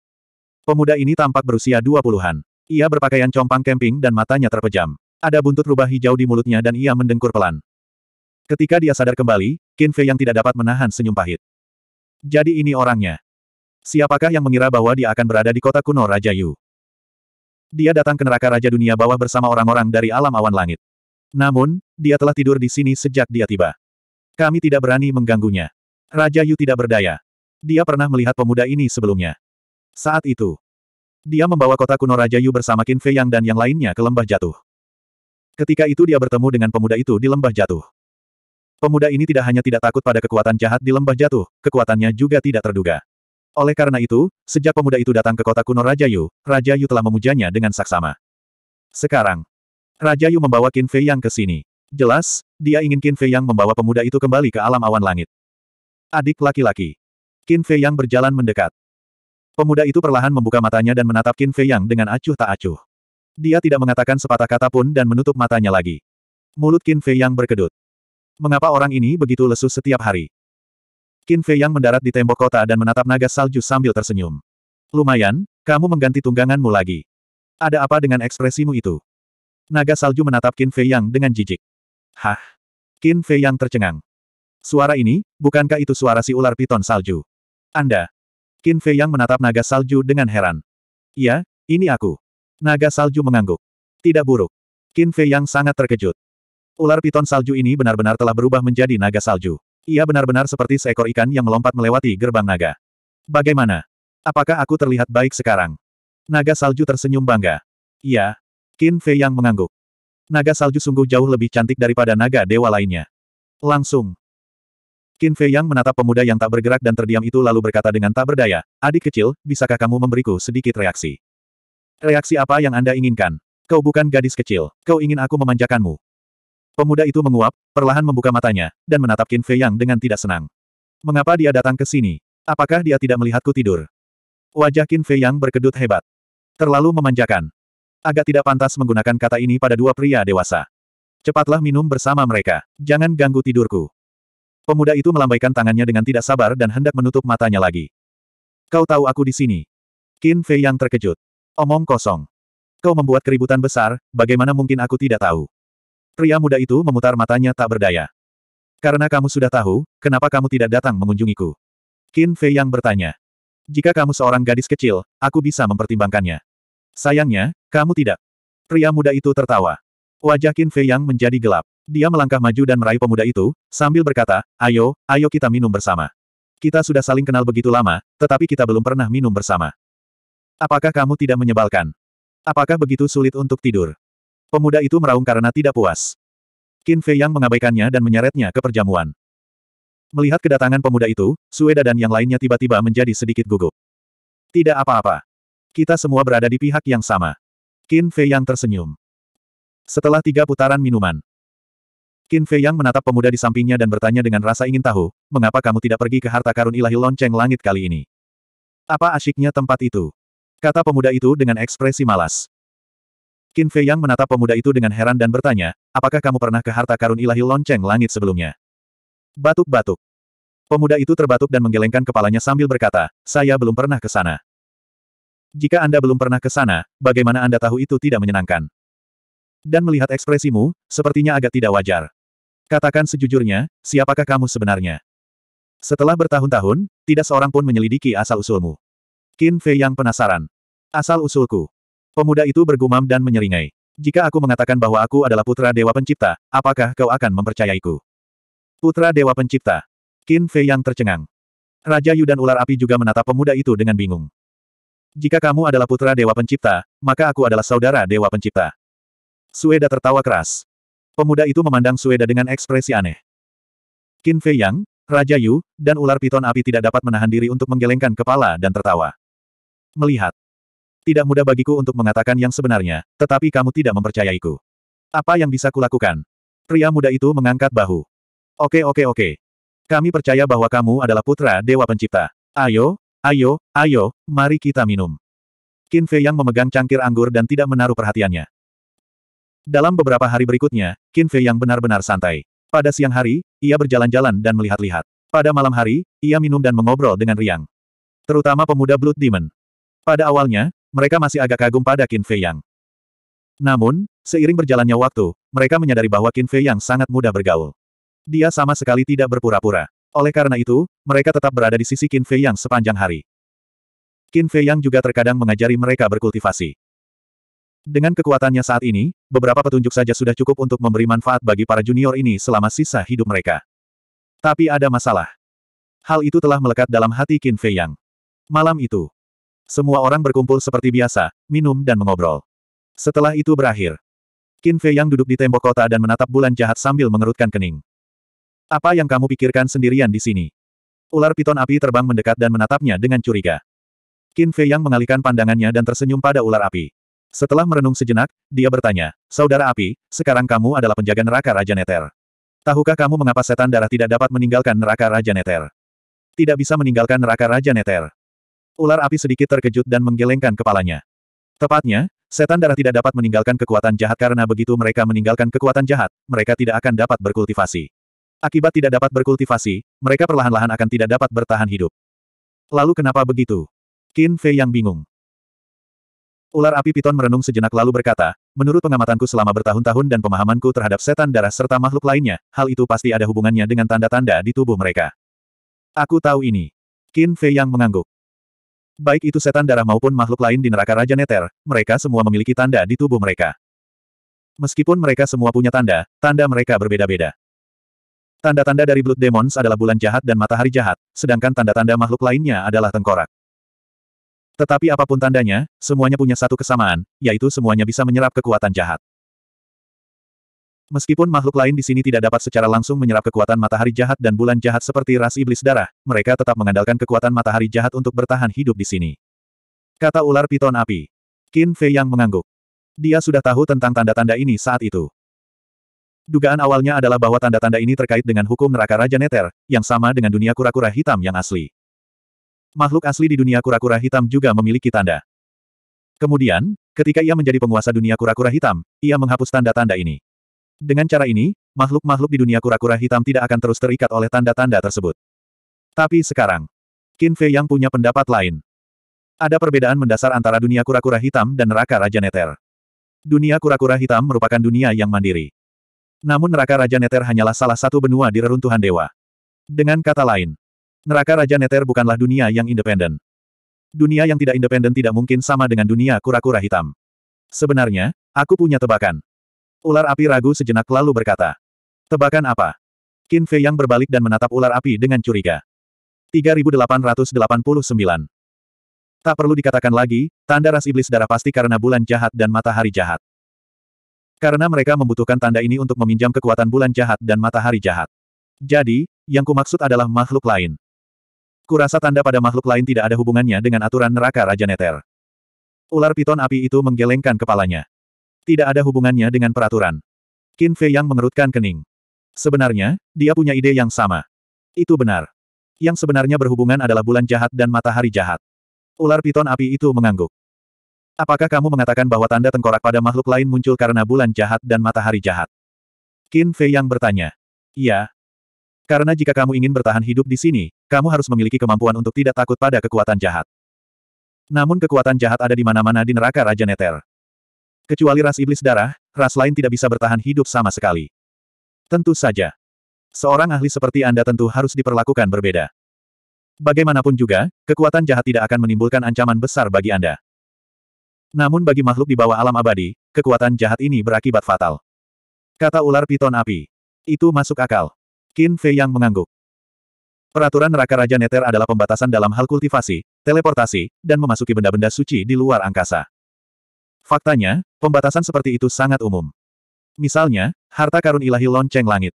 Pemuda ini tampak berusia dua puluhan. Ia berpakaian compang camping dan matanya terpejam. Ada buntut rubah hijau di mulutnya dan ia mendengkur pelan. Ketika dia sadar kembali, Qin Fei yang tidak dapat menahan senyum pahit. Jadi ini orangnya. Siapakah yang mengira bahwa dia akan berada di kota kuno Raja Yu? Dia datang ke neraka Raja Dunia Bawah bersama orang-orang dari alam awan langit. Namun, dia telah tidur di sini sejak dia tiba. Kami tidak berani mengganggunya. Raja Yu tidak berdaya. Dia pernah melihat pemuda ini sebelumnya. Saat itu, dia membawa kota kuno Raja Yu bersama Qin Fei Yang dan yang lainnya ke lembah jatuh. Ketika itu dia bertemu dengan pemuda itu di lembah jatuh. Pemuda ini tidak hanya tidak takut pada kekuatan jahat di lembah jatuh, kekuatannya juga tidak terduga. Oleh karena itu, sejak pemuda itu datang ke kota kuno Raja Yu, Raja Yu telah memujanya dengan saksama. Sekarang, Raja Yu membawa Qin Fei Yang ke sini. Jelas, dia ingin Qin Fei Yang membawa pemuda itu kembali ke alam awan langit. Adik laki-laki. Qin Fei Yang berjalan mendekat. Pemuda itu perlahan membuka matanya dan menatap Qin Fei Yang dengan acuh tak acuh. Dia tidak mengatakan sepatah kata pun dan menutup matanya lagi. Mulut Qin Fei Yang berkedut mengapa orang ini begitu lesu setiap hari? Qin Fei yang mendarat di tembok kota dan menatap naga salju sambil tersenyum. Lumayan, kamu mengganti tungganganmu lagi. Ada apa dengan ekspresimu itu? Naga salju menatap Qin Fei Yang dengan jijik. Hah? Qin Fei Yang tercengang. Suara ini, bukankah itu suara si ular piton salju? Anda. Qin Fei Yang menatap naga salju dengan heran. Iya, ini aku. Naga salju mengangguk. Tidak buruk. Qin Fei Yang sangat terkejut. Ular piton salju ini benar-benar telah berubah menjadi naga salju. Ia benar-benar seperti seekor ikan yang melompat melewati gerbang naga. Bagaimana? Apakah aku terlihat baik sekarang? Naga salju tersenyum bangga. Iya. Qin Fei yang mengangguk. Naga salju sungguh jauh lebih cantik daripada naga dewa lainnya. Langsung. Qin Fei Yang menatap pemuda yang tak bergerak dan terdiam itu lalu berkata dengan tak berdaya, adik kecil, bisakah kamu memberiku sedikit reaksi? Reaksi apa yang Anda inginkan? Kau bukan gadis kecil, kau ingin aku memanjakanmu. Pemuda itu menguap, perlahan membuka matanya, dan menatap Qin Fei Yang dengan tidak senang. Mengapa dia datang ke sini? Apakah dia tidak melihatku tidur? Wajah Qin Fei Yang berkedut hebat. Terlalu memanjakan. Agak tidak pantas menggunakan kata ini pada dua pria dewasa. Cepatlah minum bersama mereka. Jangan ganggu tidurku. Pemuda itu melambaikan tangannya dengan tidak sabar dan hendak menutup matanya lagi. Kau tahu aku di sini. Qin Fei yang terkejut. Omong kosong. Kau membuat keributan besar, bagaimana mungkin aku tidak tahu? Pria muda itu memutar matanya tak berdaya. Karena kamu sudah tahu, kenapa kamu tidak datang mengunjungiku? Qin Fei yang bertanya. Jika kamu seorang gadis kecil, aku bisa mempertimbangkannya. Sayangnya, kamu tidak. Pria muda itu tertawa. Wajah Qin Fei yang menjadi gelap. Dia melangkah maju dan meraih pemuda itu, sambil berkata, ayo, ayo kita minum bersama. Kita sudah saling kenal begitu lama, tetapi kita belum pernah minum bersama. Apakah kamu tidak menyebalkan? Apakah begitu sulit untuk tidur? Pemuda itu meraung karena tidak puas. Qin Fei Yang mengabaikannya dan menyeretnya ke perjamuan. Melihat kedatangan pemuda itu, Sueda dan yang lainnya tiba-tiba menjadi sedikit gugup. Tidak apa-apa. Kita semua berada di pihak yang sama. Qin Fei Yang tersenyum. Setelah tiga putaran minuman, Qin Fei Yang menatap pemuda di sampingnya dan bertanya dengan rasa ingin tahu, mengapa kamu tidak pergi ke harta karun ilahi lonceng langit kali ini? Apa asyiknya tempat itu? Kata pemuda itu dengan ekspresi malas. Qin Fei Yang menatap pemuda itu dengan heran dan bertanya, apakah kamu pernah ke harta karun ilahi lonceng langit sebelumnya? Batuk-batuk. Pemuda itu terbatuk dan menggelengkan kepalanya sambil berkata, saya belum pernah ke sana. Jika Anda belum pernah ke sana, bagaimana Anda tahu itu tidak menyenangkan? Dan melihat ekspresimu, sepertinya agak tidak wajar. Katakan sejujurnya, siapakah kamu sebenarnya? Setelah bertahun-tahun, tidak seorang pun menyelidiki asal-usulmu. Qin Fei Yang penasaran. Asal-usulku. Pemuda itu bergumam dan menyeringai. Jika aku mengatakan bahwa aku adalah putra Dewa Pencipta, apakah kau akan mempercayaiku? Putra Dewa Pencipta. Qin Fei yang tercengang. Raja Yu dan ular api juga menatap pemuda itu dengan bingung. Jika kamu adalah putra Dewa Pencipta, maka aku adalah saudara Dewa Pencipta. Sueda tertawa keras. Pemuda itu memandang Sueda dengan ekspresi aneh. Qin Fei Yang, Raja Yu, dan ular piton api tidak dapat menahan diri untuk menggelengkan kepala dan tertawa. Melihat tidak mudah bagiku untuk mengatakan yang sebenarnya, tetapi kamu tidak mempercayaiku. Apa yang bisa kulakukan? Pria muda itu mengangkat bahu. Oke oke oke. Kami percaya bahwa kamu adalah putra Dewa Pencipta. Ayo, ayo, ayo, mari kita minum. Qin Fei yang memegang cangkir anggur dan tidak menaruh perhatiannya. Dalam beberapa hari berikutnya, Qin Fei yang benar-benar santai. Pada siang hari, ia berjalan-jalan dan melihat-lihat. Pada malam hari, ia minum dan mengobrol dengan riang. Terutama pemuda Blood Demon. Pada awalnya, mereka masih agak kagum pada Qin Fei Yang. Namun, seiring berjalannya waktu, mereka menyadari bahwa Qin Fei Yang sangat mudah bergaul. Dia sama sekali tidak berpura-pura. Oleh karena itu, mereka tetap berada di sisi Qin Fei Yang sepanjang hari. Qin Fei Yang juga terkadang mengajari mereka berkultivasi. Dengan kekuatannya saat ini, beberapa petunjuk saja sudah cukup untuk memberi manfaat bagi para junior ini selama sisa hidup mereka. Tapi ada masalah. Hal itu telah melekat dalam hati Qin Fei Yang. Malam itu, semua orang berkumpul seperti biasa, minum dan mengobrol. Setelah itu berakhir. Qin Fei yang duduk di tembok kota dan menatap bulan jahat sambil mengerutkan kening. Apa yang kamu pikirkan sendirian di sini? Ular piton api terbang mendekat dan menatapnya dengan curiga. Qin Fei yang mengalihkan pandangannya dan tersenyum pada ular api. Setelah merenung sejenak, dia bertanya, Saudara api, sekarang kamu adalah penjaga neraka Raja Neter. Tahukah kamu mengapa setan darah tidak dapat meninggalkan neraka Raja Neter? Tidak bisa meninggalkan neraka Raja Neter. Ular api sedikit terkejut dan menggelengkan kepalanya. Tepatnya, setan darah tidak dapat meninggalkan kekuatan jahat karena begitu mereka meninggalkan kekuatan jahat, mereka tidak akan dapat berkultivasi. Akibat tidak dapat berkultivasi, mereka perlahan-lahan akan tidak dapat bertahan hidup. Lalu kenapa begitu? Qin Fei yang bingung. Ular api piton merenung sejenak lalu berkata, menurut pengamatanku selama bertahun-tahun dan pemahamanku terhadap setan darah serta makhluk lainnya, hal itu pasti ada hubungannya dengan tanda-tanda di tubuh mereka. Aku tahu ini. Qin Fei yang mengangguk. Baik itu setan darah maupun makhluk lain di neraka Raja Neter, mereka semua memiliki tanda di tubuh mereka. Meskipun mereka semua punya tanda, tanda mereka berbeda-beda. Tanda-tanda dari Blood Demons adalah bulan jahat dan matahari jahat, sedangkan tanda-tanda makhluk lainnya adalah tengkorak. Tetapi apapun tandanya, semuanya punya satu kesamaan, yaitu semuanya bisa menyerap kekuatan jahat. Meskipun makhluk lain di sini tidak dapat secara langsung menyerap kekuatan matahari jahat dan bulan jahat seperti ras iblis darah, mereka tetap mengandalkan kekuatan matahari jahat untuk bertahan hidup di sini. Kata ular piton api. Qin Fei yang mengangguk. Dia sudah tahu tentang tanda-tanda ini saat itu. Dugaan awalnya adalah bahwa tanda-tanda ini terkait dengan hukum neraka Raja Neter, yang sama dengan dunia kura-kura hitam yang asli. Makhluk asli di dunia kura-kura hitam juga memiliki tanda. Kemudian, ketika ia menjadi penguasa dunia kura-kura hitam, ia menghapus tanda-tanda ini. Dengan cara ini, makhluk-makhluk di dunia kura-kura hitam tidak akan terus terikat oleh tanda-tanda tersebut. Tapi sekarang, Qin Fei yang punya pendapat lain. Ada perbedaan mendasar antara dunia kura-kura hitam dan neraka Raja Neter. Dunia kura-kura hitam merupakan dunia yang mandiri. Namun neraka Raja Neter hanyalah salah satu benua di reruntuhan dewa. Dengan kata lain, neraka Raja Neter bukanlah dunia yang independen. Dunia yang tidak independen tidak mungkin sama dengan dunia kura-kura hitam. Sebenarnya, aku punya tebakan. Ular api ragu sejenak lalu berkata. Tebakan apa? Qin Fei yang berbalik dan menatap ular api dengan curiga. 3889. Tak perlu dikatakan lagi, tanda ras iblis darah pasti karena bulan jahat dan matahari jahat. Karena mereka membutuhkan tanda ini untuk meminjam kekuatan bulan jahat dan matahari jahat. Jadi, yang kumaksud adalah makhluk lain. Kurasa tanda pada makhluk lain tidak ada hubungannya dengan aturan neraka Raja Neter. Ular piton api itu menggelengkan kepalanya. Tidak ada hubungannya dengan peraturan. Qin Fei yang mengerutkan kening. Sebenarnya, dia punya ide yang sama. Itu benar. Yang sebenarnya berhubungan adalah bulan jahat dan matahari jahat. Ular piton api itu mengangguk. Apakah kamu mengatakan bahwa tanda tengkorak pada makhluk lain muncul karena bulan jahat dan matahari jahat? Qin Fei yang bertanya. Iya. Karena jika kamu ingin bertahan hidup di sini, kamu harus memiliki kemampuan untuk tidak takut pada kekuatan jahat. Namun kekuatan jahat ada di mana-mana di neraka Raja Neter. Kecuali ras iblis darah, ras lain tidak bisa bertahan hidup sama sekali. Tentu saja. Seorang ahli seperti Anda tentu harus diperlakukan berbeda. Bagaimanapun juga, kekuatan jahat tidak akan menimbulkan ancaman besar bagi Anda. Namun bagi makhluk di bawah alam abadi, kekuatan jahat ini berakibat fatal. Kata ular piton api. Itu masuk akal. Qin Fei yang mengangguk. Peraturan Raka Raja Neter adalah pembatasan dalam hal kultivasi, teleportasi, dan memasuki benda-benda suci di luar angkasa. Faktanya, pembatasan seperti itu sangat umum. Misalnya, harta karun ilahi lonceng langit.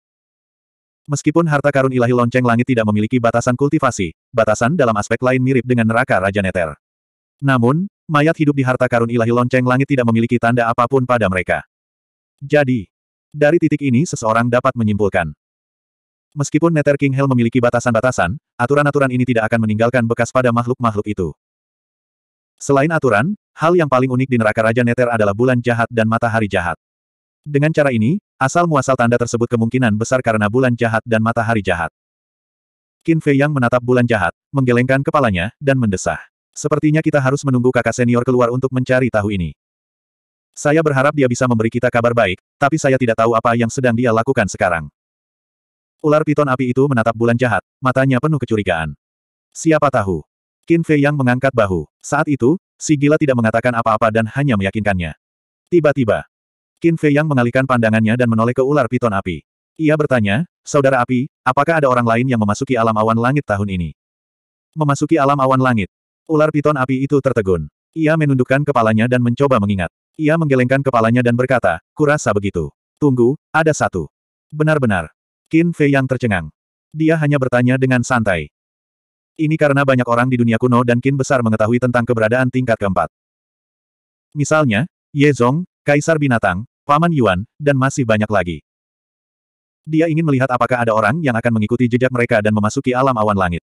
Meskipun harta karun ilahi lonceng langit tidak memiliki batasan kultivasi, batasan dalam aspek lain mirip dengan neraka Raja Neter. Namun, mayat hidup di harta karun ilahi lonceng langit tidak memiliki tanda apapun pada mereka. Jadi, dari titik ini seseorang dapat menyimpulkan. Meskipun Nether King Hell memiliki batasan-batasan, aturan-aturan ini tidak akan meninggalkan bekas pada makhluk-makhluk itu. Selain aturan, Hal yang paling unik di neraka Raja Neter adalah bulan jahat dan matahari jahat. Dengan cara ini, asal-muasal tanda tersebut kemungkinan besar karena bulan jahat dan matahari jahat. Qin Fei Yang menatap bulan jahat, menggelengkan kepalanya, dan mendesah. Sepertinya kita harus menunggu kakak senior keluar untuk mencari tahu ini. Saya berharap dia bisa memberi kita kabar baik, tapi saya tidak tahu apa yang sedang dia lakukan sekarang. Ular piton api itu menatap bulan jahat, matanya penuh kecurigaan. Siapa tahu, Qin Fei Yang mengangkat bahu. Saat itu, si gila tidak mengatakan apa-apa dan hanya meyakinkannya. Tiba-tiba, Qin Fei Yang mengalihkan pandangannya dan menoleh ke ular piton api. Ia bertanya, Saudara api, apakah ada orang lain yang memasuki alam awan langit tahun ini? Memasuki alam awan langit. Ular piton api itu tertegun. Ia menundukkan kepalanya dan mencoba mengingat. Ia menggelengkan kepalanya dan berkata, kurasa begitu. Tunggu, ada satu. Benar-benar. Qin Fei Yang tercengang. Dia hanya bertanya dengan santai. Ini karena banyak orang di dunia kuno dan kin besar mengetahui tentang keberadaan tingkat keempat. Misalnya, Ye Yezong, Kaisar Binatang, Paman Yuan, dan masih banyak lagi. Dia ingin melihat apakah ada orang yang akan mengikuti jejak mereka dan memasuki alam awan langit.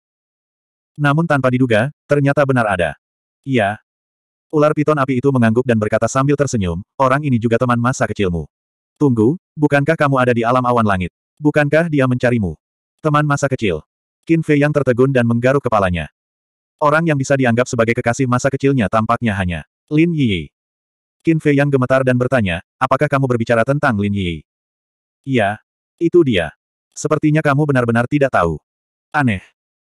Namun tanpa diduga, ternyata benar ada. Iya. Ular piton api itu mengangguk dan berkata sambil tersenyum, orang ini juga teman masa kecilmu. Tunggu, bukankah kamu ada di alam awan langit? Bukankah dia mencarimu? Teman masa kecil. Qin Fei yang tertegun dan menggaruk kepalanya. Orang yang bisa dianggap sebagai kekasih masa kecilnya tampaknya hanya Lin Yi. Qin Fei yang gemetar dan bertanya, apakah kamu berbicara tentang Lin Yi? Iya, itu dia. Sepertinya kamu benar-benar tidak tahu. Aneh.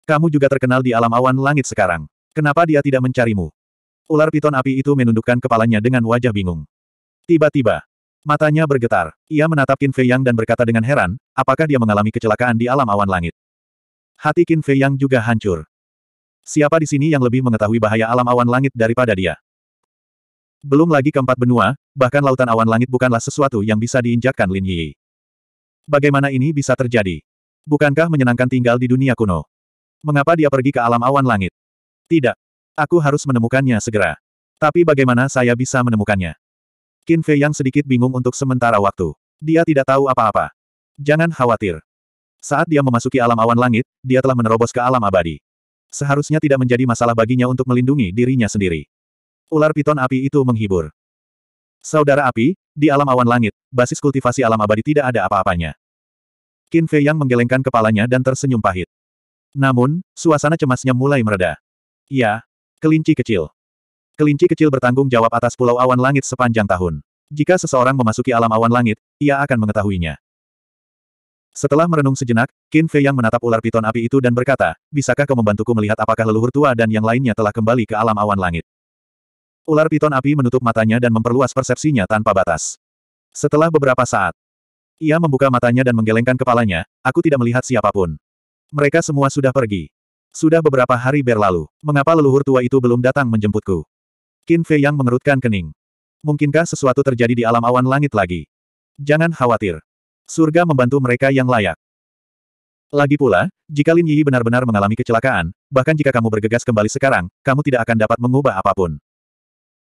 Kamu juga terkenal di alam awan langit sekarang. Kenapa dia tidak mencarimu? Ular piton api itu menundukkan kepalanya dengan wajah bingung. Tiba-tiba, matanya bergetar. Ia menatap Qin Fei Yang dan berkata dengan heran, apakah dia mengalami kecelakaan di alam awan langit? Hati Qin Fei Yang juga hancur. Siapa di sini yang lebih mengetahui bahaya alam awan langit daripada dia? Belum lagi keempat benua, bahkan lautan awan langit bukanlah sesuatu yang bisa diinjakkan Lin Yi. Bagaimana ini bisa terjadi? Bukankah menyenangkan tinggal di dunia kuno? Mengapa dia pergi ke alam awan langit? Tidak. Aku harus menemukannya segera. Tapi bagaimana saya bisa menemukannya? Qin Fei yang sedikit bingung untuk sementara waktu. Dia tidak tahu apa-apa. Jangan khawatir. Saat dia memasuki alam awan langit, dia telah menerobos ke alam abadi. Seharusnya tidak menjadi masalah baginya untuk melindungi dirinya sendiri. Ular piton api itu menghibur. Saudara api, di alam awan langit, basis kultivasi alam abadi tidak ada apa-apanya. Qin Fei yang menggelengkan kepalanya dan tersenyum pahit. Namun, suasana cemasnya mulai mereda. Ya, kelinci kecil. Kelinci kecil bertanggung jawab atas pulau awan langit sepanjang tahun. Jika seseorang memasuki alam awan langit, ia akan mengetahuinya. Setelah merenung sejenak, Qin Fei yang menatap ular piton api itu dan berkata, bisakah kau membantuku melihat apakah leluhur tua dan yang lainnya telah kembali ke alam awan langit? Ular piton api menutup matanya dan memperluas persepsinya tanpa batas. Setelah beberapa saat, ia membuka matanya dan menggelengkan kepalanya, aku tidak melihat siapapun. Mereka semua sudah pergi. Sudah beberapa hari berlalu, mengapa leluhur tua itu belum datang menjemputku? Qin Fei yang mengerutkan kening. Mungkinkah sesuatu terjadi di alam awan langit lagi? Jangan khawatir, Surga membantu mereka yang layak. Lagi pula, jika Lin Yi benar-benar mengalami kecelakaan, bahkan jika kamu bergegas kembali sekarang, kamu tidak akan dapat mengubah apapun.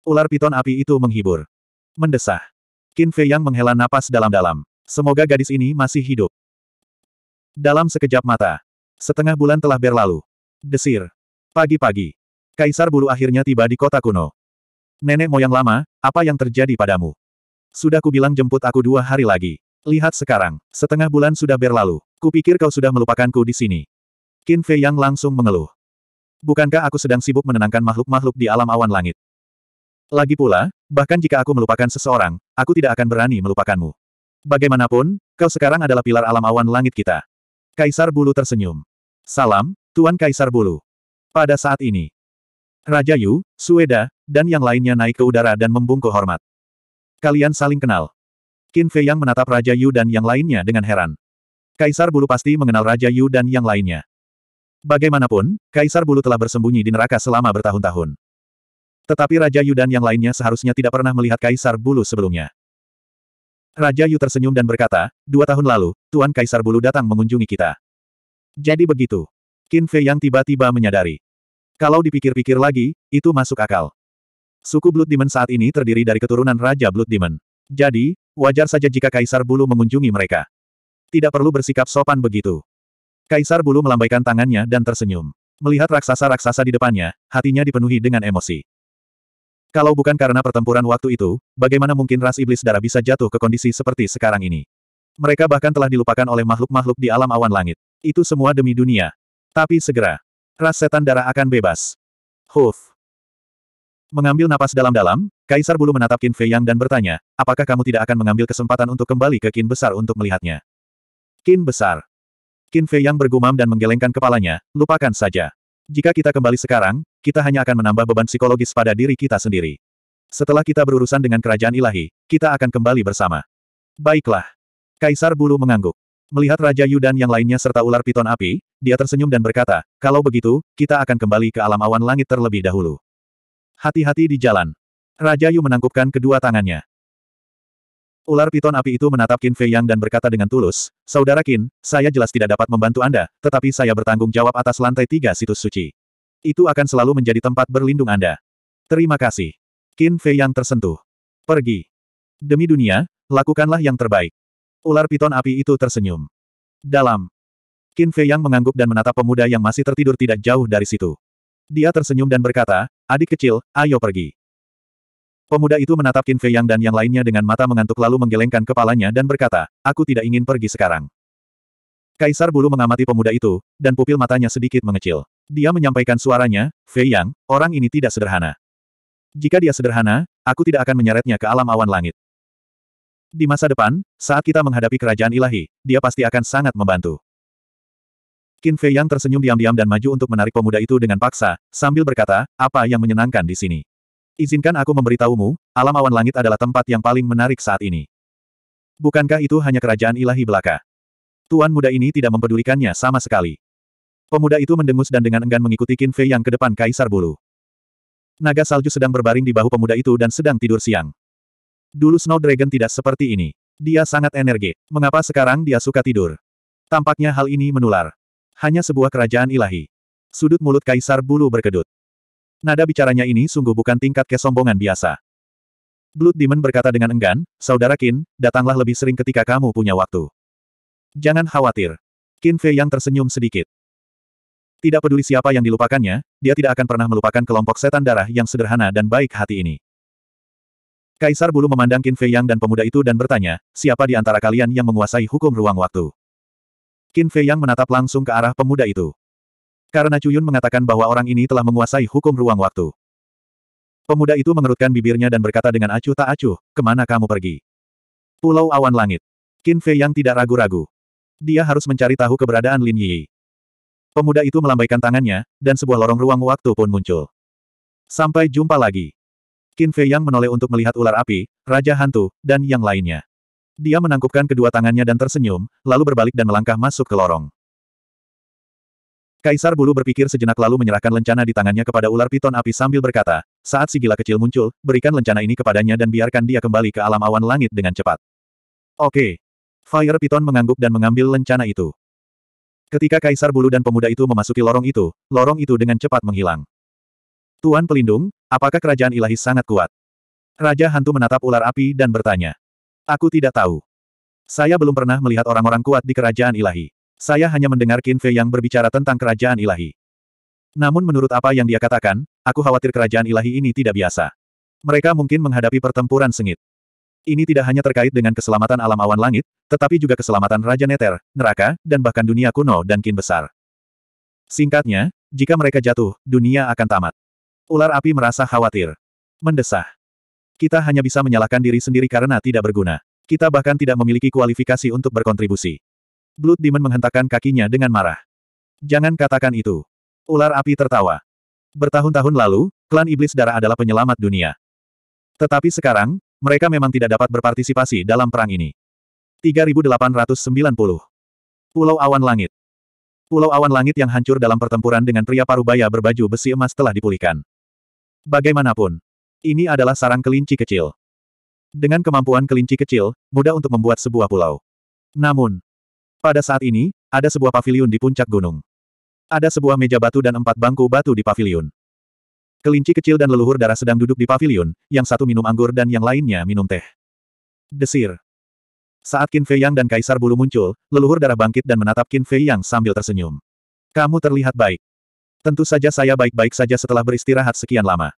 Ular piton api itu menghibur. Mendesah. Qin Fei yang menghela napas dalam-dalam. Semoga gadis ini masih hidup. Dalam sekejap mata. Setengah bulan telah berlalu. Desir. Pagi-pagi. Kaisar bulu akhirnya tiba di kota kuno. Nenek moyang lama, apa yang terjadi padamu? Sudah kubilang jemput aku dua hari lagi. Lihat sekarang, setengah bulan sudah berlalu. Kupikir kau sudah melupakanku di sini. Qin Fei Yang langsung mengeluh. Bukankah aku sedang sibuk menenangkan makhluk-makhluk di alam awan langit? Lagi pula, bahkan jika aku melupakan seseorang, aku tidak akan berani melupakanmu. Bagaimanapun, kau sekarang adalah pilar alam awan langit kita. Kaisar Bulu tersenyum. Salam, Tuan Kaisar Bulu. Pada saat ini, Raja Yu, Sueda, dan yang lainnya naik ke udara dan membungkuk hormat. Kalian saling kenal. Qin Fei Yang menatap Raja Yu dan yang lainnya dengan heran. Kaisar Bulu pasti mengenal Raja Yu dan yang lainnya. Bagaimanapun, Kaisar Bulu telah bersembunyi di neraka selama bertahun-tahun. Tetapi Raja Yu dan yang lainnya seharusnya tidak pernah melihat Kaisar Bulu sebelumnya. Raja Yu tersenyum dan berkata, dua tahun lalu, Tuan Kaisar Bulu datang mengunjungi kita. Jadi begitu. Qin Fei Yang tiba-tiba menyadari. Kalau dipikir-pikir lagi, itu masuk akal. Suku Blood Demon saat ini terdiri dari keturunan Raja Blood Demon. Jadi, Wajar saja jika Kaisar Bulu mengunjungi mereka. Tidak perlu bersikap sopan begitu. Kaisar Bulu melambaikan tangannya dan tersenyum. Melihat raksasa-raksasa di depannya, hatinya dipenuhi dengan emosi. Kalau bukan karena pertempuran waktu itu, bagaimana mungkin ras iblis darah bisa jatuh ke kondisi seperti sekarang ini? Mereka bahkan telah dilupakan oleh makhluk-makhluk di alam awan langit. Itu semua demi dunia. Tapi segera, ras setan darah akan bebas. Huf. Mengambil napas dalam-dalam, Kaisar Bulu menatap Qin Fei Yang dan bertanya, apakah kamu tidak akan mengambil kesempatan untuk kembali ke Qin Besar untuk melihatnya? Qin Besar. Qin Fei Yang bergumam dan menggelengkan kepalanya, lupakan saja. Jika kita kembali sekarang, kita hanya akan menambah beban psikologis pada diri kita sendiri. Setelah kita berurusan dengan kerajaan ilahi, kita akan kembali bersama. Baiklah. Kaisar Bulu mengangguk. Melihat Raja Yu dan yang lainnya serta ular piton api, dia tersenyum dan berkata, kalau begitu, kita akan kembali ke alam awan langit terlebih dahulu. Hati-hati di jalan. Raja Yu menangkupkan kedua tangannya. Ular piton api itu menatap Qin Fei Yang dan berkata dengan tulus, Saudara Qin, saya jelas tidak dapat membantu Anda, tetapi saya bertanggung jawab atas lantai tiga situs suci. Itu akan selalu menjadi tempat berlindung Anda. Terima kasih. Qin Fei Yang tersentuh. Pergi. Demi dunia, lakukanlah yang terbaik. Ular piton api itu tersenyum. Dalam. Qin Fei Yang mengangguk dan menatap pemuda yang masih tertidur tidak jauh dari situ. Dia tersenyum dan berkata, adik kecil, ayo pergi. Pemuda itu menatap Qin Fei Yang dan yang lainnya dengan mata mengantuk lalu menggelengkan kepalanya dan berkata, aku tidak ingin pergi sekarang. Kaisar Bulu mengamati pemuda itu, dan pupil matanya sedikit mengecil. Dia menyampaikan suaranya, Fei Yang, orang ini tidak sederhana. Jika dia sederhana, aku tidak akan menyeretnya ke alam awan langit. Di masa depan, saat kita menghadapi kerajaan ilahi, dia pasti akan sangat membantu. Qin Fei Yang tersenyum diam-diam dan maju untuk menarik pemuda itu dengan paksa, sambil berkata, apa yang menyenangkan di sini? Izinkan aku memberitahumu, alam awan langit adalah tempat yang paling menarik saat ini. Bukankah itu hanya kerajaan ilahi belaka? Tuan muda ini tidak mempedulikannya sama sekali. Pemuda itu mendengus dan dengan enggan mengikuti Fei yang ke depan Kaisar Bulu. Naga salju sedang berbaring di bahu pemuda itu dan sedang tidur siang. Dulu Snow Dragon tidak seperti ini. Dia sangat energi. Mengapa sekarang dia suka tidur? Tampaknya hal ini menular. Hanya sebuah kerajaan ilahi. Sudut mulut Kaisar Bulu berkedut. Nada bicaranya ini sungguh bukan tingkat kesombongan biasa. Blood Demon berkata dengan enggan, Saudara Qin, datanglah lebih sering ketika kamu punya waktu. Jangan khawatir. Qin Fei yang tersenyum sedikit. Tidak peduli siapa yang dilupakannya, dia tidak akan pernah melupakan kelompok setan darah yang sederhana dan baik hati ini. Kaisar Bulu memandang Qin Fei Yang dan pemuda itu dan bertanya, siapa di antara kalian yang menguasai hukum ruang waktu? Qin Fei Yang menatap langsung ke arah pemuda itu. Karena Cuyun mengatakan bahwa orang ini telah menguasai hukum ruang waktu. Pemuda itu mengerutkan bibirnya dan berkata dengan acuh tak acuh, kemana kamu pergi? Pulau Awan Langit. Qin Fei yang tidak ragu-ragu. Dia harus mencari tahu keberadaan Lin Yi. Pemuda itu melambaikan tangannya, dan sebuah lorong ruang waktu pun muncul. Sampai jumpa lagi. Qin Fei Yang menoleh untuk melihat ular api, Raja Hantu, dan yang lainnya. Dia menangkupkan kedua tangannya dan tersenyum, lalu berbalik dan melangkah masuk ke lorong. Kaisar Bulu berpikir sejenak lalu menyerahkan lencana di tangannya kepada ular piton api sambil berkata, saat si gila kecil muncul, berikan lencana ini kepadanya dan biarkan dia kembali ke alam awan langit dengan cepat. Oke. Fire Piton mengangguk dan mengambil lencana itu. Ketika Kaisar Bulu dan pemuda itu memasuki lorong itu, lorong itu dengan cepat menghilang. Tuan Pelindung, apakah kerajaan ilahi sangat kuat? Raja Hantu menatap ular api dan bertanya. Aku tidak tahu. Saya belum pernah melihat orang-orang kuat di kerajaan ilahi. Saya hanya mendengar Qin Fei yang berbicara tentang kerajaan ilahi. Namun menurut apa yang dia katakan, aku khawatir kerajaan ilahi ini tidak biasa. Mereka mungkin menghadapi pertempuran sengit. Ini tidak hanya terkait dengan keselamatan alam awan langit, tetapi juga keselamatan Raja Neter, neraka, dan bahkan dunia kuno dan kin besar. Singkatnya, jika mereka jatuh, dunia akan tamat. Ular api merasa khawatir. Mendesah. Kita hanya bisa menyalahkan diri sendiri karena tidak berguna. Kita bahkan tidak memiliki kualifikasi untuk berkontribusi. Blood Demon menghentakkan kakinya dengan marah. Jangan katakan itu. Ular api tertawa. Bertahun-tahun lalu, klan iblis darah adalah penyelamat dunia. Tetapi sekarang, mereka memang tidak dapat berpartisipasi dalam perang ini. 3890. Pulau Awan Langit. Pulau Awan Langit yang hancur dalam pertempuran dengan pria parubaya berbaju besi emas telah dipulihkan. Bagaimanapun, ini adalah sarang kelinci kecil. Dengan kemampuan kelinci kecil, mudah untuk membuat sebuah pulau. Namun, pada saat ini, ada sebuah pavilion di puncak gunung. Ada sebuah meja batu dan empat bangku batu di pavilion. Kelinci kecil dan leluhur darah sedang duduk di pavilion, yang satu minum anggur dan yang lainnya minum teh. Desir. Saat Qin Fei Yang dan Kaisar Bulu muncul, leluhur darah bangkit dan menatap Qin Fei Yang sambil tersenyum. Kamu terlihat baik. Tentu saja saya baik-baik saja setelah beristirahat sekian lama.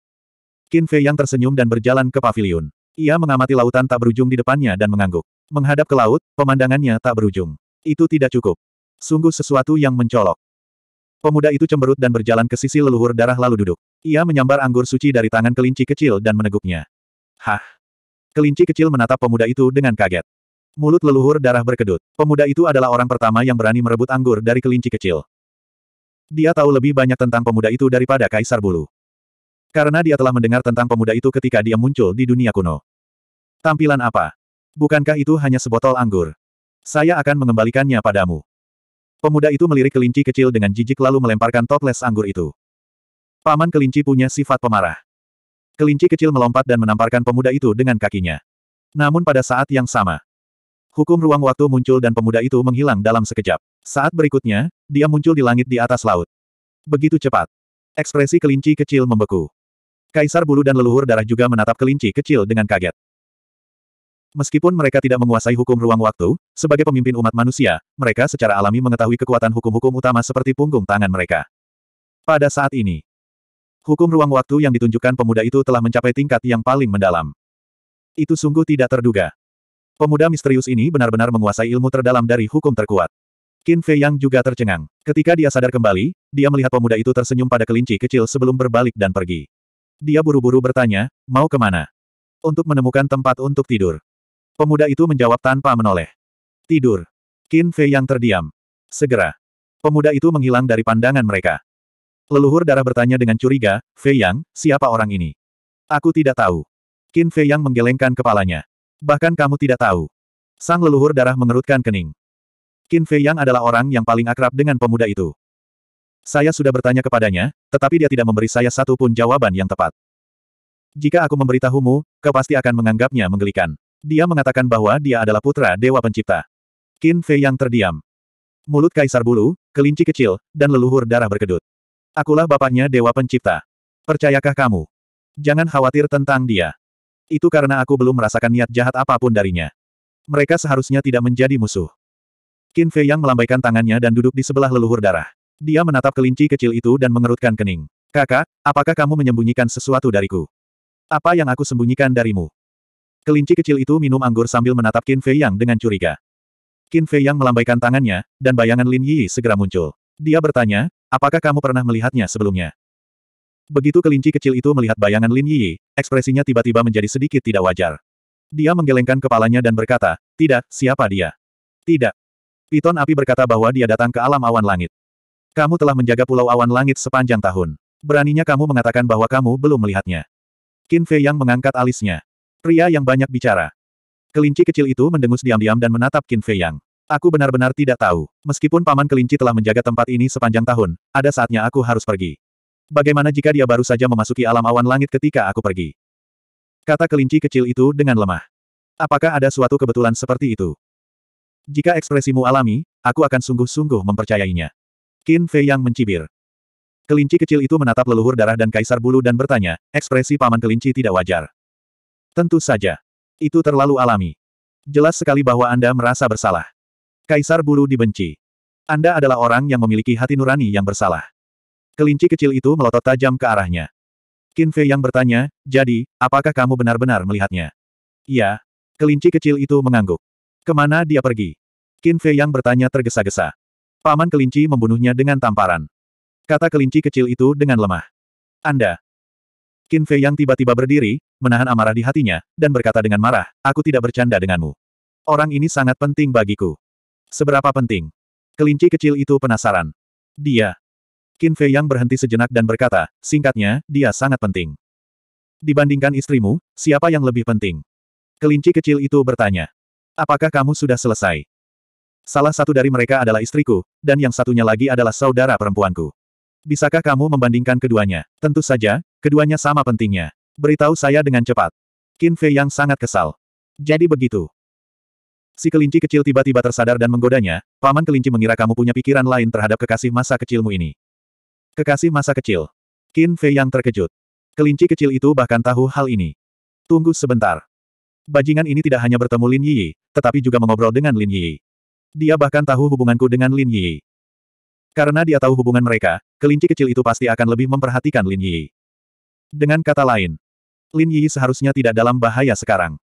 Qin Fei Yang tersenyum dan berjalan ke pavilion. Ia mengamati lautan tak berujung di depannya dan mengangguk. Menghadap ke laut, pemandangannya tak berujung. Itu tidak cukup. Sungguh sesuatu yang mencolok. Pemuda itu cemberut dan berjalan ke sisi leluhur darah lalu duduk. Ia menyambar anggur suci dari tangan kelinci kecil dan meneguknya. Hah! Kelinci kecil menatap pemuda itu dengan kaget. Mulut leluhur darah berkedut. Pemuda itu adalah orang pertama yang berani merebut anggur dari kelinci kecil. Dia tahu lebih banyak tentang pemuda itu daripada Kaisar Bulu. Karena dia telah mendengar tentang pemuda itu ketika dia muncul di dunia kuno. Tampilan apa? Bukankah itu hanya sebotol anggur? Saya akan mengembalikannya padamu. Pemuda itu melirik kelinci kecil dengan jijik lalu melemparkan toples anggur itu. Paman kelinci punya sifat pemarah. Kelinci kecil melompat dan menamparkan pemuda itu dengan kakinya. Namun pada saat yang sama, hukum ruang waktu muncul dan pemuda itu menghilang dalam sekejap. Saat berikutnya, dia muncul di langit di atas laut. Begitu cepat. Ekspresi kelinci kecil membeku. Kaisar bulu dan leluhur darah juga menatap kelinci kecil dengan kaget. Meskipun mereka tidak menguasai hukum ruang waktu, sebagai pemimpin umat manusia, mereka secara alami mengetahui kekuatan hukum-hukum utama seperti punggung tangan mereka. Pada saat ini, hukum ruang waktu yang ditunjukkan pemuda itu telah mencapai tingkat yang paling mendalam. Itu sungguh tidak terduga. Pemuda misterius ini benar-benar menguasai ilmu terdalam dari hukum terkuat. Qin Fei Yang juga tercengang. Ketika dia sadar kembali, dia melihat pemuda itu tersenyum pada kelinci kecil sebelum berbalik dan pergi. Dia buru-buru bertanya, mau kemana? Untuk menemukan tempat untuk tidur. Pemuda itu menjawab tanpa menoleh. Tidur. Qin Fei yang terdiam. Segera. Pemuda itu menghilang dari pandangan mereka. Leluhur darah bertanya dengan curiga, Fei Yang, siapa orang ini? Aku tidak tahu. Qin Fei Yang menggelengkan kepalanya. Bahkan kamu tidak tahu. Sang leluhur darah mengerutkan kening. Qin Fei Yang adalah orang yang paling akrab dengan pemuda itu. Saya sudah bertanya kepadanya, tetapi dia tidak memberi saya satu pun jawaban yang tepat. Jika aku memberitahumu, kau pasti akan menganggapnya menggelikan. Dia mengatakan bahwa dia adalah putra Dewa Pencipta. Qin Fei yang terdiam. Mulut kaisar bulu, kelinci kecil, dan leluhur darah berkedut. Akulah bapaknya Dewa Pencipta. Percayakah kamu? Jangan khawatir tentang dia. Itu karena aku belum merasakan niat jahat apapun darinya. Mereka seharusnya tidak menjadi musuh. Qin Fei yang melambaikan tangannya dan duduk di sebelah leluhur darah. Dia menatap kelinci kecil itu dan mengerutkan kening. Kakak, apakah kamu menyembunyikan sesuatu dariku? Apa yang aku sembunyikan darimu? Kelinci kecil itu minum anggur sambil menatap Qin Fei Yang dengan curiga. Qin Fei Yang melambaikan tangannya, dan bayangan Lin Yi segera muncul. Dia bertanya, apakah kamu pernah melihatnya sebelumnya? Begitu kelinci kecil itu melihat bayangan Lin Yi, ekspresinya tiba-tiba menjadi sedikit tidak wajar. Dia menggelengkan kepalanya dan berkata, tidak, siapa dia? Tidak. Piton api berkata bahwa dia datang ke alam awan langit. Kamu telah menjaga pulau awan langit sepanjang tahun. Beraninya kamu mengatakan bahwa kamu belum melihatnya. Qin Fei Yang mengangkat alisnya. Pria yang banyak bicara. Kelinci kecil itu mendengus diam-diam dan menatap Qin Fei Yang. Aku benar-benar tidak tahu. Meskipun paman kelinci telah menjaga tempat ini sepanjang tahun, ada saatnya aku harus pergi. Bagaimana jika dia baru saja memasuki alam awan langit ketika aku pergi? Kata kelinci kecil itu dengan lemah. Apakah ada suatu kebetulan seperti itu? Jika ekspresimu alami, aku akan sungguh-sungguh mempercayainya. Qin Fei Yang mencibir. Kelinci kecil itu menatap leluhur darah dan kaisar bulu dan bertanya, ekspresi paman kelinci tidak wajar. Tentu saja. Itu terlalu alami. Jelas sekali bahwa Anda merasa bersalah. Kaisar Bulu dibenci. Anda adalah orang yang memiliki hati nurani yang bersalah. Kelinci kecil itu melotot tajam ke arahnya. Qin Fei yang bertanya, jadi, apakah kamu benar-benar melihatnya? Iya. Kelinci kecil itu mengangguk. Kemana dia pergi? Qin Fei yang bertanya tergesa-gesa. Paman kelinci membunuhnya dengan tamparan. Kata kelinci kecil itu dengan lemah. Anda, Qin Fei yang tiba-tiba berdiri, menahan amarah di hatinya, dan berkata dengan marah, aku tidak bercanda denganmu. Orang ini sangat penting bagiku. Seberapa penting? Kelinci kecil itu penasaran. Dia. Qin Fei yang berhenti sejenak dan berkata, singkatnya, dia sangat penting. Dibandingkan istrimu, siapa yang lebih penting? Kelinci kecil itu bertanya. Apakah kamu sudah selesai? Salah satu dari mereka adalah istriku, dan yang satunya lagi adalah saudara perempuanku. Bisakah kamu membandingkan keduanya? Tentu saja, Keduanya sama pentingnya. Beritahu saya dengan cepat. Qin Fei yang sangat kesal. Jadi begitu. Si kelinci kecil tiba-tiba tersadar dan menggodanya, paman kelinci mengira kamu punya pikiran lain terhadap kekasih masa kecilmu ini. Kekasih masa kecil. Qin Fei yang terkejut. Kelinci kecil itu bahkan tahu hal ini. Tunggu sebentar. Bajingan ini tidak hanya bertemu Lin Yi, tetapi juga mengobrol dengan Lin Yi. Dia bahkan tahu hubunganku dengan Lin Yi. Karena dia tahu hubungan mereka, kelinci kecil itu pasti akan lebih memperhatikan Lin Yi. Dengan kata lain, Lin Yi seharusnya tidak dalam bahaya sekarang.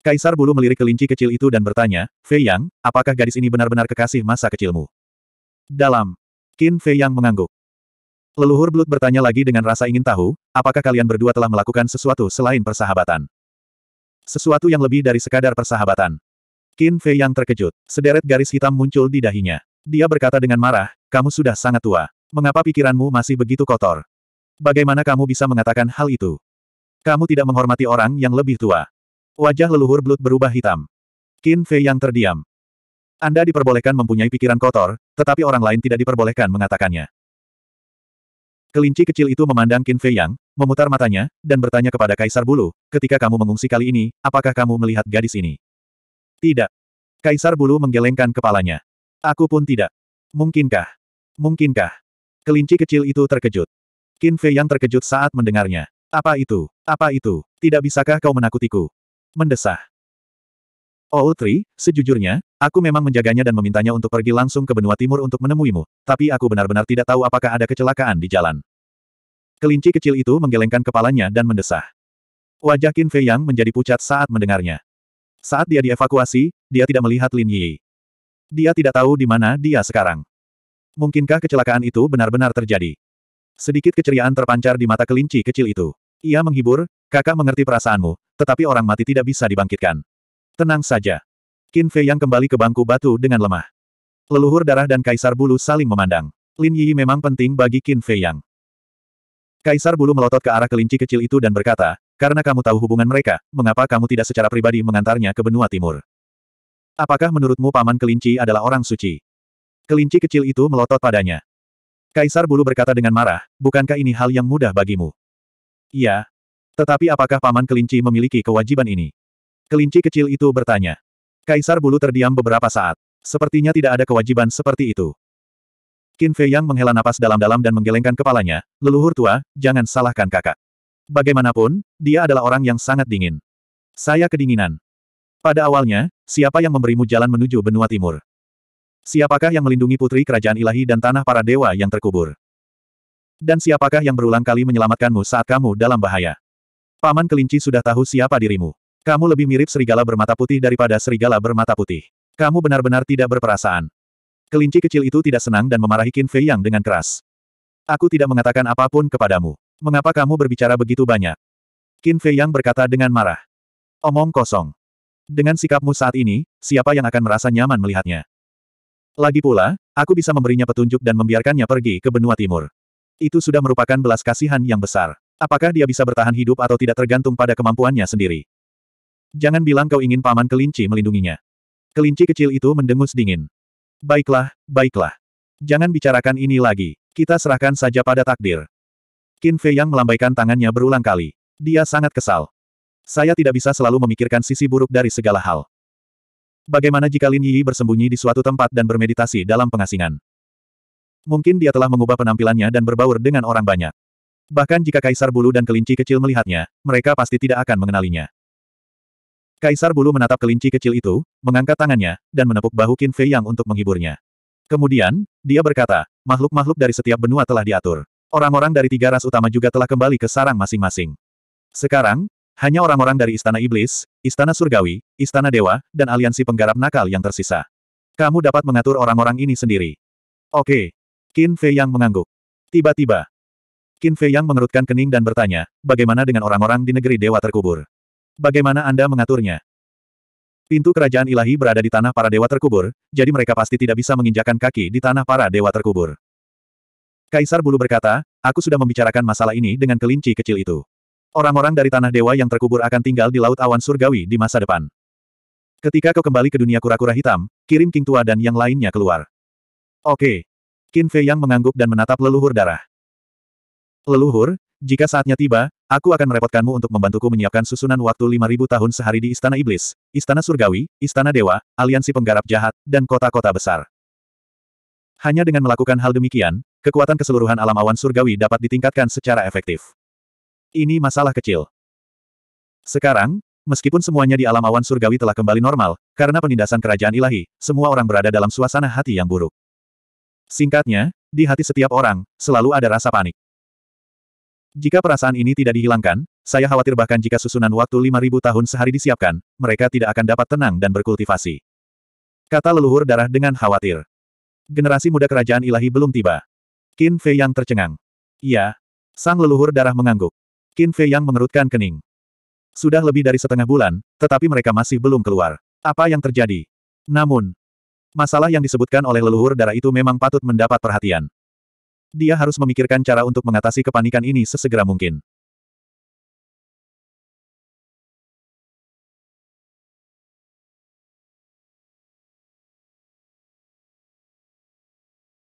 Kaisar Bulu melirik kelinci kecil itu dan bertanya, Fei Yang, apakah gadis ini benar-benar kekasih masa kecilmu? Dalam. Qin Fei Yang mengangguk. Leluhur Blut bertanya lagi dengan rasa ingin tahu, apakah kalian berdua telah melakukan sesuatu selain persahabatan? Sesuatu yang lebih dari sekadar persahabatan. Qin Fei Yang terkejut. Sederet garis hitam muncul di dahinya. Dia berkata dengan marah, kamu sudah sangat tua. Mengapa pikiranmu masih begitu kotor? Bagaimana kamu bisa mengatakan hal itu? Kamu tidak menghormati orang yang lebih tua. Wajah leluhur Blood berubah hitam. Qin Fei yang terdiam. Anda diperbolehkan mempunyai pikiran kotor, tetapi orang lain tidak diperbolehkan mengatakannya. Kelinci kecil itu memandang Qin Fei Yang, memutar matanya, dan bertanya kepada Kaisar Bulu, ketika kamu mengungsi kali ini, apakah kamu melihat gadis ini? Tidak. Kaisar Bulu menggelengkan kepalanya. Aku pun tidak. Mungkinkah? Mungkinkah? Kelinci kecil itu terkejut. Qin Fei yang terkejut saat mendengarnya. Apa itu? Apa itu? Tidak bisakah kau menakutiku? Mendesah. All oh, three, sejujurnya, aku memang menjaganya dan memintanya untuk pergi langsung ke benua timur untuk menemuimu, tapi aku benar-benar tidak tahu apakah ada kecelakaan di jalan. Kelinci kecil itu menggelengkan kepalanya dan mendesah. Wajah Qin Fei Yang menjadi pucat saat mendengarnya. Saat dia dievakuasi, dia tidak melihat Lin Yi. Dia tidak tahu di mana dia sekarang. Mungkinkah kecelakaan itu benar-benar terjadi? Sedikit keceriaan terpancar di mata kelinci kecil itu. Ia menghibur, kakak mengerti perasaanmu, tetapi orang mati tidak bisa dibangkitkan. Tenang saja. Qin Fei yang kembali ke bangku batu dengan lemah. Leluhur darah dan kaisar bulu saling memandang. Lin Yi memang penting bagi Qin Fei Yang. Kaisar bulu melotot ke arah kelinci kecil itu dan berkata, karena kamu tahu hubungan mereka, mengapa kamu tidak secara pribadi mengantarnya ke benua timur? Apakah menurutmu paman kelinci adalah orang suci? Kelinci kecil itu melotot padanya. Kaisar Bulu berkata dengan marah, bukankah ini hal yang mudah bagimu? Iya. Tetapi apakah Paman Kelinci memiliki kewajiban ini? Kelinci kecil itu bertanya. Kaisar Bulu terdiam beberapa saat. Sepertinya tidak ada kewajiban seperti itu. Qin Fei Yang menghela napas dalam-dalam dan menggelengkan kepalanya, leluhur tua, jangan salahkan kakak. Bagaimanapun, dia adalah orang yang sangat dingin. Saya kedinginan. Pada awalnya, siapa yang memberimu jalan menuju benua timur? Siapakah yang melindungi putri kerajaan ilahi dan tanah para dewa yang terkubur? Dan siapakah yang berulang kali menyelamatkanmu saat kamu dalam bahaya? Paman kelinci sudah tahu siapa dirimu. Kamu lebih mirip serigala bermata putih daripada serigala bermata putih. Kamu benar-benar tidak berperasaan. Kelinci kecil itu tidak senang dan memarahi Qin Fei Yang dengan keras. Aku tidak mengatakan apapun kepadamu. Mengapa kamu berbicara begitu banyak? Qin Fei Yang berkata dengan marah. Omong kosong. Dengan sikapmu saat ini, siapa yang akan merasa nyaman melihatnya? Lagi pula, aku bisa memberinya petunjuk dan membiarkannya pergi ke benua timur. Itu sudah merupakan belas kasihan yang besar. Apakah dia bisa bertahan hidup atau tidak tergantung pada kemampuannya sendiri? Jangan bilang kau ingin paman kelinci melindunginya. Kelinci kecil itu mendengus dingin. Baiklah, baiklah. Jangan bicarakan ini lagi. Kita serahkan saja pada takdir. Qin Fei yang melambaikan tangannya berulang kali. Dia sangat kesal. Saya tidak bisa selalu memikirkan sisi buruk dari segala hal. Bagaimana jika Lin Yi bersembunyi di suatu tempat dan bermeditasi dalam pengasingan? Mungkin dia telah mengubah penampilannya dan berbaur dengan orang banyak. Bahkan jika kaisar bulu dan kelinci kecil melihatnya, mereka pasti tidak akan mengenalinya. Kaisar bulu menatap kelinci kecil itu, mengangkat tangannya, dan menepuk bahu Qin Fei Yang untuk menghiburnya. Kemudian, dia berkata, makhluk-makhluk dari setiap benua telah diatur. Orang-orang dari tiga ras utama juga telah kembali ke sarang masing-masing. Sekarang, hanya orang-orang dari Istana Iblis, Istana Surgawi, Istana Dewa, dan aliansi penggarap nakal yang tersisa. Kamu dapat mengatur orang-orang ini sendiri. Oke. Qin Fei Yang mengangguk. Tiba-tiba. Qin Fei Yang mengerutkan kening dan bertanya, bagaimana dengan orang-orang di negeri dewa terkubur? Bagaimana Anda mengaturnya? Pintu kerajaan ilahi berada di tanah para dewa terkubur, jadi mereka pasti tidak bisa menginjakan kaki di tanah para dewa terkubur. Kaisar Bulu berkata, aku sudah membicarakan masalah ini dengan kelinci kecil itu. Orang-orang dari tanah dewa yang terkubur akan tinggal di Laut Awan Surgawi di masa depan. Ketika kau kembali ke dunia kura-kura hitam, kirim King Tua dan yang lainnya keluar. Oke. Qin Fei yang mengangguk dan menatap leluhur darah. Leluhur, jika saatnya tiba, aku akan merepotkanmu untuk membantuku menyiapkan susunan waktu 5000 tahun sehari di Istana Iblis, Istana Surgawi, Istana Dewa, Aliansi Penggarap Jahat, dan kota-kota besar. Hanya dengan melakukan hal demikian, kekuatan keseluruhan alam awan surgawi dapat ditingkatkan secara efektif. Ini masalah kecil. Sekarang, meskipun semuanya di alam awan surgawi telah kembali normal, karena penindasan kerajaan ilahi, semua orang berada dalam suasana hati yang buruk. Singkatnya, di hati setiap orang, selalu ada rasa panik. Jika perasaan ini tidak dihilangkan, saya khawatir bahkan jika susunan waktu 5.000 tahun sehari disiapkan, mereka tidak akan dapat tenang dan berkultivasi. Kata leluhur darah dengan khawatir. Generasi muda kerajaan ilahi belum tiba. Qin Fei yang tercengang. Iya. Sang leluhur darah mengangguk. Qin Fei yang mengerutkan kening. Sudah lebih dari setengah bulan, tetapi mereka masih belum keluar. Apa yang terjadi? Namun, masalah yang disebutkan oleh leluhur darah itu memang patut mendapat perhatian. Dia harus memikirkan cara untuk mengatasi kepanikan ini sesegera mungkin.